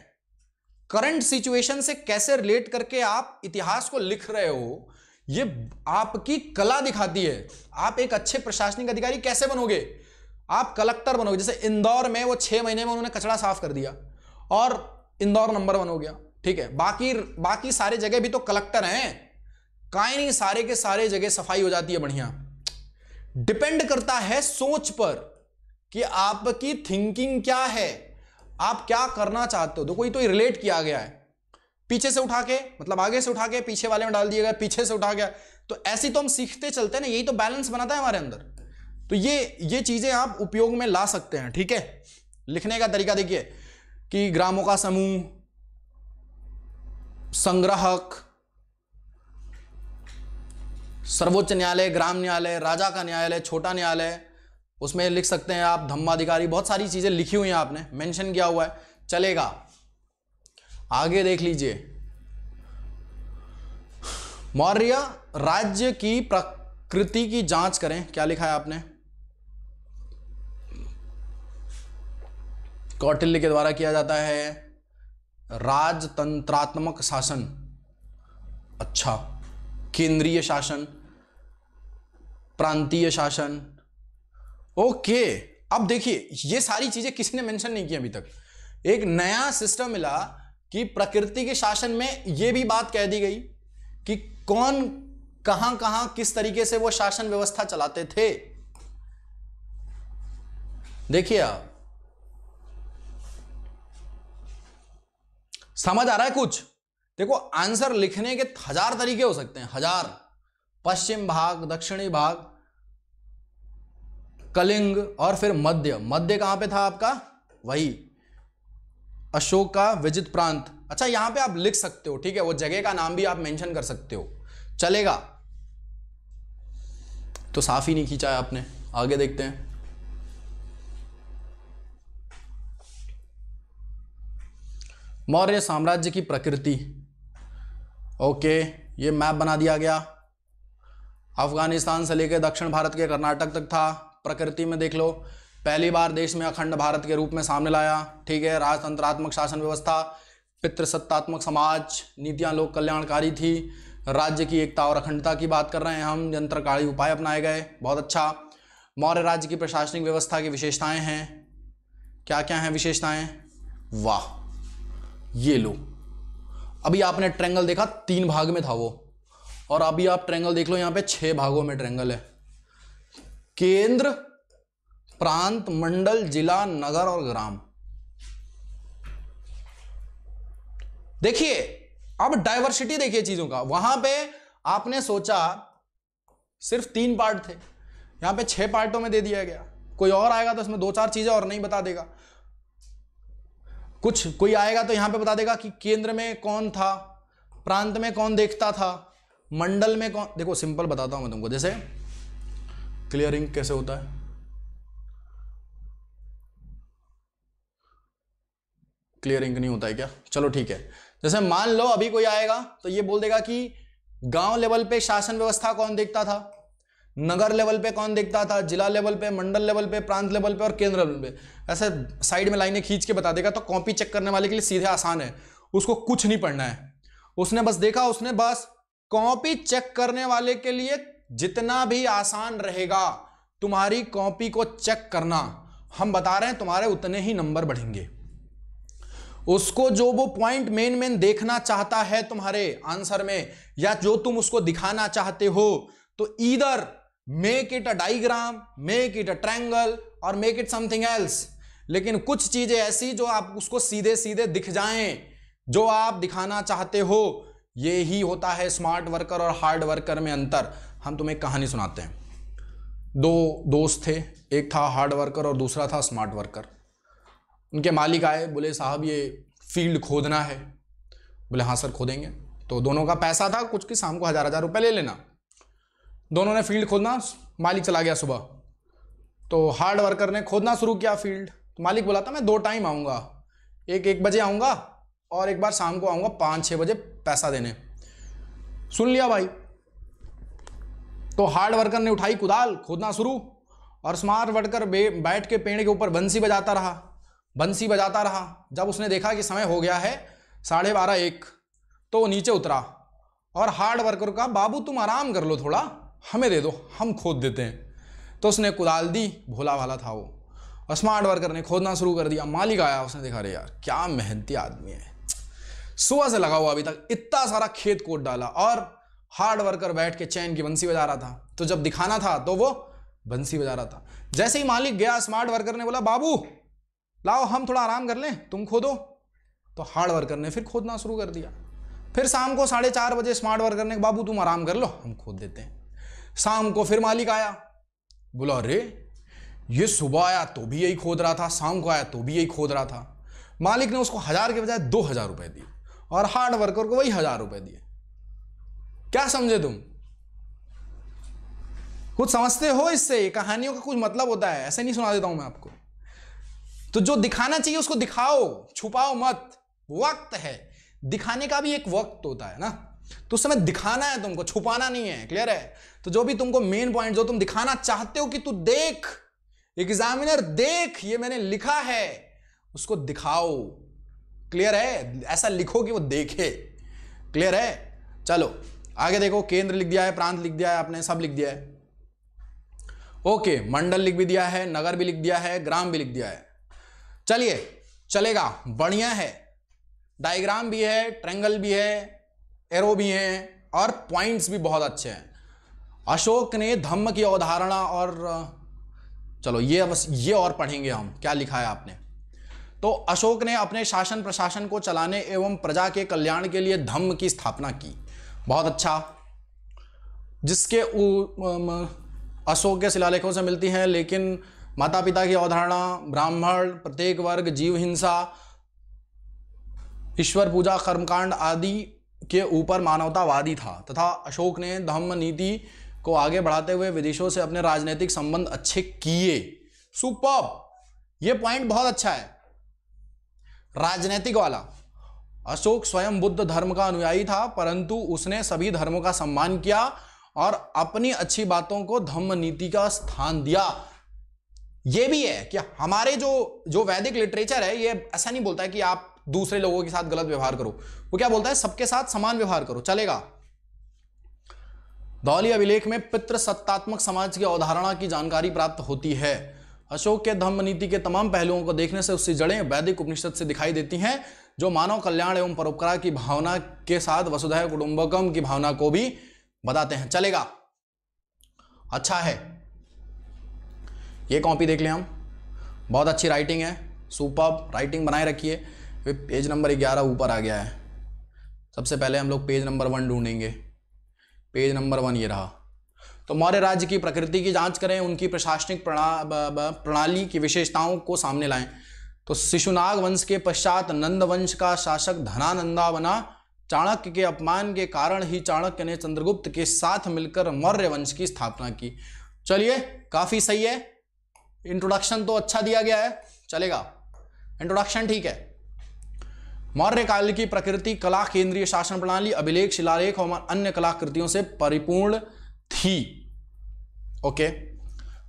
करंट सिचुएशन से कैसे रिलेट करके आप इतिहास को लिख रहे हो ये आपकी कला दिखाती है आप एक अच्छे प्रशासनिक अधिकारी कैसे बनोगे आप कलेक्टर बनोगे जैसे इंदौर में वो छह महीने में उन्होंने कचरा साफ कर दिया और इंदौर नंबर वन हो गया ठीक है बाकी बाकी सारे जगह भी तो कलेक्टर हैं काय नहीं सारे के सारे जगह सफाई हो जाती है बढ़िया डिपेंड करता है सोच पर कि आपकी थिंकिंग क्या है आप क्या करना चाहते हो देखो ये तो रिलेट किया गया है पीछे से उठा के मतलब आगे से उठा के पीछे वाले में डाल दिया गया पीछे से उठा गया तो ऐसी तो हम सीखते चलते हैं ना यही तो बैलेंस बनाता है हमारे अंदर तो ये ये चीजें आप उपयोग में ला सकते हैं ठीक है लिखने का तरीका देखिए कि ग्रामों का समूह संग्राहक सर्वोच्च न्यायालय ग्राम न्यायालय राजा का न्यायालय छोटा न्यायालय उसमें लिख सकते हैं आप धम्माधिकारी बहुत सारी चीज़ें लिखी हुई हैं आपने मेंशन किया हुआ है चलेगा आगे देख लीजिए मौर्य राज्य की प्रकृति की जांच करें क्या लिखा है आपने कौटिल्य के द्वारा किया जाता है राजतंत्रात्मक शासन अच्छा केंद्रीय शासन प्रांतीय शासन ओके अब देखिए ये सारी चीजें किसी ने मेंशन नहीं की अभी तक एक नया सिस्टम मिला कि प्रकृति के शासन में यह भी बात कह दी गई कि कौन कहां कहां किस तरीके से वो शासन व्यवस्था चलाते थे देखिए आप समझ आ रहा है कुछ देखो आंसर लिखने के हजार तरीके हो सकते हैं हजार पश्चिम भाग दक्षिणी भाग कलिंग और फिर मध्य मध्य कहां पे था आपका वही अशोक का विजित प्रांत अच्छा यहां पे आप लिख सकते हो ठीक है वो जगह का नाम भी आप मेंशन कर सकते हो चलेगा तो साफ ही नहीं खींचा है आपने आगे देखते हैं मौर्य साम्राज्य की प्रकृति ओके ये मैप बना दिया गया अफगानिस्तान से लेकर दक्षिण भारत के कर्नाटक तक था प्रकृति में देख लो पहली बार देश में अखंड भारत के रूप में सामने लाया ठीक है राजतंत्रात्मक शासन व्यवस्था पितृसत्तात्मक समाज नीतियाँ लोक कल्याणकारी थी राज्य की एकता और अखंडता की बात कर रहे हैं हम यंत्रकारी उपाय अपनाए गए बहुत अच्छा मौर्य राज्य की प्रशासनिक व्यवस्था की विशेषताएं हैं क्या क्या हैं विशेषताएं वाह ये लो अभी आपने ट्रेंगल देखा तीन भाग में था वो और अभी आप ट्रेंगल देख लो यहाँ पे छः भागों में ट्रेंगल है केंद्र प्रांत मंडल जिला नगर और ग्राम देखिए अब डायवर्सिटी देखिए चीजों का वहां पे आपने सोचा सिर्फ तीन पार्ट थे यहां पे छह पार्टों में दे दिया गया कोई और आएगा तो इसमें दो चार चीजें और नहीं बता देगा कुछ कोई आएगा तो यहां पे बता देगा कि केंद्र में कौन था प्रांत में कौन देखता था मंडल में कौन देखो सिंपल बताता हूं मैं तुमको जैसे क्लियरिंग कैसे होता है क्लियर इंक नहीं होता है क्या चलो ठीक है जैसे मान लो अभी कोई आएगा तो ये बोल देगा कि गांव लेवल पे शासन व्यवस्था कौन देखता था नगर लेवल पे कौन देखता था जिला लेवल पे मंडल लेवल पे प्रांत लेवल पे और केंद्र लेवल पे ऐसे साइड में लाइनें खींच के बता देगा तो कॉपी चेक करने वाले के लिए सीधे आसान है उसको कुछ नहीं पढ़ना है उसने बस देखा उसने बस कॉपी चेक करने वाले के लिए जितना भी आसान रहेगा तुम्हारी कॉपी को चेक करना हम बता रहे हैं तुम्हारे उतने ही नंबर बढ़ेंगे उसको जो वो पॉइंट मेन मेन देखना चाहता है तुम्हारे आंसर में या जो तुम उसको दिखाना चाहते हो तो इधर make it a diagram make it a triangle और मेक इट समथिंग एल्स लेकिन कुछ चीजें ऐसी जो आप उसको सीधे सीधे दिख जाएं जो आप दिखाना चाहते हो ये ही होता है स्मार्ट वर्कर और हार्ड वर्कर में अंतर हम तुम्हें कहानी सुनाते हैं दो दोस्त थे एक था हार्ड वर्कर और दूसरा था स्मार्ट वर्कर उनके मालिक आए बोले साहब ये फील्ड खोदना है बोले हाँ सर खोदेंगे तो दोनों का पैसा था कुछ कि शाम को हज़ार हज़ार रुपये ले लेना दोनों ने फील्ड खोदना मालिक चला गया सुबह तो हार्ड वर्कर ने खोदना शुरू किया फील्ड तो मालिक बोला था मैं दो टाइम आऊँगा एक एक बजे आऊँगा और एक बार शाम को आऊँगा पाँच छः बजे पैसा देने सुन लिया भाई तो हार्ड वर्कर ने उठाई कुदाल खोदना शुरू और स्मार्ट वर्कर बैठ के पेड़ के ऊपर बंसी बजाता रहा बंसी बजाता रहा जब उसने देखा कि समय हो गया है साढ़े बारह एक तो वो नीचे उतरा और हार्ड वर्कर का बाबू तुम आराम कर लो थोड़ा हमें दे दो हम खोद देते हैं तो उसने कुदाल दी भोला भाला था वो और स्मार्ट वर्कर ने खोदना शुरू कर दिया मालिक आया उसने देखा अरे यार क्या मेहनती आदमी है सुबह से लगा हुआ अभी तक इतना सारा खेत कोट डाला और हार्ड वर्कर बैठ के चैन की बंसी बजा रहा था तो जब दिखाना था तो वो बंसी बजा रहा था जैसे ही मालिक गया स्मार्ट वर्कर ने बोला बाबू लाओ हम थोड़ा आराम कर लें तुम खोदो तो हार्ड वर्कर ने फिर खोदना शुरू कर दिया फिर शाम को साढ़े चार बजे स्मार्ट वर्कर ने बाबू तुम आराम कर लो हम खोद देते हैं शाम को फिर मालिक आया बोला अरे ये सुबह आया तो भी यही खोद रहा था शाम को आया तो भी यही खोद रहा था मालिक ने उसको हजार के बजाय दो हजार रुपए दिए और हार्ड वर्कर को वही हजार रुपए दिए क्या समझे तुम कुछ समझते हो इससे कहानियों का कुछ मतलब होता है ऐसे नहीं सुना देता हूं मैं आपको तो जो दिखाना चाहिए उसको दिखाओ छुपाओ मत वक्त है दिखाने का भी एक वक्त होता है ना तो उस समय दिखाना है तुमको छुपाना नहीं है क्लियर है तो जो भी तुमको मेन पॉइंट जो तुम दिखाना चाहते हो कि तू देख एग्जामिनर देख ये मैंने लिखा है उसको दिखाओ क्लियर है ऐसा लिखो कि वो देखे क्लियर है चलो आगे देखो केंद्र लिख दिया है प्रांत लिख दिया है आपने सब लिख दिया है ओके मंडल लिख भी दिया है नगर भी लिख दिया है ग्राम भी लिख दिया है चलिए चलेगा बढ़िया है डायग्राम भी है ट्रेंगल भी है एरो भी हैं और पॉइंट्स भी बहुत अच्छे हैं अशोक ने धम्म की अवधारणा और चलो ये बस ये और पढ़ेंगे हम क्या लिखा है आपने तो अशोक ने अपने शासन प्रशासन को चलाने एवं प्रजा के कल्याण के लिए धम्म की स्थापना की बहुत अच्छा जिसके अशोक के शिलालेखों से मिलती हैं लेकिन माता पिता की अवधारणा ब्राह्मण प्रत्येक वर्ग जीव हिंसा ईश्वर पूजा कर्मकांड आदि के ऊपर मानवतावादी था तथा अशोक ने धम्म नीति को आगे बढ़ाते हुए विदेशों से अपने राजनीतिक संबंध अच्छे किए सुपॉप ये पॉइंट बहुत अच्छा है राजनीतिक वाला अशोक स्वयं बुद्ध धर्म का अनुयायी था परंतु उसने सभी धर्मों का सम्मान किया और अपनी अच्छी बातों को धम्म नीति का स्थान दिया ये भी है कि हमारे जो जो वैदिक लिटरेचर है ये ऐसा नहीं बोलता है कि आप दूसरे लोगों के साथ गलत व्यवहार करो वो क्या बोलता है सबके साथ समान व्यवहार करो चलेगा दौली अभिलेख में पित्र सत्तात्मक समाज की अवधारणा की जानकारी प्राप्त होती है अशोक के धम्म नीति के तमाम पहलुओं को देखने से उससे जड़ें वैदिक उपनिषद से दिखाई देती हैं जो मानव कल्याण एवं परोपकार की भावना के साथ वसुधैव कुटुंबकम की भावना को भी बताते हैं चलेगा अच्छा है ये कॉपी देख लें हम बहुत अच्छी राइटिंग है सुपर राइटिंग बनाए रखिए पेज नंबर ग्यारह ऊपर आ गया है सबसे पहले हम लोग पेज नंबर वन ढूंढेंगे पेज नंबर वन ये रहा तो मौर्य राज्य की प्रकृति की जांच करें उनकी प्रशासनिक प्रणा प्रणाली की विशेषताओं को सामने लाएं तो शिशुनाग वंश के पश्चात नंद वंश का शासक धनानंदा बना चाणक्य के अपमान के कारण ही चाणक्य ने चंद्रगुप्त के साथ मिलकर मौर्य वंश की स्थापना की चलिए काफ़ी सही है इंट्रोडक्शन तो अच्छा दिया गया है चलेगा इंट्रोडक्शन ठीक है मौर्य काल की प्रकृति कला केंद्रीय शासन प्रणाली अभिलेख शिलालेख और अन्य कलाकृतियों से परिपूर्ण थी ओके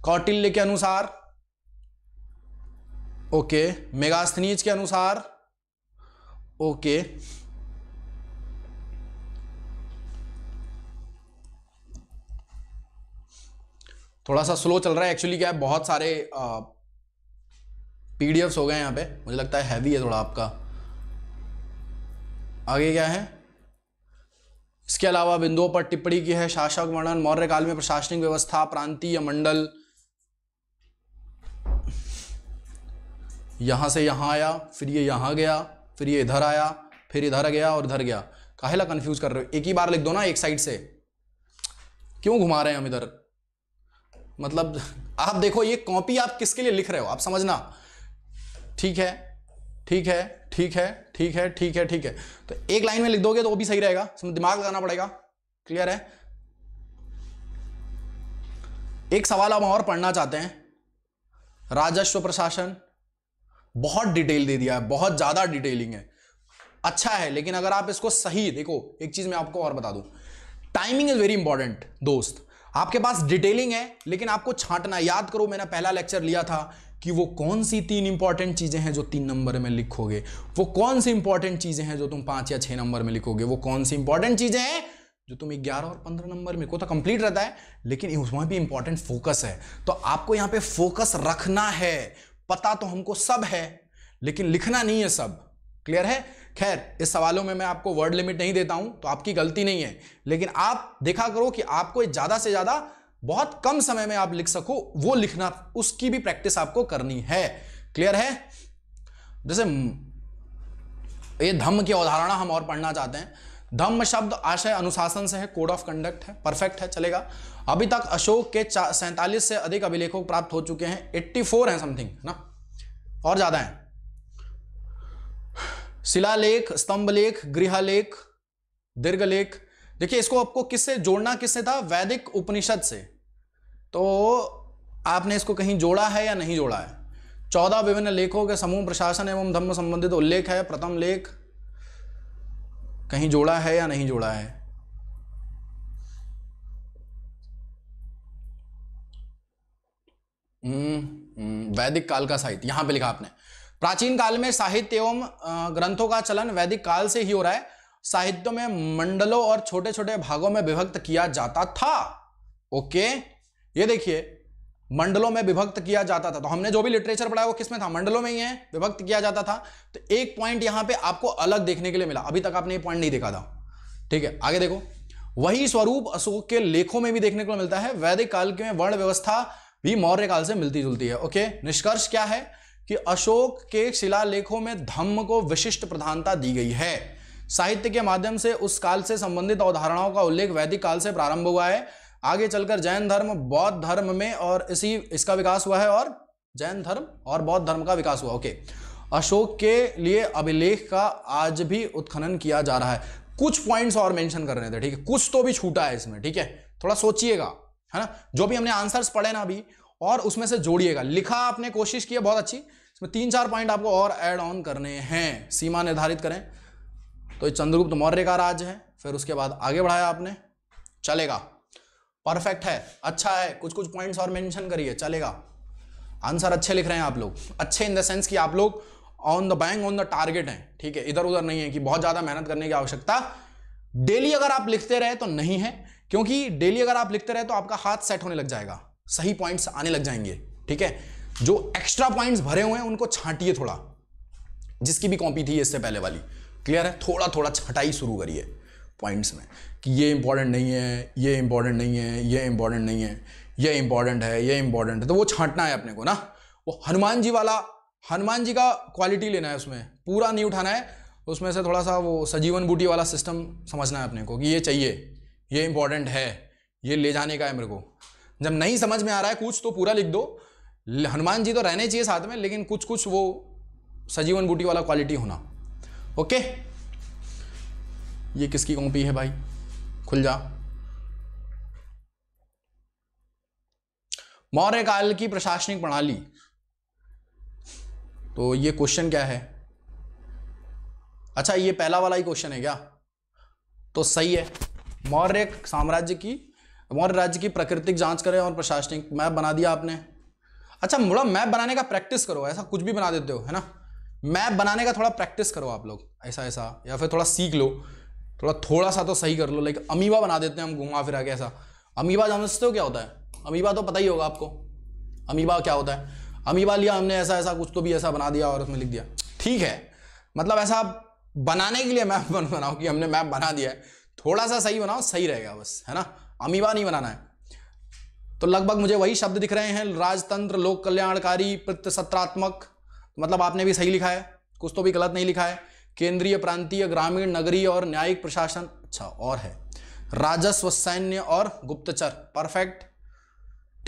कौटिल्य के अनुसार ओके मेगास्थनीज के अनुसार ओके थोड़ा सा स्लो चल रहा है एक्चुअली क्या है बहुत सारे पी हो गए यहाँ पे मुझे लगता है हैवी है थोड़ा आपका आगे क्या है इसके अलावा बिंदुओं पर टिप्पणी की है शासक वर्णन मौर्य काल में प्रशासनिक व्यवस्था प्रांतीय मंडल यहां से यहां आया फिर ये यहां गया फिर ये इधर आया फिर इधर गया और इधर गया काहेला कंफ्यूज कर रहे हो एक ही बार लिख दो ना एक साइड से क्यों घुमा रहे हैं हम इधर मतलब आप देखो ये कॉपी आप किसके लिए लिख रहे हो आप समझना ठीक है ठीक है ठीक है ठीक है ठीक है ठीक है तो एक लाइन में लिख दोगे तो वो भी सही रहेगा इसमें दिमाग लगाना पड़ेगा क्लियर है एक सवाल हम और पढ़ना चाहते हैं राजस्व प्रशासन बहुत डिटेल दे दिया है बहुत ज़्यादा डिटेलिंग है अच्छा है लेकिन अगर आप इसको सही देखो एक चीज़ मैं आपको और बता दूं टाइमिंग इज़ वेरी इंपॉर्टेंट दोस्त आपके पास डिटेलिंग है लेकिन आपको छांटना याद करो मैंने पहला लेक्चर लिया था कि वो कौन सी तीन इंपॉर्टेंट चीज़ें हैं जो तीन नंबर में लिखोगे वो कौन सी इंपॉर्टेंट चीज़ें हैं जो तुम पांच या छह नंबर में लिखोगे वो कौन सी इंपॉर्टेंट चीज़ें हैं जो तुम ग्यारह और पंद्रह नंबर में को तो कंप्लीट रहता है लेकिन उसमें भी इंपॉर्टेंट फोकस है तो आपको यहां पर फोकस रखना है पता तो हमको सब है लेकिन लिखना नहीं है सब क्लियर है खैर इस सवालों में मैं आपको वर्ड लिमिट नहीं देता हूं तो आपकी गलती नहीं है लेकिन आप देखा करो कि आपको ज्यादा से ज्यादा बहुत कम समय में आप लिख सको वो लिखना उसकी भी प्रैक्टिस आपको करनी है क्लियर है जैसे ये धम्म की अवधारणा हम और पढ़ना चाहते हैं धम्म शब्द आशय अनुशासन से है कोड ऑफ कंडक्ट है परफेक्ट है चलेगा अभी तक अशोक के सैंतालीस से अधिक अभिलेखों प्राप्त हो चुके हैं 84 है समथिंग ना और ज़्यादा हैं शिलालेख स्तंभलेख गृहलेख दीर्घलेख देखिए इसको आपको किससे जोड़ना किससे था वैदिक उपनिषद से तो आपने इसको कहीं जोड़ा है या नहीं जोड़ा है चौदह विभिन्न लेखों के समूह प्रशासन एवं धर्म संबंधित उल्लेख है प्रथम लेख कहीं जोड़ा है या नहीं जोड़ा है हम्म, हम्म, वैदिक काल का साहित्य यहां पे लिखा आपने प्राचीन काल में साहित्य एवं ग्रंथों का चलन वैदिक काल से ही हो रहा है साहित्य में मंडलों और छोटे छोटे भागों में विभक्त किया जाता था ओके ये देखिए मंडलों में विभक्त किया जाता था तो हमने जो भी लिटरेचर पढ़ा वो किसमें था मंडलों में ही है विभक्त किया जाता था तो एक पॉइंट यहां पे आपको अलग देखने के लिए मिला अभी तक आपने ये पॉइंट नहीं देखा था ठीक है आगे देखो वही स्वरूप अशोक के लेखों में भी देखने को मिलता है वैदिक काल के में वर्ण व्यवस्था भी मौर्य काल से मिलती जुलती है ओके निष्कर्ष क्या है कि अशोक के शिलालेखों में धम्म को विशिष्ट प्रधानता दी गई है साहित्य के माध्यम से उस काल से संबंधित अवधारणाओं का उल्लेख वैदिक काल से प्रारंभ हुआ है आगे चलकर जैन धर्म बौद्ध धर्म में और इसी इसका विकास हुआ है और जैन धर्म और बौद्ध धर्म का विकास हुआ ओके अशोक के लिए अभिलेख का आज भी उत्खनन किया जा रहा है कुछ पॉइंट्स और मेंशन कर रहे थे ठीक है कुछ तो भी छूटा है इसमें ठीक है थोड़ा सोचिएगा है ना जो भी हमने आंसर्स पढ़े ना अभी और उसमें से जोड़िएगा लिखा आपने कोशिश की है बहुत अच्छी इसमें तीन चार पॉइंट आपको और एड ऑन करने हैं सीमा निर्धारित करें तो चंद्रगुप्त मौर्य का राज्य है फिर उसके बाद आगे बढ़ाया आपने चलेगा परफेक्ट है अच्छा है कुछ कुछ पॉइंट्स और मेंशन करिए चलेगा आंसर अच्छे लिख रहे हैं आप लोग अच्छे इन द सेंस कि आप लोग on the bank on the target हैं ठीक है इधर उधर नहीं है कि बहुत ज़्यादा मेहनत करने की आवश्यकता डेली अगर आप लिखते रहे तो नहीं है क्योंकि डेली अगर आप लिखते रहे तो आपका हाथ सेट होने लग जाएगा सही पॉइंट्स आने लग जाएंगे ठीक है जो एक्स्ट्रा पॉइंट्स भरे हुए हैं उनको छांटिए थोड़ा जिसकी भी कॉपी थी इससे पहले वाली क्लियर है थोड़ा थोड़ा छटाई शुरू करिए पॉइंट्स में कि ये इंपॉर्टेंट नहीं है ये इंपॉर्टेंट नहीं है ये इंपॉर्टेंट नहीं है ये इंपॉर्टेंट है ये इंपॉर्टेंट है तो वो छांटना है अपने को ना वो हनुमान जी वाला हनुमान जी का क्वालिटी लेना है उसमें पूरा नहीं उठाना है उसमें से थोड़ा सा वो सजीवन बूटी वाला सिस्टम समझना है अपने को कि ये चाहिए ये इंपॉर्टेंट है ये ले जाने का है मेरे को जब नहीं समझ में आ रहा है कुछ तो पूरा लिख दो हनुमान जी तो रहने चाहिए साथ में लेकिन कुछ कुछ वो सजीवन बूटी वाला क्वालिटी होना ओके ये किसकी कॉपी है भाई खुल जा मौर्य काल की प्रशासनिक प्रणाली तो ये क्वेश्चन क्या है अच्छा ये पहला वाला ही क्वेश्चन है क्या तो सही है मौर्य साम्राज्य की मौर्य राज्य की प्राकृतिक जांच करें और प्रशासनिक मैप बना दिया आपने अच्छा मुड़ा मैप बनाने का प्रैक्टिस करो ऐसा कुछ भी बना देते हो है ना मैप बनाने का थोड़ा प्रैक्टिस करो आप लोग ऐसा ऐसा या फिर थोड़ा सीख लो थोड़ा थोड़ा सा तो सही कर लो लाइक अमीबा बना देते हैं हम घुमा फिरा के ऐसा अमीबा समझते हो क्या होता है अमीबा तो पता ही होगा आपको अमीबा क्या होता है अमीबा लिया हमने ऐसा ऐसा कुछ तो भी ऐसा बना दिया और उसमें लिख दिया ठीक है मतलब ऐसा बनाने के लिए मैप बनाओ कि हमने मैप बना दिया है थोड़ा सा सही बनाओ सही रहेगा बस है ना अमीबा नहीं बनाना है तो लगभग मुझे वही शब्द दिख रहे हैं राजतंत्र लोक कल्याणकारी प्रतिसत्रात्मक सत्रात्मक मतलब आपने भी सही लिखा है कुछ तो भी गलत नहीं लिखा है केंद्रीय प्रांतीय ग्रामीण नगरीय और न्यायिक प्रशासन अच्छा और है राजस्व सैन्य और गुप्तचर परफेक्ट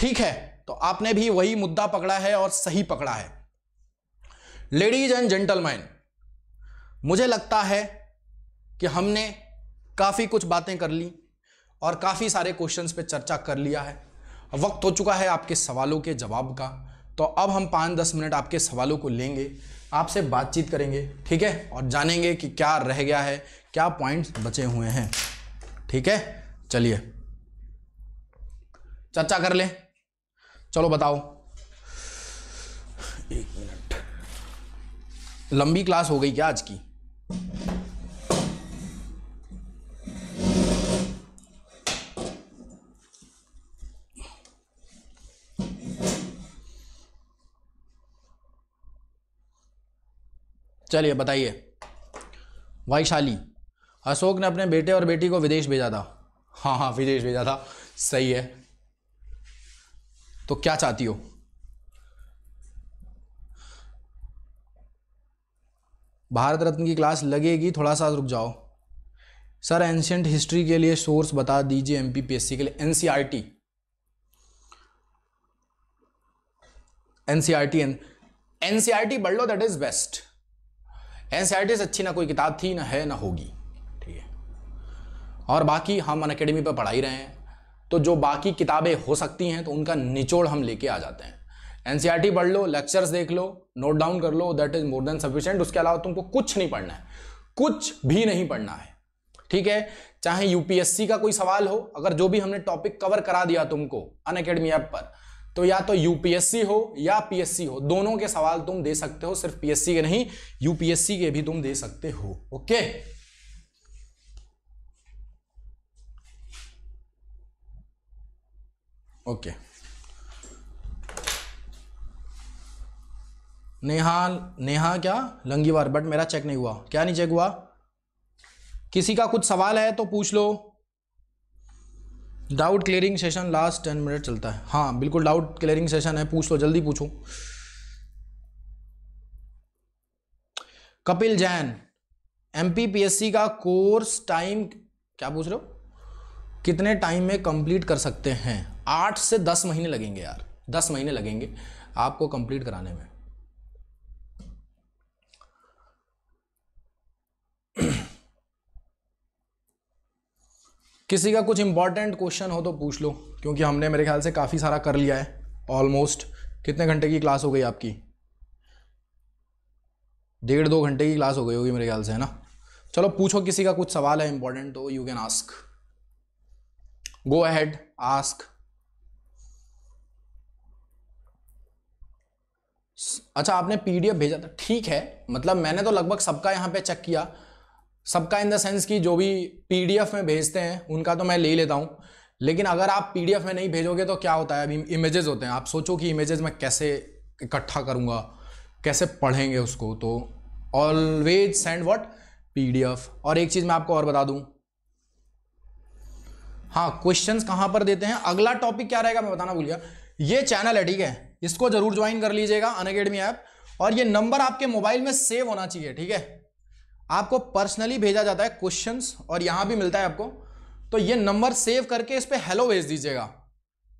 ठीक है तो आपने भी वही मुद्दा पकड़ा है और सही पकड़ा है लेडीज एंड जेंटलमैन मुझे लगता है कि हमने काफ़ी कुछ बातें कर ली और काफ़ी सारे क्वेश्चंस पे चर्चा कर लिया है वक्त हो चुका है आपके सवालों के जवाब का तो अब हम पाँच दस मिनट आपके सवालों को लेंगे आपसे बातचीत करेंगे ठीक है और जानेंगे कि क्या रह गया है क्या पॉइंट्स बचे हुए हैं ठीक है चलिए चर्चा कर लें चलो बताओ एक मिनट लंबी क्लास हो गई क्या आज की चलिए बताइए वैशाली अशोक ने अपने बेटे और बेटी को विदेश भेजा था हाँ हाँ विदेश भेजा था सही है तो क्या चाहती हो भारत रत्न की क्लास लगेगी थोड़ा सा रुक जाओ सर एंशंट हिस्ट्री के लिए सोर्स बता दीजिए M P P S C के लिए N C R T N C R T N N C R T बढ़ लो दैट इज बेस्ट से अच्छी ना कोई किताब थी ना है ना होगी ठीक है और बाकी हम अन अकेडमी पर पढ़ाई रहे हैं तो जो बाकी किताबें हो सकती हैं तो उनका निचोड़ हम लेके आ जाते हैं एनसीआरटी पढ़ लो लेक्चर्स देख लो नोट डाउन कर लो that is more than sufficient उसके अलावा तुमको कुछ नहीं पढ़ना है कुछ भी नहीं पढ़ना है ठीक है चाहे यूपीएससी का कोई सवाल हो अगर जो भी हमने टॉपिक कवर करा दिया तुमको अन ऐप पर तो या तो यूपीएससी हो या पीएससी हो दोनों के सवाल तुम दे सकते हो सिर्फ पीएससी के नहीं यूपीएससी के भी तुम दे सकते हो ओके ओके नेहा नेहा क्या लंगीवार बट मेरा चेक नहीं हुआ क्या नहीं चेक हुआ किसी का कुछ सवाल है तो पूछ लो doubt clearing session last ten minute चलता है हाँ बिल्कुल डाउट क्लियरिंग सेशन है पूछ लो जल्दी पूछो कपिल जैन एमपीपीएससी का कोर्स टाइम क्या पूछ रहे हो कितने टाइम में कंप्लीट कर सकते हैं आठ से दस महीने लगेंगे यार दस महीने लगेंगे आपको कंप्लीट कराने में किसी का कुछ इंपॉर्टेंट क्वेश्चन हो तो पूछ लो क्योंकि हमने मेरे ख्याल से काफ़ी सारा कर लिया है ऑलमोस्ट कितने घंटे की क्लास हो गई आपकी डेढ़ दो घंटे की क्लास हो गई होगी मेरे ख्याल से है ना चलो पूछो किसी का कुछ सवाल है इंपॉर्टेंट तो you can ask go ahead ask अच्छा आपने पीडीएफ भेजा था ठीक है मतलब मैंने तो लगभग सबका यहाँ पे चेक किया सबका इन द सेंस कि जो भी पीडीएफ में भेजते हैं उनका तो मैं ले लेता हूँ लेकिन अगर आप पीडीएफ में नहीं भेजोगे तो क्या होता है अभी इमेजेस होते हैं आप सोचो कि इमेजेस मैं कैसे इकट्ठा करूँगा कैसे पढ़ेंगे उसको तो ऑलवेज सेंड वॉट पी और एक चीज़ मैं आपको और बता दूँ हाँ क्वेश्चन कहाँ पर देते हैं अगला टॉपिक क्या रहेगा मैं बताना भूल गया ये चैनल है ठीक है इसको जरूर ज्वाइन कर लीजिएगा अकेडमी ऐप और ये नंबर आपके मोबाइल में सेव होना चाहिए ठीक है आपको पर्सनली भेजा जाता है क्वेश्चंस और यहां भी मिलता है आपको तो ये नंबर सेव करके इस पर हेलो भेज दीजिएगा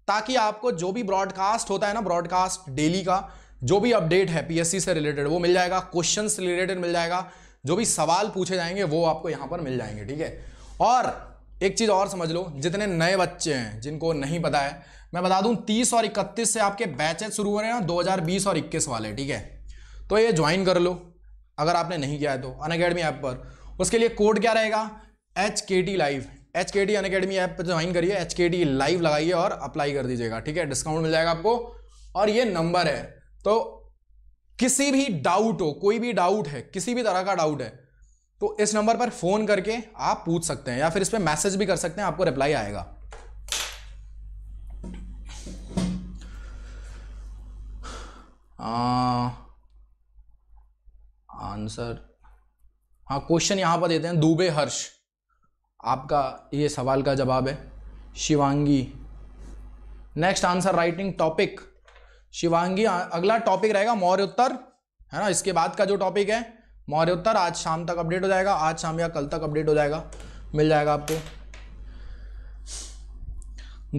ताकि आपको जो भी ब्रॉडकास्ट होता है ना ब्रॉडकास्ट डेली का जो भी अपडेट है पीएससी से रिलेटेड वो मिल जाएगा क्वेश्चन से रिलेटेड मिल जाएगा जो भी सवाल पूछे जाएंगे वो आपको यहाँ पर मिल जाएंगे ठीक है और एक चीज़ और समझ लो जितने नए बच्चे हैं जिनको नहीं पता है मैं बता दूं 30 और 31 से आपके बैचेज शुरू हो रहे हैं 2020 और 21 वाले ठीक है तो ये ज्वाइन कर लो अगर आपने नहीं किया है तो अन अकेडमी ऐप पर उसके लिए कोड क्या रहेगा H K T live H K T Unacademy app पर ज्वाइन करिए एच के टी लाइव लगाइए और अप्लाई कर दीजिएगा ठीक है डिस्काउंट मिल जाएगा आपको और ये नंबर है तो किसी भी डाउट हो कोई भी डाउट है किसी भी तरह का डाउट है तो इस नंबर पर फ़ोन करके आप पूछ सकते हैं या फिर इस पर मैसेज भी कर सकते हैं आपको रिप्लाई आएगा आ, आंसर हाँ क्वेश्चन यहाँ पर देते हैं दुबे हर्ष आपका ये सवाल का जवाब है Shivangi next answer writing topic Shivangi अगला टॉपिक रहेगा मौर्य उत्तर है ना इसके बाद का जो टॉपिक है मौर्य उत्तर आज शाम तक अपडेट हो जाएगा आज शाम या कल तक अपडेट हो जाएगा मिल जाएगा आपको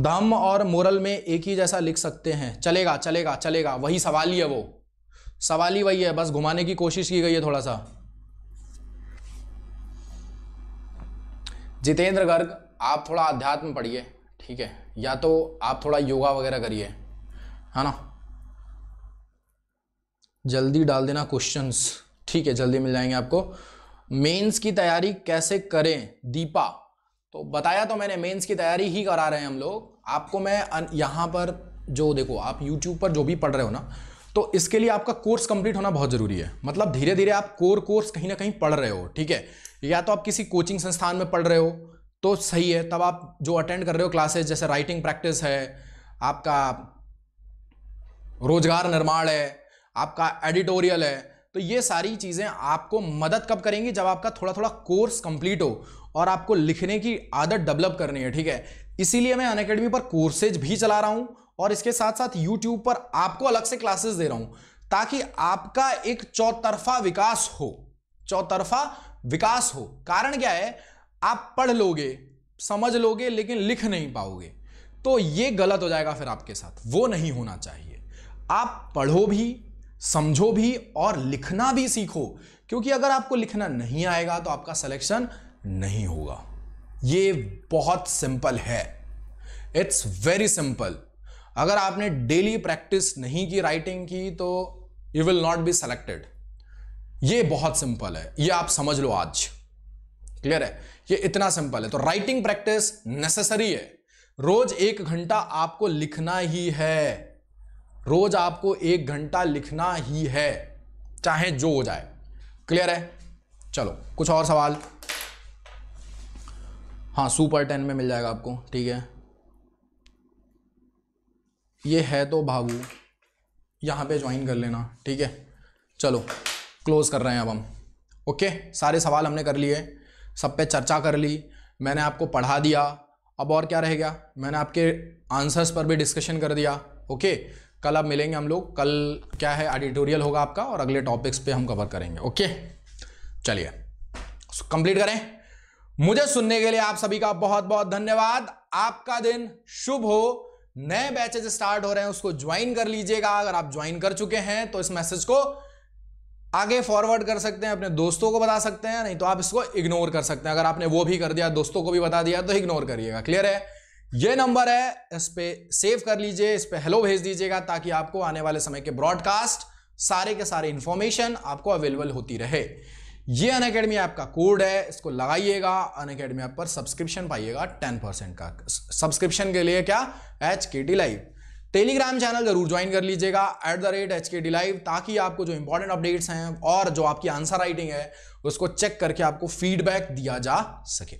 धम और मोरल में एक ही जैसा लिख सकते हैं चलेगा चलेगा चलेगा वही सवाल ही है वो सवाल ही वही है बस घुमाने की कोशिश की गई है थोड़ा सा जितेंद्र गर्ग आप थोड़ा अध्यात्म पढ़िए ठीक है या तो आप थोड़ा योगा वगैरह करिए है ना जल्दी डाल देना क्वेश्चंस ठीक है जल्दी मिल जाएंगे आपको मेंस की तैयारी कैसे करें दीपा तो बताया तो मैंने मेंस की तैयारी ही करा रहे हैं हम लोग आपको मैं यहाँ पर जो देखो आप यूट्यूब पर जो भी पढ़ रहे हो ना तो इसके लिए आपका कोर्स कंप्लीट होना बहुत ज़रूरी है मतलब धीरे धीरे आप कोर कोर्स कहीं ना कहीं पढ़ रहे हो ठीक है या तो आप किसी कोचिंग संस्थान में पढ़ रहे हो तो सही है तब आप जो अटेंड कर रहे हो क्लासेज जैसे राइटिंग प्रैक्टिस है आपका रोजगार निर्माण है आपका एडिटोरियल है तो ये सारी चीज़ें आपको मदद कब करेंगी जब आपका थोड़ा थोड़ा कोर्स कंप्लीट हो और आपको लिखने की आदत डेवलप करनी है ठीक है इसीलिए मैं अनकेडमी पर कोर्सेज भी चला रहा हूँ और इसके साथ साथ यूट्यूब पर आपको अलग से क्लासेस दे रहा हूं ताकि आपका एक चौतरफा विकास हो चौतरफा विकास हो कारण क्या है आप पढ़ लोगे समझ लोगे लेकिन लिख नहीं पाओगे तो ये गलत हो जाएगा फिर आपके साथ वो नहीं होना चाहिए आप पढ़ो भी समझो भी और लिखना भी सीखो क्योंकि अगर आपको लिखना नहीं आएगा तो आपका सिलेक्शन नहीं होगा ये बहुत सिंपल है इट्स वेरी सिंपल अगर आपने डेली प्रैक्टिस नहीं की राइटिंग की तो you will not be selected ये बहुत सिंपल है ये आप समझ लो आज क्लियर है ये इतना सिंपल है तो राइटिंग प्रैक्टिस नेसेसरी है रोज एक घंटा आपको लिखना ही है रोज आपको एक घंटा लिखना ही है चाहे जो हो जाए क्लियर है चलो कुछ और सवाल हाँ सुपर टेन में मिल जाएगा आपको ठीक है ये है तो भागू यहाँ पे ज्वाइन कर लेना ठीक है चलो क्लोज़ कर रहे हैं अब हम ओके सारे सवाल हमने कर लिए सब पे चर्चा कर ली मैंने आपको पढ़ा दिया अब और क्या रह गया मैंने आपके आंसर्स पर भी डिस्कशन कर दिया ओके कल अब मिलेंगे हम लोग कल क्या है एडिटोरियल होगा आपका और अगले टॉपिक्स पे हम कवर करेंगे ओके चलिए कंप्लीट करें मुझे सुनने के लिए आप सभी का बहुत बहुत धन्यवाद आपका दिन शुभ हो नए बैचेज स्टार्ट हो रहे हैं उसको ज्वाइन कर लीजिएगा अगर आप ज्वाइन कर चुके हैं तो इस मैसेज को आगे फॉरवर्ड कर सकते हैं अपने दोस्तों को बता सकते हैं नहीं तो आप इसको इग्नोर कर सकते हैं अगर आपने वो भी कर दिया दोस्तों को भी बता दिया तो इग्नोर करिएगा क्लियर है ये नंबर है इस पर सेव कर लीजिए इस पर हेलो भेज दीजिएगा ताकि आपको आने वाले समय के ब्रॉडकास्ट सारे के सारे इंफॉर्मेशन आपको अवेलेबल होती रहे ये अन अकेडमी ऐप का कोड है इसको लगाइएगा अन अकेडमी ऐप पर सब्सक्रिप्शन पाइएगा टेन परसेंट का सब्सक्रिप्शन के लिए क्या H K T live Telegram channel जरूर ज्वाइन कर लीजिएगा at the rate H K D live ताकि आपको जो इंपॉर्टेंट अपडेट्स हैं और जो आपकी आंसर राइटिंग है उसको चेक करके आपको फीडबैक दिया जा सके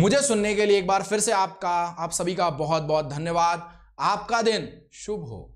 मुझे सुनने के लिए एक बार फिर से आपका आप सभी का बहुत बहुत धन्यवाद आपका दिन शुभ हो